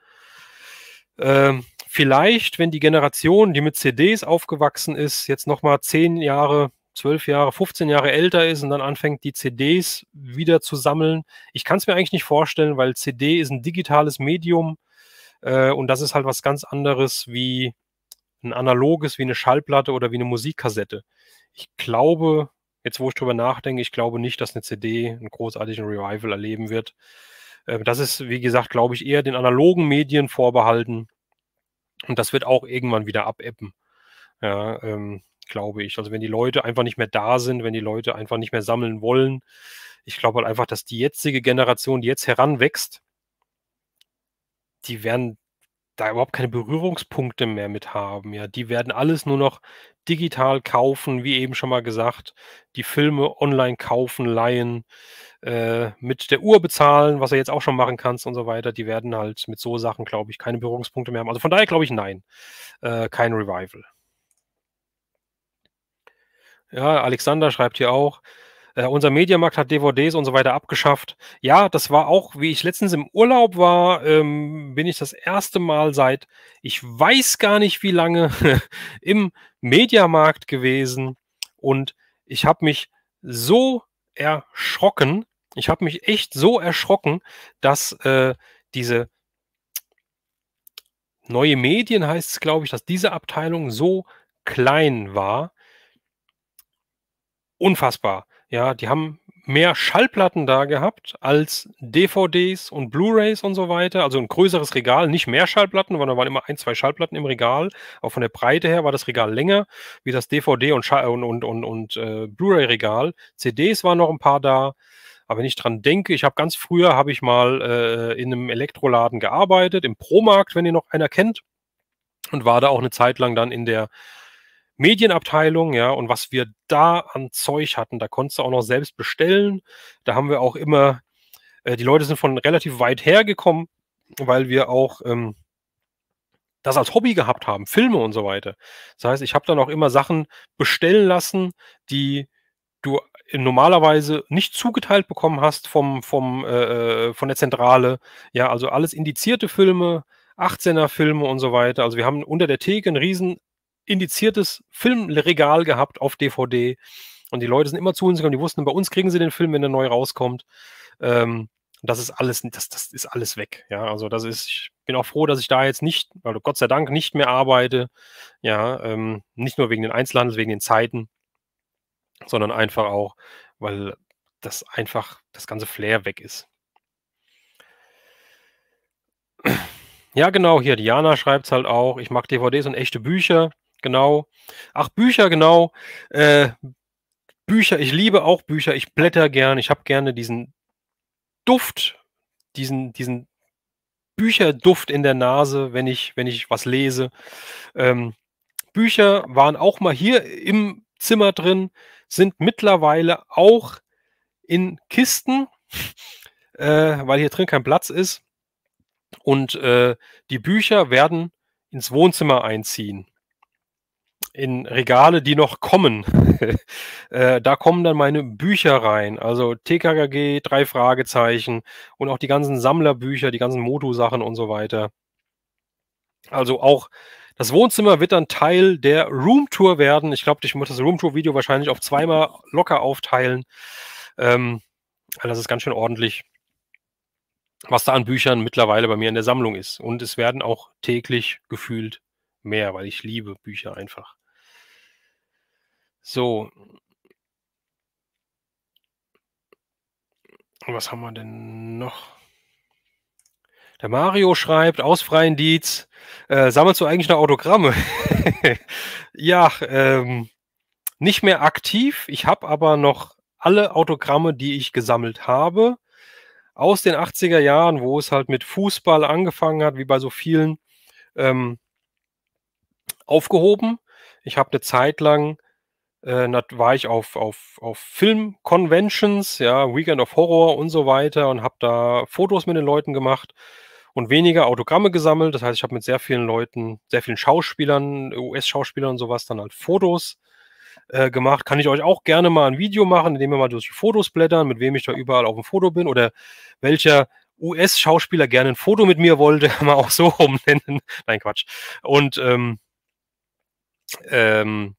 Ähm, vielleicht, wenn die Generation, die mit CDs aufgewachsen ist, jetzt nochmal zehn Jahre, zwölf Jahre, 15 Jahre älter ist und dann anfängt, die CDs wieder zu sammeln. Ich kann es mir eigentlich nicht vorstellen, weil CD ist ein digitales Medium äh, und das ist halt was ganz anderes wie ein analoges, wie eine Schallplatte oder wie eine Musikkassette. Ich glaube, jetzt wo ich drüber nachdenke, ich glaube nicht, dass eine CD einen großartigen Revival erleben wird. Ähm, das ist, wie gesagt, glaube ich, eher den analogen Medien vorbehalten. Und das wird auch irgendwann wieder abebben. Ja, ähm, glaube ich. Also wenn die Leute einfach nicht mehr da sind, wenn die Leute einfach nicht mehr sammeln wollen. Ich glaube halt einfach, dass die jetzige Generation, die jetzt heranwächst, die werden da überhaupt keine Berührungspunkte mehr mit haben. Ja, die werden alles nur noch digital kaufen, wie eben schon mal gesagt, die Filme online kaufen, leihen, äh, mit der Uhr bezahlen, was er jetzt auch schon machen kannst und so weiter, die werden halt mit so Sachen, glaube ich, keine Berührungspunkte mehr haben. Also von daher glaube ich, nein, äh, kein Revival. Ja, Alexander schreibt hier auch, Uh, unser Mediamarkt hat DVDs und so weiter abgeschafft. Ja, das war auch, wie ich letztens im Urlaub war, ähm, bin ich das erste Mal seit, ich weiß gar nicht wie lange, im Mediamarkt gewesen und ich habe mich so erschrocken, ich habe mich echt so erschrocken, dass äh, diese neue Medien heißt es, glaube ich, dass diese Abteilung so klein war. Unfassbar. Ja, die haben mehr Schallplatten da gehabt als DVDs und Blu-rays und so weiter. Also ein größeres Regal, nicht mehr Schallplatten, weil da waren immer ein, zwei Schallplatten im Regal. Auch von der Breite her war das Regal länger wie das DVD- und, und, und, und, und äh, Blu-ray-Regal. CDs waren noch ein paar da. Aber wenn ich dran denke, ich habe ganz früher, habe ich mal äh, in einem Elektroladen gearbeitet, im Promarkt, wenn ihr noch einer kennt, und war da auch eine Zeit lang dann in der Medienabteilung, ja, und was wir da an Zeug hatten, da konntest du auch noch selbst bestellen. Da haben wir auch immer, äh, die Leute sind von relativ weit hergekommen, weil wir auch ähm, das als Hobby gehabt haben, Filme und so weiter. Das heißt, ich habe dann auch immer Sachen bestellen lassen, die du normalerweise nicht zugeteilt bekommen hast vom, vom, äh, äh von der Zentrale. Ja, also alles indizierte Filme, 18er Filme und so weiter. Also wir haben unter der Theke ein riesen indiziertes Filmregal gehabt auf DVD. Und die Leute sind immer zu uns gekommen, die wussten, bei uns kriegen sie den Film, wenn er neu rauskommt. Ähm, das ist alles, das, das ist alles weg. Ja, also das ist, ich bin auch froh, dass ich da jetzt nicht, weil also Gott sei Dank nicht mehr arbeite. Ja, ähm, nicht nur wegen den Einzelhandels, wegen den Zeiten sondern einfach auch, weil das einfach das ganze Flair weg ist. Ja, genau, hier Diana schreibt es halt auch. Ich mag DVDs und echte Bücher. Genau. Ach, Bücher, genau. Äh, Bücher, ich liebe auch Bücher. Ich blätter gern. Ich habe gerne diesen Duft, diesen, diesen Bücherduft in der Nase, wenn ich, wenn ich was lese. Ähm, Bücher waren auch mal hier im Zimmer drin sind mittlerweile auch in Kisten, äh, weil hier drin kein Platz ist. Und äh, die Bücher werden ins Wohnzimmer einziehen. In Regale, die noch kommen. äh, da kommen dann meine Bücher rein. Also TKG, drei Fragezeichen und auch die ganzen Sammlerbücher, die ganzen Motu-Sachen und so weiter. Also auch das Wohnzimmer wird dann Teil der Roomtour werden. Ich glaube, ich muss das Roomtour-Video wahrscheinlich auf zweimal locker aufteilen. Ähm, das ist ganz schön ordentlich, was da an Büchern mittlerweile bei mir in der Sammlung ist. Und es werden auch täglich gefühlt mehr, weil ich liebe Bücher einfach. So. Was haben wir denn noch? Der Mario schreibt aus freien Dietz, äh, sammelst du eigentlich noch Autogramme? ja, ähm, nicht mehr aktiv. Ich habe aber noch alle Autogramme, die ich gesammelt habe, aus den 80er Jahren, wo es halt mit Fußball angefangen hat, wie bei so vielen, ähm, aufgehoben. Ich habe eine Zeit lang äh, war ich auf, auf, auf Film-Conventions, ja, Weekend of Horror und so weiter und habe da Fotos mit den Leuten gemacht und weniger Autogramme gesammelt. Das heißt, ich habe mit sehr vielen Leuten, sehr vielen Schauspielern, US-Schauspielern und sowas dann halt Fotos äh, gemacht. Kann ich euch auch gerne mal ein Video machen, indem wir mal durch die Fotos blättern, mit wem ich da überall auf dem Foto bin oder welcher US-Schauspieler gerne ein Foto mit mir wollte, mal auch so rumnennen. Nein, Quatsch. Und ähm, ähm,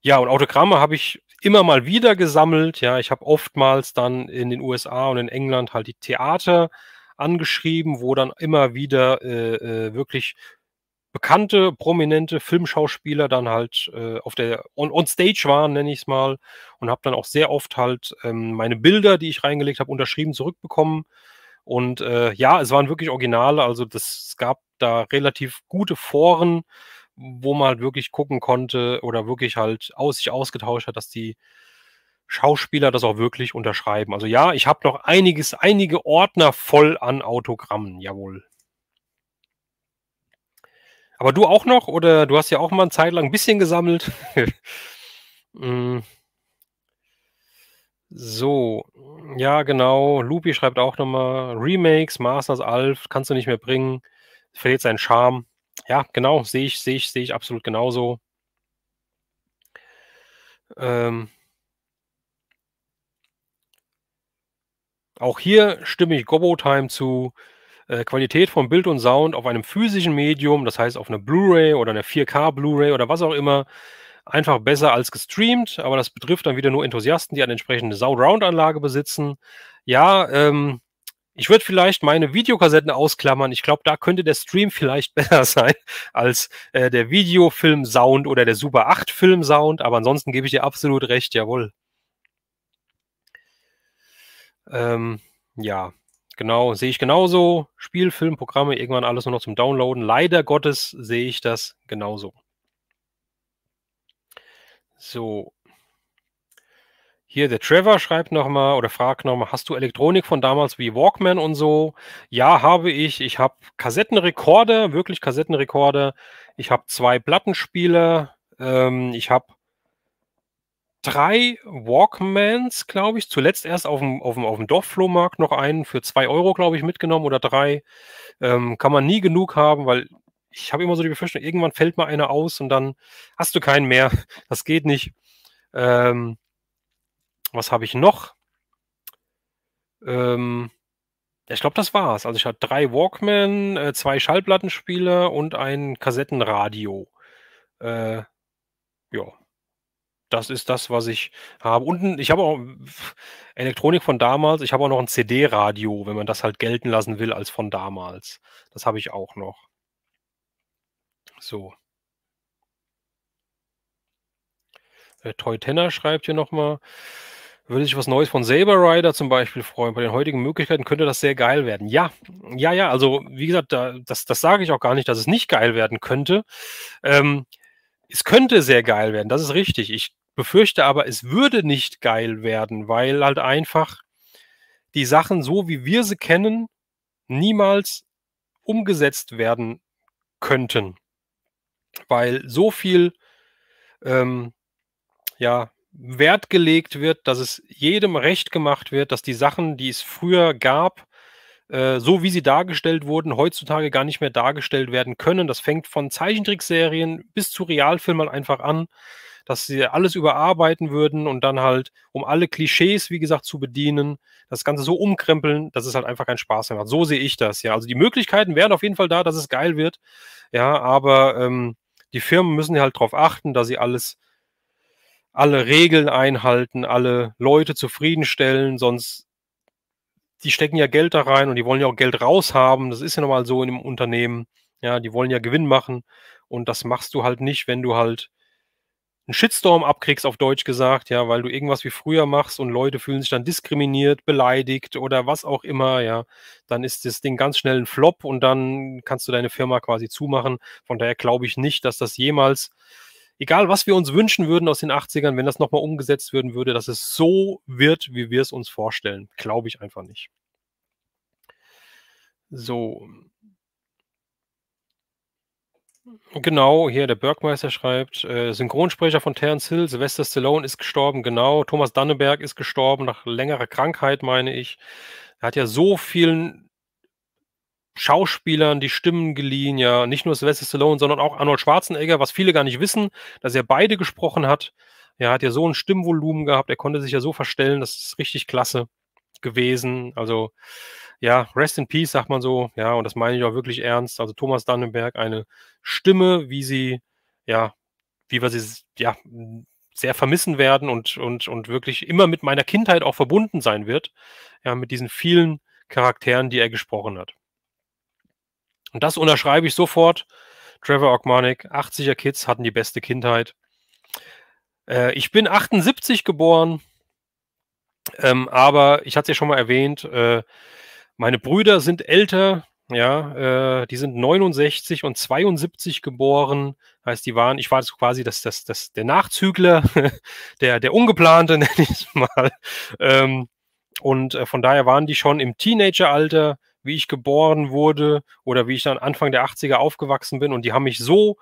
ja, und Autogramme habe ich immer mal wieder gesammelt. Ja, ich habe oftmals dann in den USA und in England halt die Theater angeschrieben, wo dann immer wieder äh, äh, wirklich bekannte, prominente Filmschauspieler dann halt äh, auf der on, on Stage waren, nenne ich es mal, und habe dann auch sehr oft halt ähm, meine Bilder, die ich reingelegt habe, unterschrieben zurückbekommen. Und äh, ja, es waren wirklich Originale, also das, es gab da relativ gute Foren, wo man halt wirklich gucken konnte oder wirklich halt aus sich ausgetauscht hat, dass die Schauspieler das auch wirklich unterschreiben. Also ja, ich habe noch einiges, einige Ordner voll an Autogrammen, jawohl. Aber du auch noch oder du hast ja auch mal eine Zeit lang ein bisschen gesammelt. Mm. so, ja genau. Lupi schreibt auch nochmal Remakes, Masters, Alf, kannst du nicht mehr bringen, verliert seinen Charme. Ja, genau, sehe ich, sehe ich, sehe ich absolut genauso. Ähm, Auch hier stimme ich Gobotime zu. Äh, Qualität von Bild und Sound auf einem physischen Medium, das heißt auf einer Blu-ray oder einer 4K Blu-ray oder was auch immer, einfach besser als gestreamt. Aber das betrifft dann wieder nur Enthusiasten, die eine entsprechende Sound-Round-Anlage besitzen. Ja, ähm, ich würde vielleicht meine Videokassetten ausklammern. Ich glaube, da könnte der Stream vielleicht besser sein als äh, der Videofilm-Sound oder der Super 8-Film-Sound. Aber ansonsten gebe ich dir absolut recht, jawohl. Ähm, ja, genau, sehe ich genauso. Spiel, Film, Programme, irgendwann alles nur noch zum Downloaden. Leider Gottes sehe ich das genauso. So. Hier der Trevor schreibt nochmal oder fragt nochmal, hast du Elektronik von damals wie Walkman und so? Ja, habe ich. Ich habe Kassettenrekorder, wirklich Kassettenrekorder. Ich habe zwei Plattenspieler. Ähm, ich habe drei Walkmans, glaube ich. Zuletzt erst auf dem, auf dem, auf dem Dorfflohmarkt noch einen für zwei Euro, glaube ich, mitgenommen oder drei. Ähm, kann man nie genug haben, weil ich habe immer so die Befürchtung, irgendwann fällt mal einer aus und dann hast du keinen mehr. Das geht nicht. Ähm, was habe ich noch? Ähm, ich glaube, das war's. Also ich hatte drei Walkman, äh, zwei Schallplattenspieler und ein Kassettenradio. Äh, ja, das ist das, was ich habe. Und ich habe auch Elektronik von damals, ich habe auch noch ein CD-Radio, wenn man das halt gelten lassen will, als von damals. Das habe ich auch noch. So. Äh, Toy Tenner schreibt hier nochmal, würde sich was Neues von Saber Rider zum Beispiel freuen. Bei den heutigen Möglichkeiten könnte das sehr geil werden. Ja, ja, ja, also wie gesagt, da, das, das sage ich auch gar nicht, dass es nicht geil werden könnte. Ähm, es könnte sehr geil werden, das ist richtig. Ich befürchte aber, es würde nicht geil werden, weil halt einfach die Sachen so, wie wir sie kennen, niemals umgesetzt werden könnten. Weil so viel ähm, ja, Wert gelegt wird, dass es jedem recht gemacht wird, dass die Sachen, die es früher gab, äh, so wie sie dargestellt wurden, heutzutage gar nicht mehr dargestellt werden können. Das fängt von Zeichentrickserien bis zu Realfilmen halt einfach an dass sie alles überarbeiten würden und dann halt, um alle Klischees, wie gesagt, zu bedienen, das Ganze so umkrempeln, dass es halt einfach keinen Spaß mehr macht. So sehe ich das, ja. Also die Möglichkeiten wären auf jeden Fall da, dass es geil wird, ja, aber ähm, die Firmen müssen halt darauf achten, dass sie alles alle Regeln einhalten, alle Leute zufriedenstellen, sonst die stecken ja Geld da rein und die wollen ja auch Geld raushaben. Das ist ja nochmal so in einem Unternehmen. Ja, die wollen ja Gewinn machen und das machst du halt nicht, wenn du halt einen Shitstorm abkriegst, auf Deutsch gesagt, ja, weil du irgendwas wie früher machst und Leute fühlen sich dann diskriminiert, beleidigt oder was auch immer, ja, dann ist das Ding ganz schnell ein Flop und dann kannst du deine Firma quasi zumachen. Von daher glaube ich nicht, dass das jemals, egal was wir uns wünschen würden aus den 80ern, wenn das nochmal umgesetzt werden würde, dass es so wird, wie wir es uns vorstellen. Glaube ich einfach nicht. So, Genau, hier der Bergmeister schreibt, äh, Synchronsprecher von Terence Hill, Sylvester Stallone ist gestorben, genau. Thomas Danneberg ist gestorben nach längerer Krankheit, meine ich. Er hat ja so vielen Schauspielern die Stimmen geliehen, ja. Nicht nur Sylvester Stallone, sondern auch Arnold Schwarzenegger, was viele gar nicht wissen, dass er beide gesprochen hat. Er hat ja so ein Stimmvolumen gehabt, er konnte sich ja so verstellen, das ist richtig klasse gewesen. Also ja, rest in peace, sagt man so. Ja, und das meine ich auch wirklich ernst. Also Thomas Dannenberg, eine Stimme, wie sie, ja, wie wir sie, ja, sehr vermissen werden und, und, und wirklich immer mit meiner Kindheit auch verbunden sein wird. Ja, mit diesen vielen Charakteren, die er gesprochen hat. Und das unterschreibe ich sofort. Trevor Ogmanik, 80er Kids hatten die beste Kindheit. Äh, ich bin 78 geboren, ähm, aber ich hatte es ja schon mal erwähnt, äh, meine Brüder sind älter, ja, äh, die sind 69 und 72 geboren. Heißt, die waren, ich war so quasi das, das, das, der Nachzügler, der, der Ungeplante, nenne ich es mal. Ähm, und äh, von daher waren die schon im Teenageralter, wie ich geboren wurde oder wie ich dann Anfang der 80er aufgewachsen bin. Und die haben mich so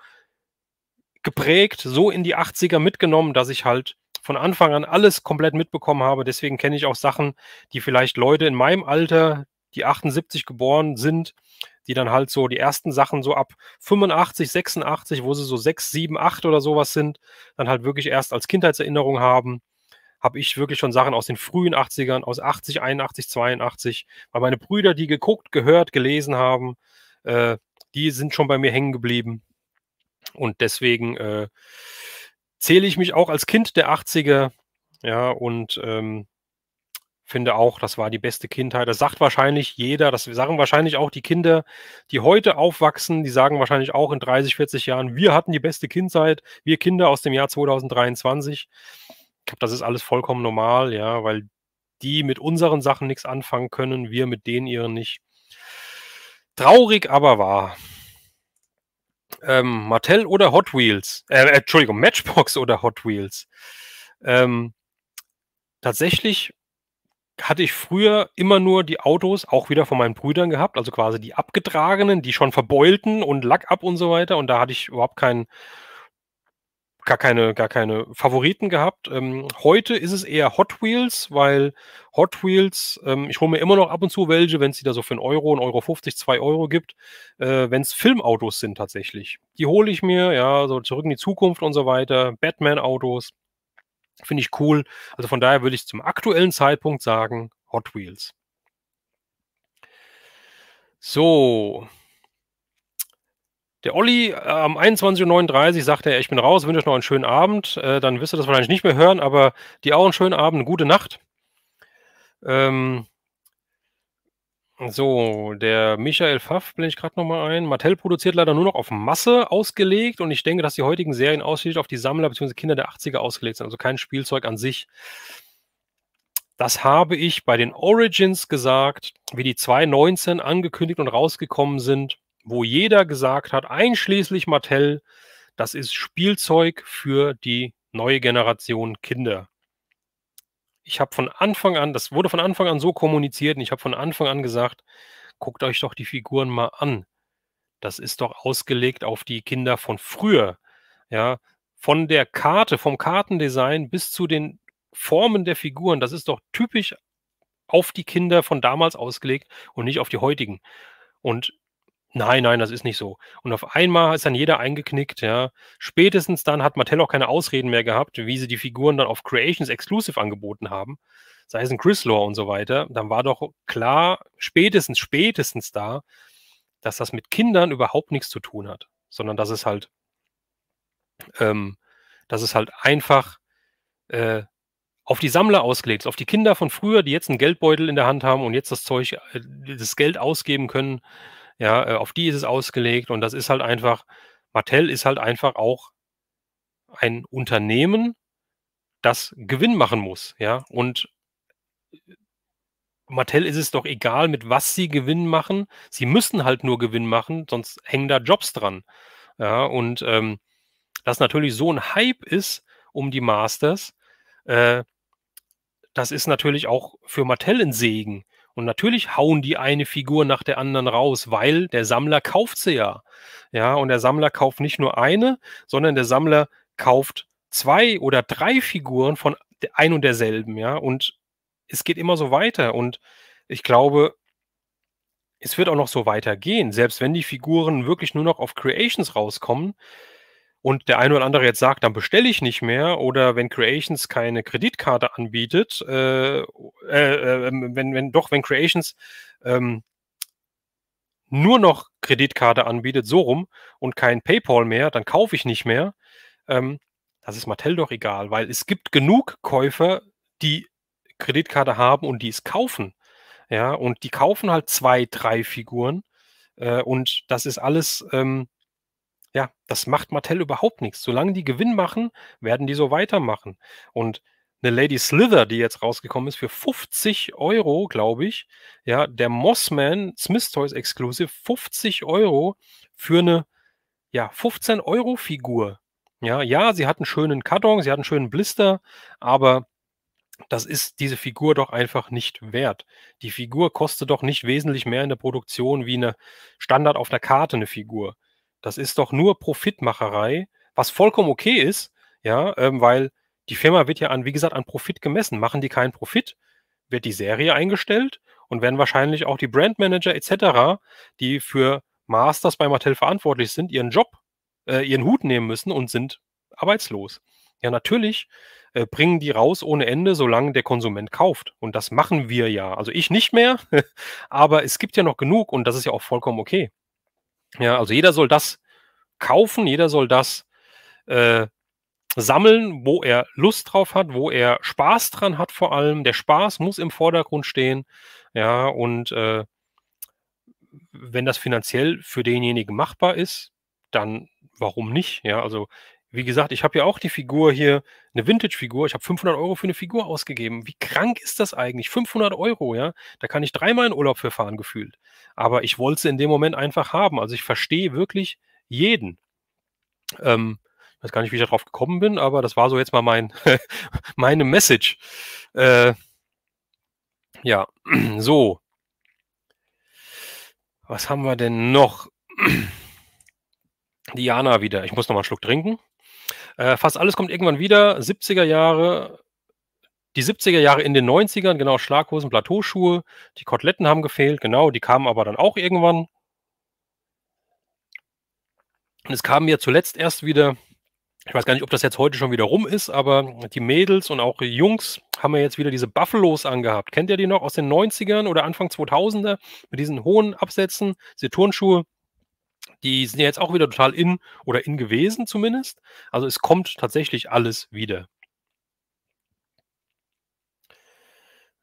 geprägt, so in die 80er mitgenommen, dass ich halt von Anfang an alles komplett mitbekommen habe. Deswegen kenne ich auch Sachen, die vielleicht Leute in meinem Alter, die 78 geboren sind, die dann halt so die ersten Sachen so ab 85, 86, wo sie so 6, 7, 8 oder sowas sind, dann halt wirklich erst als Kindheitserinnerung haben, habe ich wirklich schon Sachen aus den frühen 80ern, aus 80, 81, 82, weil meine Brüder, die geguckt, gehört, gelesen haben, äh, die sind schon bei mir hängen geblieben. Und deswegen äh, zähle ich mich auch als Kind der 80er. Ja, und ähm, finde auch, das war die beste Kindheit. Das sagt wahrscheinlich jeder, das sagen wahrscheinlich auch die Kinder, die heute aufwachsen, die sagen wahrscheinlich auch in 30, 40 Jahren, wir hatten die beste Kindheit, wir Kinder aus dem Jahr 2023. Ich glaube, das ist alles vollkommen normal, ja, weil die mit unseren Sachen nichts anfangen können, wir mit denen ihren nicht. Traurig, aber wahr. Ähm, Mattel oder Hot Wheels? Äh, äh Entschuldigung, Matchbox oder Hot Wheels? Ähm, tatsächlich hatte ich früher immer nur die Autos, auch wieder von meinen Brüdern gehabt, also quasi die abgetragenen, die schon verbeulten und Lack ab und so weiter. Und da hatte ich überhaupt keinen, gar keine, gar keine Favoriten gehabt. Ähm, heute ist es eher Hot Wheels, weil Hot Wheels, ähm, ich hole mir immer noch ab und zu welche, wenn es die da so für einen Euro, einen Euro 50, zwei Euro gibt, äh, wenn es Filmautos sind tatsächlich. Die hole ich mir, ja, so zurück in die Zukunft und so weiter, Batman-Autos. Finde ich cool. Also von daher würde ich zum aktuellen Zeitpunkt sagen, Hot Wheels. So. Der Olli äh, am ähm, 21.39 Uhr sagte er, ich bin raus, wünsche euch noch einen schönen Abend. Äh, dann wirst du das wahrscheinlich nicht mehr hören, aber dir auch einen schönen Abend, eine gute Nacht. Ähm, so, der Michael Pfaff blende ich gerade nochmal ein. Mattel produziert leider nur noch auf Masse ausgelegt und ich denke, dass die heutigen Serien ausschließlich auf die Sammler bzw. Kinder der 80er ausgelegt sind, also kein Spielzeug an sich. Das habe ich bei den Origins gesagt, wie die 2019 angekündigt und rausgekommen sind, wo jeder gesagt hat, einschließlich Mattel, das ist Spielzeug für die neue Generation Kinder ich habe von Anfang an, das wurde von Anfang an so kommuniziert und ich habe von Anfang an gesagt, guckt euch doch die Figuren mal an. Das ist doch ausgelegt auf die Kinder von früher. Ja, von der Karte, vom Kartendesign bis zu den Formen der Figuren, das ist doch typisch auf die Kinder von damals ausgelegt und nicht auf die heutigen. Und Nein, nein, das ist nicht so. Und auf einmal ist dann jeder eingeknickt, ja. Spätestens dann hat Mattel auch keine Ausreden mehr gehabt, wie sie die Figuren dann auf Creations Exclusive angeboten haben, sei es ein Chrislore und so weiter. Dann war doch klar, spätestens, spätestens da, dass das mit Kindern überhaupt nichts zu tun hat, sondern dass es halt, ähm, dass es halt einfach äh, auf die Sammler ausgelegt, ist, auf die Kinder von früher, die jetzt einen Geldbeutel in der Hand haben und jetzt das Zeug, äh, das Geld ausgeben können ja, äh, auf die ist es ausgelegt und das ist halt einfach, Mattel ist halt einfach auch ein Unternehmen, das Gewinn machen muss, ja. Und äh, Mattel ist es doch egal, mit was sie Gewinn machen. Sie müssen halt nur Gewinn machen, sonst hängen da Jobs dran. Ja, und ähm, dass natürlich so ein Hype ist um die Masters, äh, das ist natürlich auch für Mattel ein Segen. Und natürlich hauen die eine Figur nach der anderen raus, weil der Sammler kauft sie ja. Ja, und der Sammler kauft nicht nur eine, sondern der Sammler kauft zwei oder drei Figuren von ein und derselben, ja. Und es geht immer so weiter. Und ich glaube, es wird auch noch so weitergehen. Selbst wenn die Figuren wirklich nur noch auf Creations rauskommen, und der eine oder andere jetzt sagt, dann bestelle ich nicht mehr oder wenn Creations keine Kreditkarte anbietet, äh, äh, ähm, wenn, wenn doch, wenn Creations ähm, nur noch Kreditkarte anbietet, so rum und kein PayPal mehr, dann kaufe ich nicht mehr. Ähm, das ist Mattel doch egal, weil es gibt genug Käufer, die Kreditkarte haben und die es kaufen. Ja, und die kaufen halt zwei, drei Figuren. Äh, und das ist alles ähm, ja, das macht Mattel überhaupt nichts. Solange die Gewinn machen, werden die so weitermachen. Und eine Lady Slither, die jetzt rausgekommen ist, für 50 Euro, glaube ich. Ja, der Mossman Smith Toys Exclusive, 50 Euro für eine, ja, 15 Euro Figur. Ja, ja, sie hat einen schönen Karton, sie hat einen schönen Blister, aber das ist diese Figur doch einfach nicht wert. Die Figur kostet doch nicht wesentlich mehr in der Produktion wie eine Standard auf der Karte eine Figur. Das ist doch nur Profitmacherei, was vollkommen okay ist, ja, ähm, weil die Firma wird ja an, wie gesagt, an Profit gemessen. Machen die keinen Profit, wird die Serie eingestellt und werden wahrscheinlich auch die Brandmanager etc., die für Masters bei Mattel verantwortlich sind, ihren Job, äh, ihren Hut nehmen müssen und sind arbeitslos. Ja, natürlich äh, bringen die raus ohne Ende, solange der Konsument kauft. Und das machen wir ja. Also ich nicht mehr, aber es gibt ja noch genug und das ist ja auch vollkommen okay. Ja, also jeder soll das kaufen, jeder soll das äh, sammeln, wo er Lust drauf hat, wo er Spaß dran hat vor allem. Der Spaß muss im Vordergrund stehen. Ja, und äh, wenn das finanziell für denjenigen machbar ist, dann warum nicht? Ja, also wie gesagt, ich habe ja auch die Figur hier, eine Vintage-Figur. Ich habe 500 Euro für eine Figur ausgegeben. Wie krank ist das eigentlich? 500 Euro, ja? Da kann ich dreimal in Urlaub für fahren, gefühlt. Aber ich wollte sie in dem Moment einfach haben. Also ich verstehe wirklich jeden. Ähm, ich weiß gar nicht, wie ich darauf gekommen bin, aber das war so jetzt mal mein, meine Message. Äh, ja, so. Was haben wir denn noch? Diana wieder. Ich muss noch mal einen Schluck trinken. Äh, fast alles kommt irgendwann wieder. 70er Jahre, die 70er Jahre in den 90ern, genau, Schlaghosen, Plateauschuhe, die Koteletten haben gefehlt, genau, die kamen aber dann auch irgendwann. Und es kamen ja zuletzt erst wieder, ich weiß gar nicht, ob das jetzt heute schon wieder rum ist, aber die Mädels und auch die Jungs haben ja jetzt wieder diese Buffalos angehabt. Kennt ihr die noch aus den 90ern oder Anfang 2000er? Mit diesen hohen Absätzen, diese Turnschuhe die sind ja jetzt auch wieder total in oder in gewesen zumindest. Also es kommt tatsächlich alles wieder.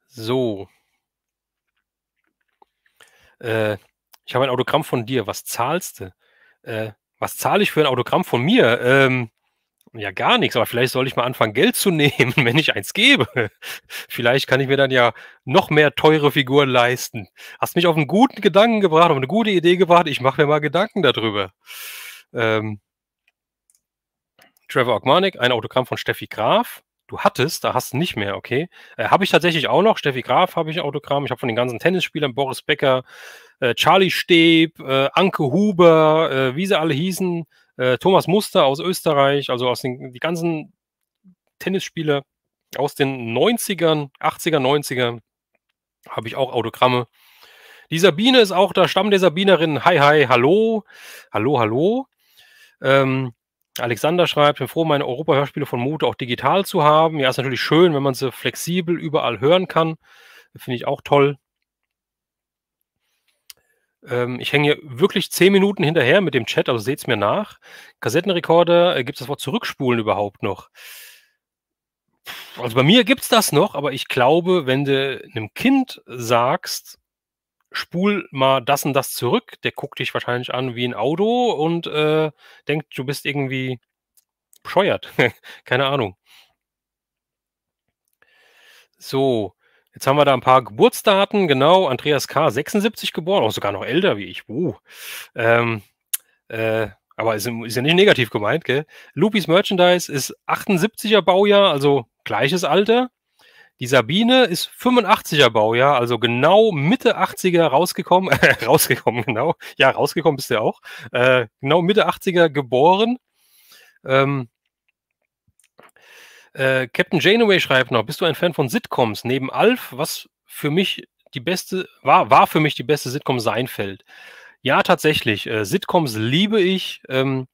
So. Äh, ich habe ein Autogramm von dir. Was zahlst du? Äh, was zahle ich für ein Autogramm von mir? Ähm, ja, gar nichts, aber vielleicht soll ich mal anfangen, Geld zu nehmen, wenn ich eins gebe. Vielleicht kann ich mir dann ja noch mehr teure Figuren leisten. Hast mich auf einen guten Gedanken gebracht, auf eine gute Idee gebracht. Ich mache mir mal Gedanken darüber. Ähm, Trevor Ogmanik, ein Autogramm von Steffi Graf. Du hattest, da hast du nicht mehr, okay. Äh, habe ich tatsächlich auch noch. Steffi Graf habe ich ein Autogramm. Ich habe von den ganzen Tennisspielern, Boris Becker, äh, Charlie Steb, äh, Anke Huber, äh, wie sie alle hießen, äh, Thomas Muster aus Österreich, also aus den die ganzen Tennisspiele aus den 90ern, 80er, 90er, habe ich auch Autogramme. Die Sabine ist auch da, Stamm der Sabinerin. Hi, hi, hallo, hallo, hallo. Ähm, Alexander schreibt, ich bin froh, meine Europa-Hörspiele von Mute auch digital zu haben. Ja, ist natürlich schön, wenn man sie flexibel überall hören kann. Finde ich auch toll. Ähm, ich hänge hier wirklich zehn Minuten hinterher mit dem Chat, also seht es mir nach. Kassettenrekorder, äh, gibt es das Wort Zurückspulen überhaupt noch? Also bei mir gibt es das noch, aber ich glaube, wenn du einem Kind sagst, spul mal das und das zurück, der guckt dich wahrscheinlich an wie ein Auto und äh, denkt, du bist irgendwie bescheuert. Keine Ahnung. So, Jetzt haben wir da ein paar Geburtsdaten, genau. Andreas K., 76 geboren, auch sogar noch älter wie ich. Uh. Ähm, äh, aber ist, ist, ja nicht negativ gemeint, gell? Lupis Merchandise ist 78er Baujahr, also gleiches Alter. Die Sabine ist 85er Baujahr, also genau Mitte 80er rausgekommen, äh, rausgekommen, genau. Ja, rausgekommen bist du ja auch. Äh, genau Mitte 80er geboren. Ähm, äh, Captain Janeway schreibt noch: Bist du ein Fan von Sitcoms? Neben Alf, was für mich die beste war, war für mich die beste Sitcom Seinfeld. Ja, tatsächlich. Äh, Sitcoms liebe ich. Ähm,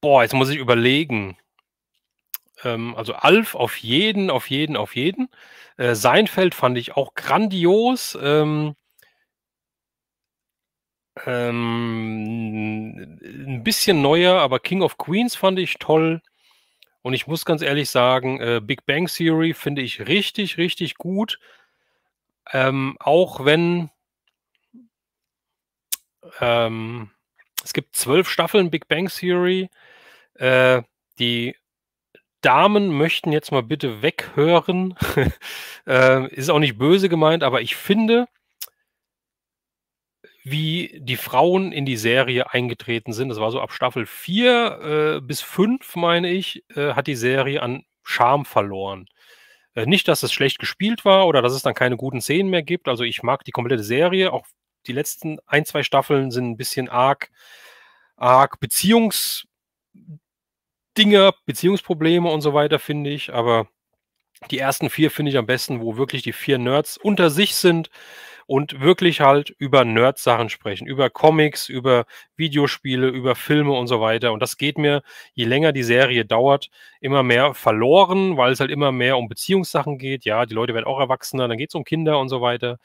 boah, jetzt muss ich überlegen. Ähm, also Alf auf jeden, auf jeden, auf jeden. Äh, Seinfeld fand ich auch grandios. Ähm, ähm, ein bisschen neuer, aber King of Queens fand ich toll. Und ich muss ganz ehrlich sagen, äh, Big Bang Theory finde ich richtig, richtig gut. Ähm, auch wenn ähm, es gibt zwölf Staffeln Big Bang Theory. Äh, die Damen möchten jetzt mal bitte weghören. äh, ist auch nicht böse gemeint, aber ich finde, wie die Frauen in die Serie eingetreten sind. Das war so ab Staffel 4 äh, bis 5, meine ich, äh, hat die Serie an Charme verloren. Äh, nicht, dass es schlecht gespielt war oder dass es dann keine guten Szenen mehr gibt. Also ich mag die komplette Serie. Auch die letzten ein, zwei Staffeln sind ein bisschen arg, arg Beziehungsdinge, Beziehungsprobleme und so weiter, finde ich. Aber die ersten vier finde ich am besten, wo wirklich die vier Nerds unter sich sind und wirklich halt über Nerd-Sachen sprechen, über Comics, über Videospiele, über Filme und so weiter. Und das geht mir, je länger die Serie dauert, immer mehr verloren, weil es halt immer mehr um Beziehungssachen geht. Ja, die Leute werden auch erwachsener, dann geht es um Kinder und so weiter.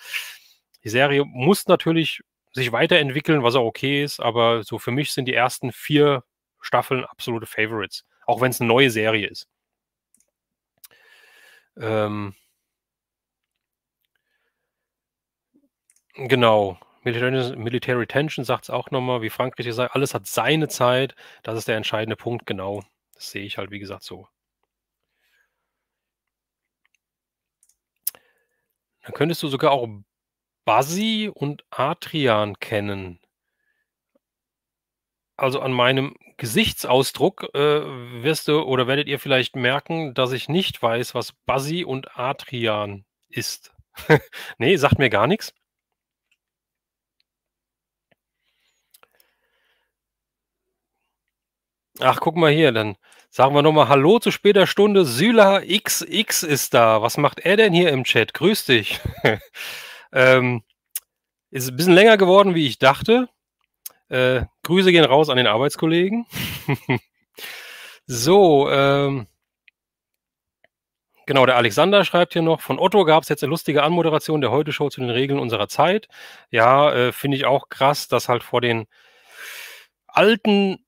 Die Serie muss natürlich sich weiterentwickeln, was auch okay ist, aber so für mich sind die ersten vier Staffeln absolute Favorites, auch wenn es eine neue Serie ist. Ähm, Genau. Military, Military Tension sagt es auch nochmal, wie Frankreich richtig sagt, alles hat seine Zeit. Das ist der entscheidende Punkt, genau. Das sehe ich halt, wie gesagt, so. Dann könntest du sogar auch Basi und Adrian kennen. Also an meinem Gesichtsausdruck äh, wirst du oder werdet ihr vielleicht merken, dass ich nicht weiß, was Basi und Adrian ist. nee, sagt mir gar nichts. Ach, guck mal hier, dann sagen wir nochmal Hallo zu später Stunde. Syla XX ist da. Was macht er denn hier im Chat? Grüß dich. ähm, ist ein bisschen länger geworden, wie ich dachte. Äh, Grüße gehen raus an den Arbeitskollegen. so, ähm, genau, der Alexander schreibt hier noch, von Otto gab es jetzt eine lustige Anmoderation der Heute-Show zu den Regeln unserer Zeit. Ja, äh, finde ich auch krass, dass halt vor den alten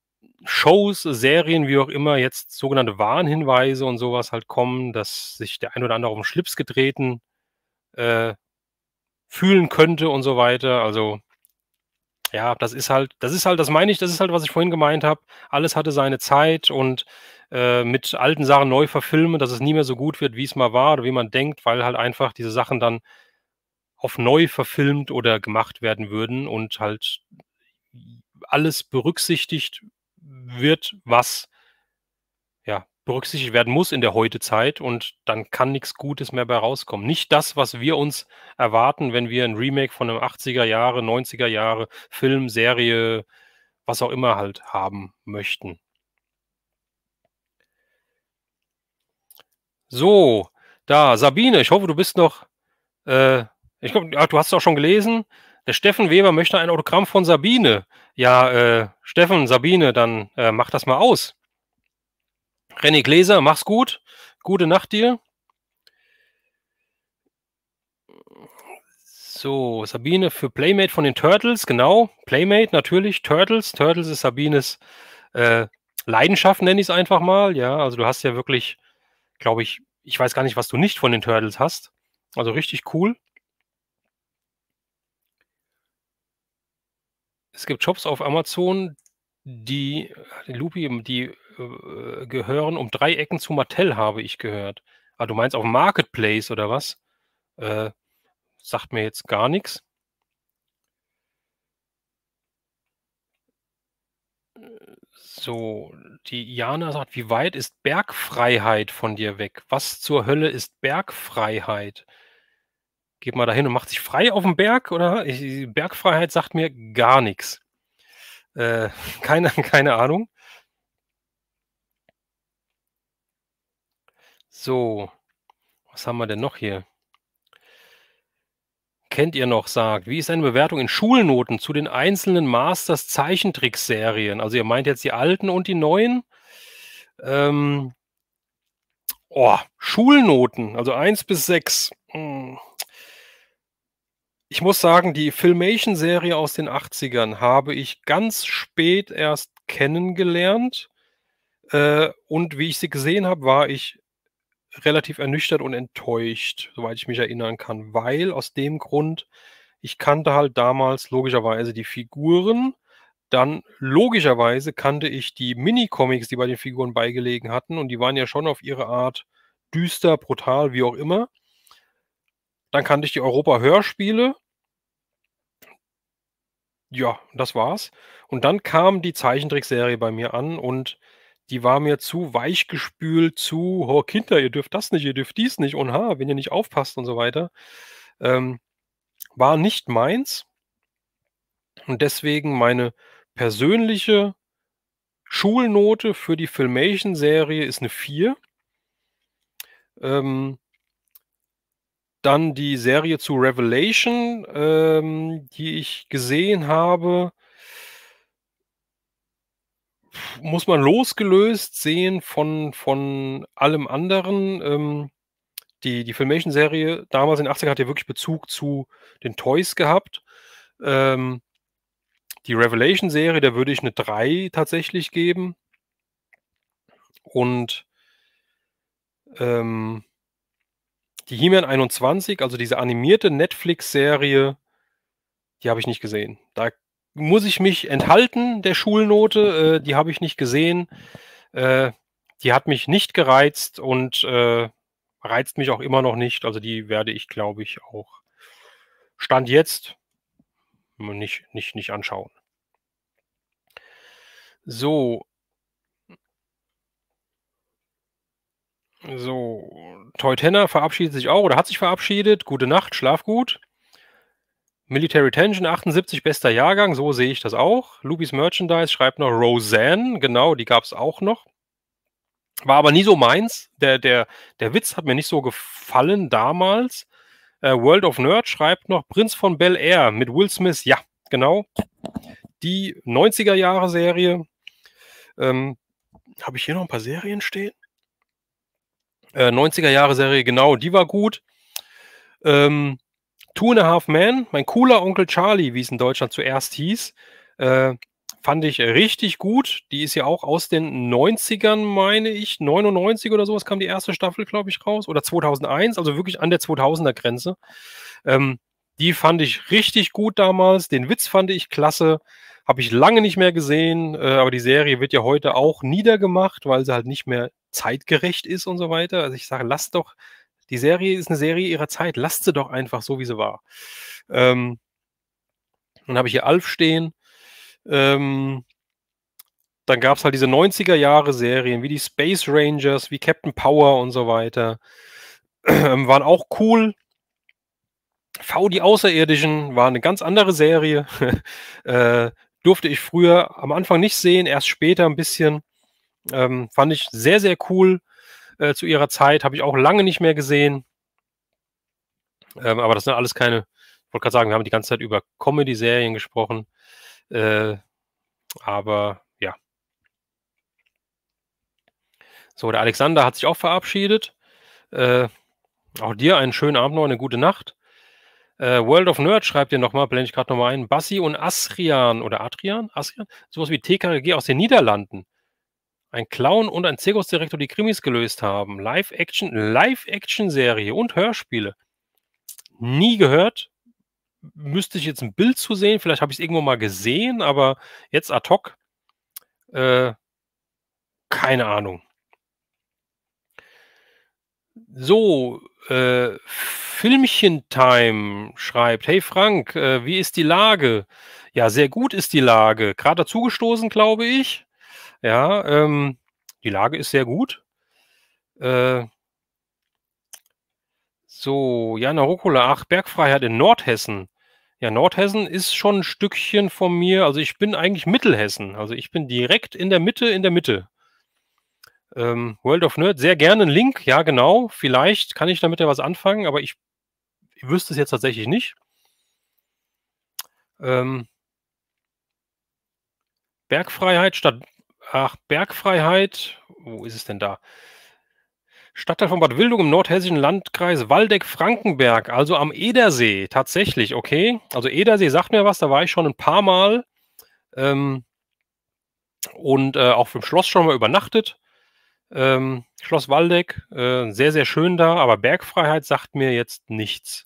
Shows, Serien, wie auch immer, jetzt sogenannte Warnhinweise und sowas halt kommen, dass sich der ein oder andere auf den Schlips getreten äh, fühlen könnte und so weiter. Also ja, das ist halt, das ist halt, das meine ich, das ist halt, was ich vorhin gemeint habe. Alles hatte seine Zeit und äh, mit alten Sachen neu verfilmen, dass es nie mehr so gut wird, wie es mal war oder wie man denkt, weil halt einfach diese Sachen dann auf neu verfilmt oder gemacht werden würden und halt alles berücksichtigt wird, was ja, berücksichtigt werden muss in der heute Zeit und dann kann nichts Gutes mehr bei rauskommen. Nicht das, was wir uns erwarten, wenn wir ein Remake von einem 80er Jahre, 90er Jahre Film, Serie, was auch immer halt haben möchten. So, da, Sabine, ich hoffe, du bist noch, äh, ich glaube, ah, du hast es auch schon gelesen der Steffen Weber möchte ein Autogramm von Sabine. Ja, äh, Steffen, Sabine, dann äh, mach das mal aus. René Gläser, mach's gut. Gute Nacht dir. So, Sabine für Playmate von den Turtles, genau. Playmate natürlich, Turtles. Turtles ist Sabines äh, Leidenschaft, nenne ich es einfach mal. Ja, also du hast ja wirklich, glaube ich, ich weiß gar nicht, was du nicht von den Turtles hast. Also richtig cool. es gibt Shops auf Amazon, die äh, Lupi, ähm, die äh, gehören um drei Ecken zu Mattel, habe ich gehört. Ah, du meinst auf Marketplace oder was? Äh, sagt mir jetzt gar nichts. So, die Jana sagt, wie weit ist Bergfreiheit von dir weg? Was zur Hölle ist Bergfreiheit? geht mal dahin und macht sich frei auf dem Berg oder ich, Bergfreiheit sagt mir gar nichts. Äh, keine, keine Ahnung. So, was haben wir denn noch hier? Kennt ihr noch, sagt, wie ist eine Bewertung in Schulnoten zu den einzelnen Masters Zeichentrickserien? Also ihr meint jetzt die alten und die neuen? Ähm, oh, Schulnoten, also 1 bis 6. Hm ich muss sagen, die Filmation-Serie aus den 80ern habe ich ganz spät erst kennengelernt. Äh, und wie ich sie gesehen habe, war ich relativ ernüchtert und enttäuscht, soweit ich mich erinnern kann, weil aus dem Grund, ich kannte halt damals logischerweise die Figuren, dann logischerweise kannte ich die Mini-Comics, die bei den Figuren beigelegen hatten und die waren ja schon auf ihre Art düster, brutal, wie auch immer. Dann kannte ich die Europa-Hörspiele. Ja, das war's. Und dann kam die Zeichentrickserie bei mir an und die war mir zu weichgespült, zu, oh Kinder, ihr dürft das nicht, ihr dürft dies nicht und ha, wenn ihr nicht aufpasst und so weiter. Ähm, war nicht meins. Und deswegen meine persönliche Schulnote für die Filmation-Serie ist eine 4. Ähm, dann die Serie zu Revelation, ähm, die ich gesehen habe, muss man losgelöst sehen von, von allem anderen. Ähm, die, die Filmation-Serie damals in den 80ern hat ja wirklich Bezug zu den Toys gehabt. Ähm, die Revelation-Serie, da würde ich eine 3 tatsächlich geben. Und ähm, die He-Man 21, also diese animierte Netflix-Serie, die habe ich nicht gesehen. Da muss ich mich enthalten der Schulnote, äh, die habe ich nicht gesehen. Äh, die hat mich nicht gereizt und äh, reizt mich auch immer noch nicht. Also die werde ich, glaube ich, auch Stand jetzt nicht, nicht, nicht anschauen. So, So, Toy Tenner verabschiedet sich auch oder hat sich verabschiedet. Gute Nacht, schlaf gut. Military Tension 78, bester Jahrgang, so sehe ich das auch. Lubis Merchandise schreibt noch Roseanne, genau, die gab es auch noch. War aber nie so meins. Der, der, der Witz hat mir nicht so gefallen damals. Äh, World of Nerd schreibt noch Prinz von Bel Air mit Will Smith, ja, genau. Die 90er Jahre Serie. Ähm, Habe ich hier noch ein paar Serien stehen? Äh, 90er-Jahre-Serie, genau, die war gut. Ähm, Two and a Half Man, mein cooler Onkel Charlie, wie es in Deutschland zuerst hieß, äh, fand ich richtig gut. Die ist ja auch aus den 90ern, meine ich, 99 oder sowas kam die erste Staffel, glaube ich, raus. Oder 2001, also wirklich an der 2000er-Grenze. Ähm, die fand ich richtig gut damals. Den Witz fand ich klasse. Habe ich lange nicht mehr gesehen, äh, aber die Serie wird ja heute auch niedergemacht, weil sie halt nicht mehr zeitgerecht ist und so weiter. Also ich sage, lasst doch, die Serie ist eine Serie ihrer Zeit, lasst sie doch einfach so, wie sie war. Ähm, dann habe ich hier Alf stehen. Ähm, dann gab es halt diese 90er Jahre Serien wie die Space Rangers, wie Captain Power und so weiter. Ähm, waren auch cool. V die Außerirdischen war eine ganz andere Serie. äh, durfte ich früher am Anfang nicht sehen, erst später ein bisschen. Ähm, fand ich sehr, sehr cool äh, zu ihrer Zeit. Habe ich auch lange nicht mehr gesehen. Ähm, aber das sind alles keine, ich wollte gerade sagen, wir haben die ganze Zeit über Comedy-Serien gesprochen. Äh, aber ja. So, der Alexander hat sich auch verabschiedet. Äh, auch dir einen schönen Abend noch, eine gute Nacht. Äh, World of Nerd schreibt ihr nochmal, blende ich gerade nochmal ein. Bassi und Asrian oder Adrian? Asrian? Sowas wie TKG aus den Niederlanden ein Clown und ein Zirkusdirektor die Krimis gelöst haben. Live-Action, Live-Action-Serie und Hörspiele. Nie gehört. Müsste ich jetzt ein Bild zu sehen. Vielleicht habe ich es irgendwo mal gesehen, aber jetzt ad hoc. Äh, keine Ahnung. So, äh, Filmchen-Time schreibt, hey Frank, äh, wie ist die Lage? Ja, sehr gut ist die Lage. Gerade dazugestoßen, glaube ich. Ja, ähm, die Lage ist sehr gut. Äh, so, Jana Rucola, ach, Bergfreiheit in Nordhessen. Ja, Nordhessen ist schon ein Stückchen von mir. Also ich bin eigentlich Mittelhessen. Also ich bin direkt in der Mitte, in der Mitte. Ähm, World of Nerd, sehr gerne ein Link. Ja, genau. Vielleicht kann ich damit ja was anfangen, aber ich, ich wüsste es jetzt tatsächlich nicht. Ähm, Bergfreiheit statt Ach, Bergfreiheit. Wo ist es denn da? Stadtteil von Bad Wildung im nordhessischen Landkreis Waldeck-Frankenberg, also am Edersee, tatsächlich, okay. Also Edersee sagt mir was, da war ich schon ein paar Mal ähm, und äh, auch im Schloss schon mal übernachtet. Ähm, Schloss Waldeck, äh, sehr, sehr schön da, aber Bergfreiheit sagt mir jetzt nichts.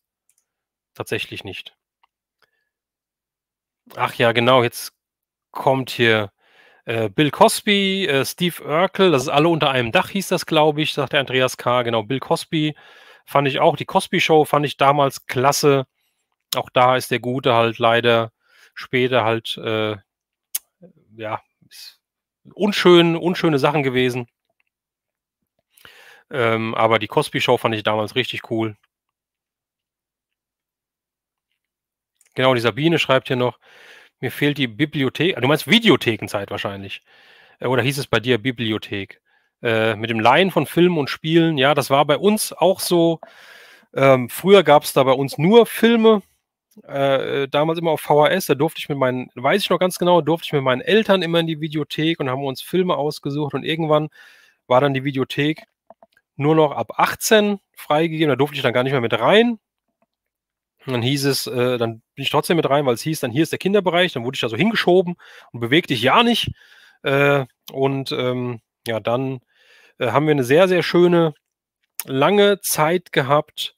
Tatsächlich nicht. Ach ja, genau, jetzt kommt hier äh, Bill Cosby, äh, Steve Urkel, das ist alle unter einem Dach, hieß das, glaube ich, sagt der Andreas K. Genau, Bill Cosby fand ich auch. Die Cosby-Show fand ich damals klasse. Auch da ist der Gute halt leider später halt, äh, ja, unschön, unschöne Sachen gewesen. Ähm, aber die Cosby-Show fand ich damals richtig cool. Genau, die Sabine schreibt hier noch, mir fehlt die Bibliothek. Ah, du meinst Videothekenzeit wahrscheinlich. Äh, oder hieß es bei dir Bibliothek? Äh, mit dem Laien von Filmen und Spielen. Ja, das war bei uns auch so. Ähm, früher gab es da bei uns nur Filme. Äh, damals immer auf VHS. Da durfte ich mit meinen, weiß ich noch ganz genau, durfte ich mit meinen Eltern immer in die Videothek und haben uns Filme ausgesucht. Und irgendwann war dann die Videothek nur noch ab 18 freigegeben. Da durfte ich dann gar nicht mehr mit rein. Und dann hieß es, äh, dann bin ich trotzdem mit rein, weil es hieß, dann hier ist der Kinderbereich, dann wurde ich da so hingeschoben und bewegte ich ja nicht. Äh, und ähm, ja, dann äh, haben wir eine sehr, sehr schöne, lange Zeit gehabt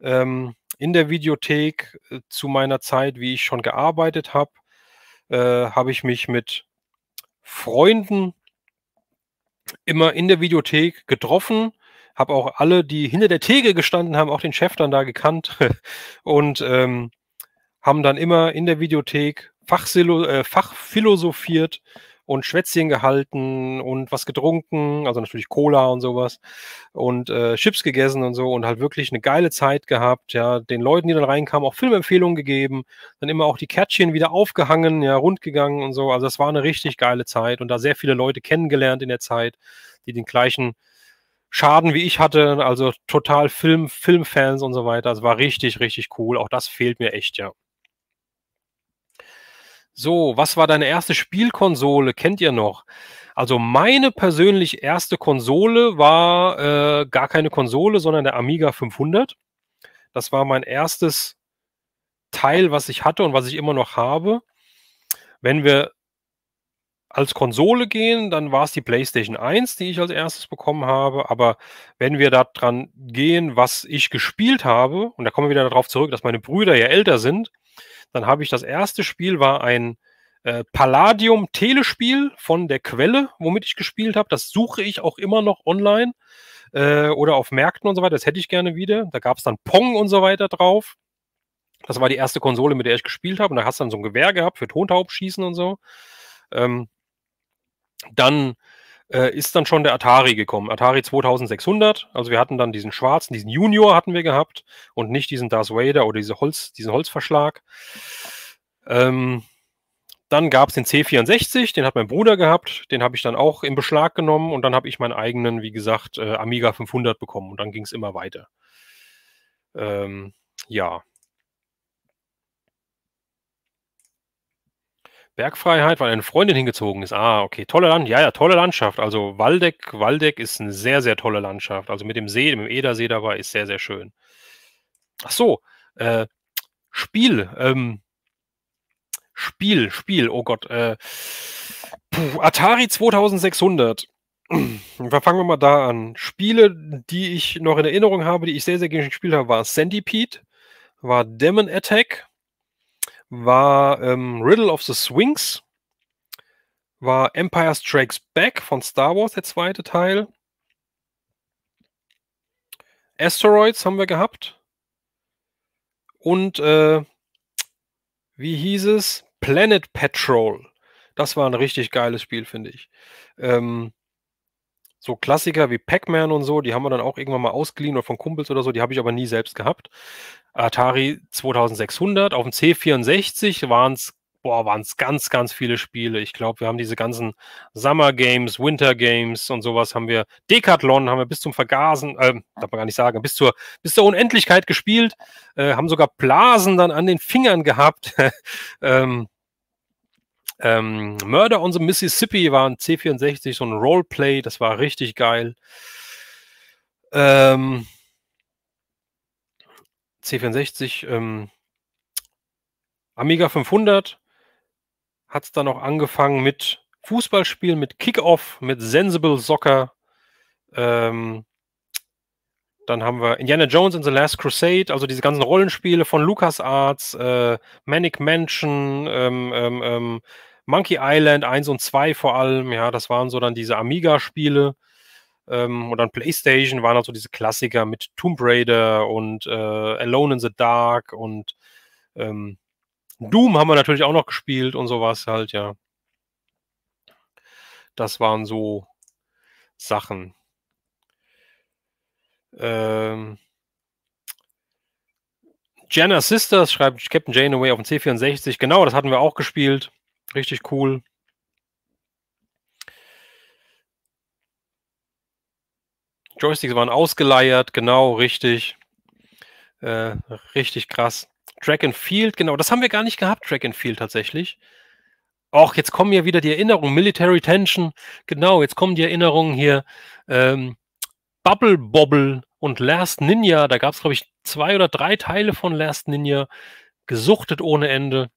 ähm, in der Videothek äh, zu meiner Zeit, wie ich schon gearbeitet habe, äh, habe ich mich mit Freunden immer in der Videothek getroffen habe auch alle, die hinter der Theke gestanden haben, auch den Chef dann da gekannt und ähm, haben dann immer in der Videothek Fachsilo, äh, fachphilosophiert und Schwätzchen gehalten und was getrunken, also natürlich Cola und sowas und äh, Chips gegessen und so und halt wirklich eine geile Zeit gehabt, ja, den Leuten, die dann reinkamen, auch Filmempfehlungen gegeben, dann immer auch die Kärtchen wieder aufgehangen, ja, rundgegangen und so, also das war eine richtig geile Zeit und da sehr viele Leute kennengelernt in der Zeit, die den gleichen Schaden, wie ich hatte, also total Film, Filmfans und so weiter. Es war richtig, richtig cool. Auch das fehlt mir echt, ja. So, was war deine erste Spielkonsole? Kennt ihr noch? Also meine persönlich erste Konsole war äh, gar keine Konsole, sondern der Amiga 500. Das war mein erstes Teil, was ich hatte und was ich immer noch habe. Wenn wir als Konsole gehen, dann war es die PlayStation 1, die ich als erstes bekommen habe. Aber wenn wir da dran gehen, was ich gespielt habe, und da kommen wir wieder darauf zurück, dass meine Brüder ja älter sind, dann habe ich das erste Spiel war ein äh, Palladium Telespiel von der Quelle, womit ich gespielt habe. Das suche ich auch immer noch online äh, oder auf Märkten und so weiter. Das hätte ich gerne wieder. Da gab es dann Pong und so weiter drauf. Das war die erste Konsole, mit der ich gespielt habe. Und da hast du dann so ein Gewehr gehabt für Tontaubschießen und so. Ähm, dann äh, ist dann schon der Atari gekommen, Atari 2600. Also wir hatten dann diesen schwarzen, diesen Junior hatten wir gehabt und nicht diesen Darth Vader oder diese Holz, diesen Holzverschlag. Ähm, dann gab es den C64, den hat mein Bruder gehabt, den habe ich dann auch in Beschlag genommen und dann habe ich meinen eigenen, wie gesagt, äh, Amiga 500 bekommen und dann ging es immer weiter. Ähm, ja, Bergfreiheit, weil eine Freundin hingezogen ist. Ah, okay, tolle Land, ja, ja, tolle Landschaft. Also Waldeck, Waldeck ist eine sehr, sehr tolle Landschaft. Also mit dem See, mit dem Edersee dabei ist sehr, sehr schön. Ach so, äh, Spiel, ähm, Spiel, Spiel, oh Gott, äh, puh, Atari 2600. Fangen wir mal da an. Spiele, die ich noch in Erinnerung habe, die ich sehr, sehr gerne gespielt habe, war Centipede, war Demon Attack, war ähm, Riddle of the Swings, war Empire Strikes Back von Star Wars, der zweite Teil. Asteroids haben wir gehabt. Und äh, wie hieß es? Planet Patrol. Das war ein richtig geiles Spiel, finde ich. Ähm, so Klassiker wie Pac-Man und so, die haben wir dann auch irgendwann mal ausgeliehen oder von Kumpels oder so, die habe ich aber nie selbst gehabt. Atari 2600, auf dem C64 waren es boah, waren es ganz, ganz viele Spiele. Ich glaube, wir haben diese ganzen Summer Games, Winter Games und sowas haben wir. Decathlon haben wir bis zum Vergasen, äh, darf man gar nicht sagen, bis zur, bis zur Unendlichkeit gespielt, äh, haben sogar Blasen dann an den Fingern gehabt. ähm, ähm, Murder on the Mississippi war ein C64, so ein Roleplay, das war richtig geil. Ähm, C64, ähm, Amiga 500 hat es dann auch angefangen mit Fußballspielen, mit Kickoff, mit Sensible Soccer. Ähm, dann haben wir Indiana Jones and the Last Crusade, also diese ganzen Rollenspiele von LucasArts, äh, Manic Mansion, ähm, ähm, ähm, Monkey Island 1 und 2 vor allem, ja, das waren so dann diese Amiga-Spiele. Ähm, und dann PlayStation waren auch so diese Klassiker mit Tomb Raider und äh, Alone in the Dark und ähm, Doom haben wir natürlich auch noch gespielt und sowas halt, ja. Das waren so Sachen. Ähm, Jenna Sisters schreibt Captain Janeway auf dem C64. Genau, das hatten wir auch gespielt. Richtig cool. Joysticks waren ausgeleiert, genau, richtig. Äh, richtig krass. Track and Field, genau, das haben wir gar nicht gehabt, Track and Field tatsächlich. Auch jetzt kommen ja wieder die Erinnerungen, Military Tension, genau, jetzt kommen die Erinnerungen hier. Ähm, Bubble Bobble und Last Ninja, da gab es, glaube ich, zwei oder drei Teile von Last Ninja, gesuchtet ohne Ende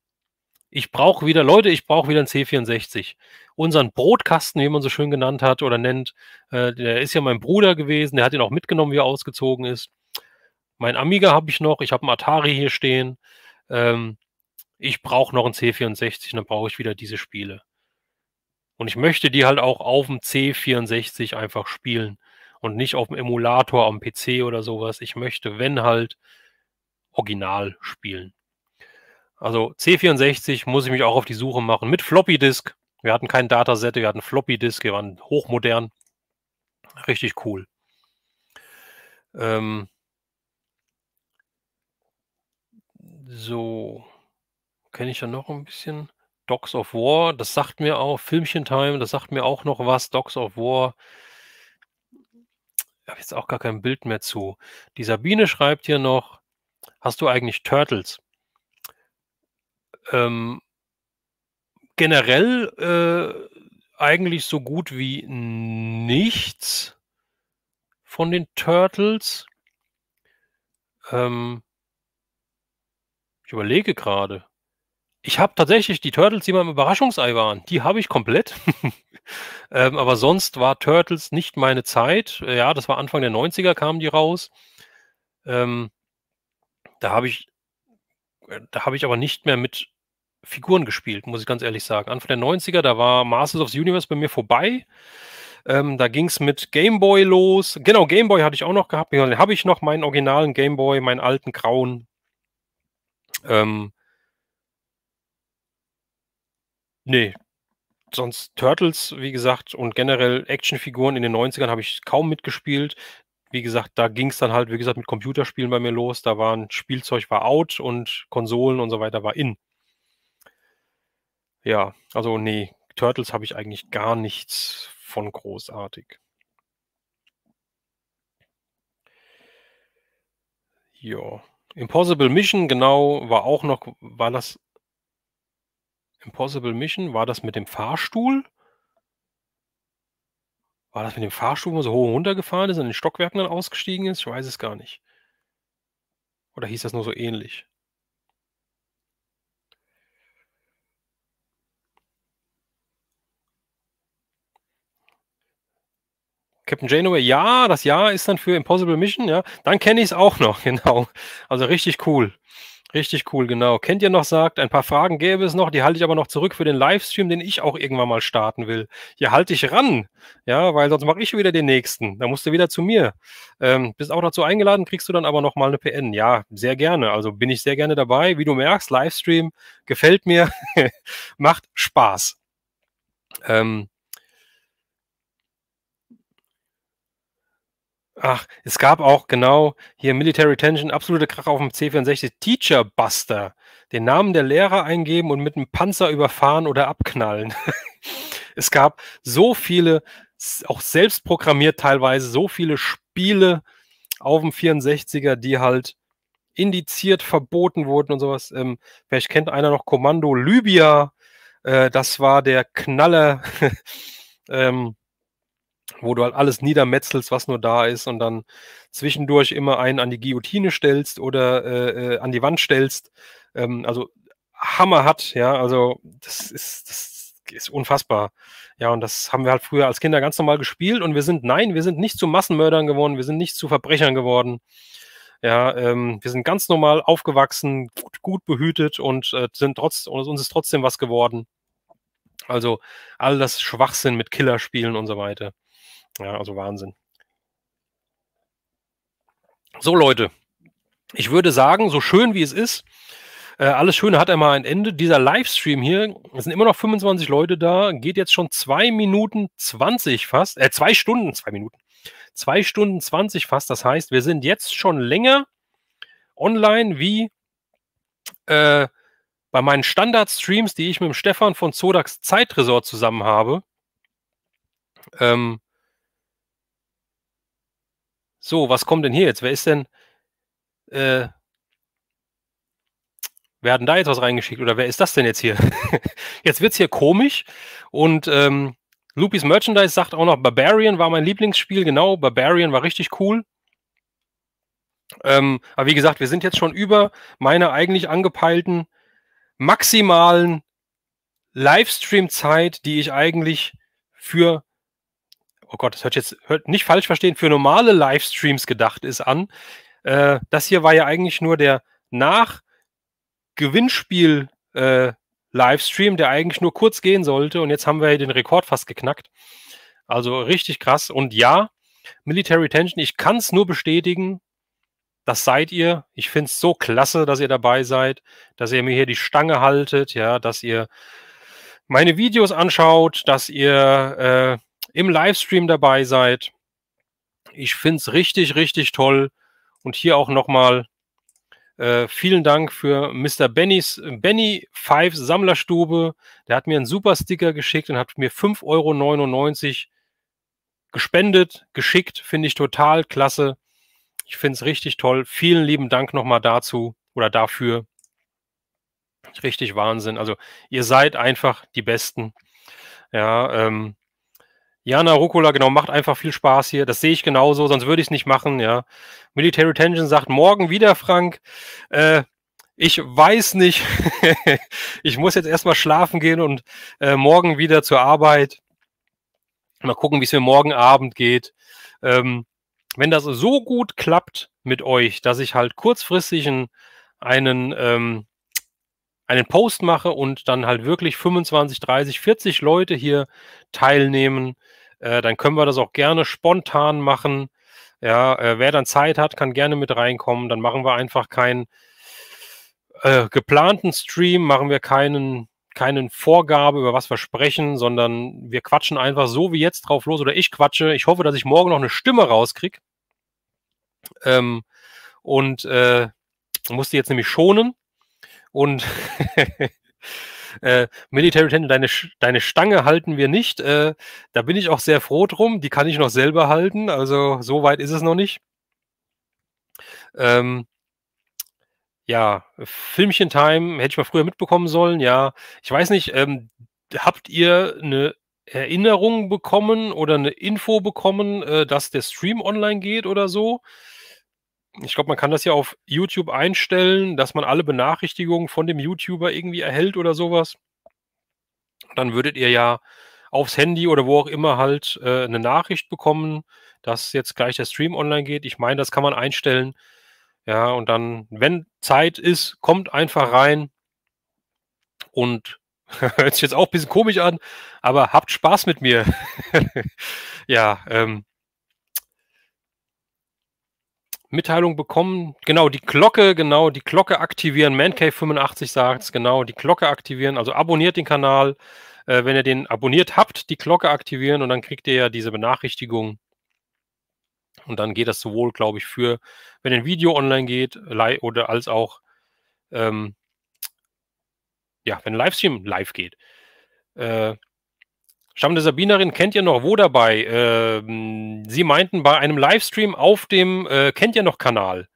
ich brauche wieder Leute, ich brauche wieder einen C64. Unseren Brotkasten, wie man so schön genannt hat oder nennt, äh, der ist ja mein Bruder gewesen, der hat ihn auch mitgenommen, wie er ausgezogen ist. Mein Amiga habe ich noch, ich habe einen Atari hier stehen. Ähm, ich brauche noch einen C64, dann brauche ich wieder diese Spiele. Und ich möchte die halt auch auf dem C64 einfach spielen und nicht auf dem Emulator am PC oder sowas. Ich möchte, wenn halt, original spielen. Also C64 muss ich mich auch auf die Suche machen mit Floppy Disk. Wir hatten kein Dataset, wir hatten Floppy Disk, wir waren hochmodern. Richtig cool. Ähm so, kenne ich ja noch ein bisschen. Dogs of War, das sagt mir auch, Filmchen Time, das sagt mir auch noch was, Dogs of War. Ich habe jetzt auch gar kein Bild mehr zu. Die Sabine schreibt hier noch, hast du eigentlich Turtles? ähm, generell äh, eigentlich so gut wie nichts von den Turtles. Ähm, ich überlege gerade. Ich habe tatsächlich die Turtles, die mal im Überraschungsei waren, die habe ich komplett. ähm, aber sonst war Turtles nicht meine Zeit. Äh, ja, das war Anfang der 90er, kamen die raus. Ähm, da habe ich, äh, da habe ich aber nicht mehr mit Figuren gespielt, muss ich ganz ehrlich sagen. Anfang der 90er, da war Masters of the Universe bei mir vorbei. Ähm, da ging es mit Gameboy los. Genau, Gameboy hatte ich auch noch gehabt. Den habe ich noch, meinen originalen Gameboy, meinen alten grauen. Ähm, nee, sonst Turtles, wie gesagt, und generell Actionfiguren in den 90ern habe ich kaum mitgespielt. Wie gesagt, da ging es dann halt, wie gesagt, mit Computerspielen bei mir los. Da war ein Spielzeug war out und Konsolen und so weiter war in. Ja, also nee, Turtles habe ich eigentlich gar nichts von großartig. Ja. Impossible Mission, genau, war auch noch, war das Impossible Mission, war das mit dem Fahrstuhl? War das mit dem Fahrstuhl, wo so hoch runtergefahren ist und in den Stockwerken dann ausgestiegen ist? Ich weiß es gar nicht. Oder hieß das nur so ähnlich? Captain Janeway, ja, das Ja ist dann für Impossible Mission, ja. Dann kenne ich es auch noch, genau. Also richtig cool. Richtig cool, genau. Kennt ihr noch, sagt, ein paar Fragen gäbe es noch, die halte ich aber noch zurück für den Livestream, den ich auch irgendwann mal starten will. Hier halte ich ran, ja, weil sonst mache ich wieder den nächsten. Da musst du wieder zu mir. Ähm, bist auch dazu eingeladen, kriegst du dann aber nochmal eine PN. Ja, sehr gerne. Also bin ich sehr gerne dabei. Wie du merkst, Livestream gefällt mir, macht Spaß. Ähm, Ach, es gab auch genau hier Military Tension, absolute Krach auf dem C64, Teacher Buster. Den Namen der Lehrer eingeben und mit einem Panzer überfahren oder abknallen. es gab so viele, auch selbst programmiert teilweise, so viele Spiele auf dem 64er, die halt indiziert verboten wurden und sowas. Ähm, vielleicht kennt einer noch Kommando Libya. Äh, das war der Knaller. ähm, wo du halt alles niedermetzelst, was nur da ist und dann zwischendurch immer einen an die Guillotine stellst oder äh, äh an die Wand stellst. Ähm, also Hammer hat, ja, also das ist, das ist unfassbar. Ja, und das haben wir halt früher als Kinder ganz normal gespielt und wir sind, nein, wir sind nicht zu Massenmördern geworden, wir sind nicht zu Verbrechern geworden. Ja, ähm, wir sind ganz normal aufgewachsen, gut, gut behütet und äh, sind trotz, uns ist trotzdem was geworden. Also all das Schwachsinn mit Killerspielen und so weiter. Ja, also Wahnsinn. So, Leute, ich würde sagen, so schön wie es ist, äh, alles Schöne hat einmal ein Ende. Dieser Livestream hier, es sind immer noch 25 Leute da, geht jetzt schon zwei Minuten 20 fast, äh, zwei Stunden, zwei Minuten, zwei Stunden 20 fast. Das heißt, wir sind jetzt schon länger online wie äh, bei meinen Standard-Streams, die ich mit dem Stefan von Zodax Zeitresort zusammen habe. Ähm, so, was kommt denn hier jetzt? Wer ist denn? Äh, wer hat denn da jetzt was reingeschickt? Oder wer ist das denn jetzt hier? jetzt wird es hier komisch. Und ähm, Lupis Merchandise sagt auch noch, Barbarian war mein Lieblingsspiel. Genau, Barbarian war richtig cool. Ähm, aber wie gesagt, wir sind jetzt schon über meiner eigentlich angepeilten maximalen Livestream-Zeit, die ich eigentlich für oh Gott, das hört jetzt hört nicht falsch verstehen, für normale Livestreams gedacht ist an. Äh, das hier war ja eigentlich nur der Nach-Gewinnspiel- äh, Livestream, der eigentlich nur kurz gehen sollte und jetzt haben wir den Rekord fast geknackt. Also richtig krass. Und ja, Military Tension, ich kann es nur bestätigen, das seid ihr. Ich finde es so klasse, dass ihr dabei seid, dass ihr mir hier die Stange haltet, ja, dass ihr meine Videos anschaut, dass ihr äh, im Livestream dabei seid. Ich finde es richtig, richtig toll. Und hier auch nochmal äh, vielen Dank für Mr. Bennys, Benny Five Sammlerstube. Der hat mir einen super Sticker geschickt und hat mir 5,99 Euro gespendet, geschickt. Finde ich total klasse. Ich finde es richtig toll. Vielen lieben Dank nochmal dazu oder dafür. Richtig Wahnsinn. Also ihr seid einfach die Besten. Ja, ähm, Jana Rucola, genau, macht einfach viel Spaß hier. Das sehe ich genauso, sonst würde ich es nicht machen, ja. Military Tension sagt, morgen wieder, Frank. Äh, ich weiß nicht. ich muss jetzt erstmal schlafen gehen und äh, morgen wieder zur Arbeit. Mal gucken, wie es mir morgen Abend geht. Ähm, wenn das so gut klappt mit euch, dass ich halt kurzfristig einen, ähm, einen Post mache und dann halt wirklich 25, 30, 40 Leute hier teilnehmen, äh, dann können wir das auch gerne spontan machen. Ja, äh, wer dann Zeit hat, kann gerne mit reinkommen. Dann machen wir einfach keinen äh, geplanten Stream, machen wir keinen keinen Vorgabe, über was wir sprechen, sondern wir quatschen einfach so wie jetzt drauf los oder ich quatsche. Ich hoffe, dass ich morgen noch eine Stimme rauskriege. Ähm, und äh, musste jetzt nämlich schonen und Äh, Military Tendon, deine, deine Stange halten wir nicht. Äh, da bin ich auch sehr froh drum. Die kann ich noch selber halten. Also so weit ist es noch nicht. Ähm, ja, Filmchen Time hätte ich mal früher mitbekommen sollen. Ja, ich weiß nicht, ähm, habt ihr eine Erinnerung bekommen oder eine Info bekommen, äh, dass der Stream online geht oder so? ich glaube, man kann das ja auf YouTube einstellen, dass man alle Benachrichtigungen von dem YouTuber irgendwie erhält oder sowas. Dann würdet ihr ja aufs Handy oder wo auch immer halt äh, eine Nachricht bekommen, dass jetzt gleich der Stream online geht. Ich meine, das kann man einstellen. Ja, und dann, wenn Zeit ist, kommt einfach rein und hört sich jetzt auch ein bisschen komisch an, aber habt Spaß mit mir. ja, ähm, Mitteilung bekommen. Genau, die Glocke, genau, die Glocke aktivieren. Mancave85 sagt es, genau, die Glocke aktivieren. Also abonniert den Kanal. Äh, wenn ihr den abonniert habt, die Glocke aktivieren und dann kriegt ihr ja diese Benachrichtigung. Und dann geht das sowohl, glaube ich, für, wenn ein Video online geht, oder als auch, ähm, ja, wenn ein Livestream live geht. Äh, Stammende Sabinerin, kennt ihr noch wo dabei? Ähm, sie meinten bei einem Livestream auf dem äh, Kennt ihr noch Kanal.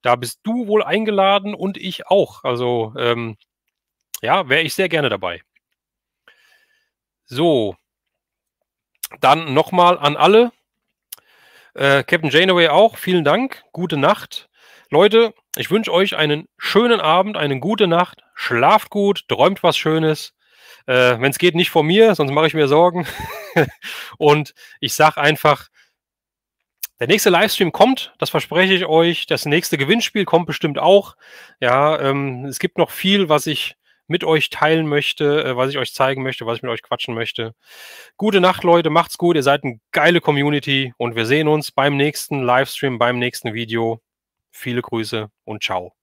Da bist du wohl eingeladen und ich auch. Also ähm, ja, wäre ich sehr gerne dabei. So, dann nochmal an alle. Äh, Captain Janeway auch, vielen Dank. Gute Nacht. Leute, ich wünsche euch einen schönen Abend, eine gute Nacht. Schlaft gut, träumt was Schönes. Äh, Wenn es geht, nicht vor mir, sonst mache ich mir Sorgen. und ich sage einfach, der nächste Livestream kommt, das verspreche ich euch. Das nächste Gewinnspiel kommt bestimmt auch. Ja, ähm, es gibt noch viel, was ich mit euch teilen möchte, äh, was ich euch zeigen möchte, was ich mit euch quatschen möchte. Gute Nacht, Leute, macht's gut. Ihr seid eine geile Community und wir sehen uns beim nächsten Livestream, beim nächsten Video. Viele Grüße und ciao.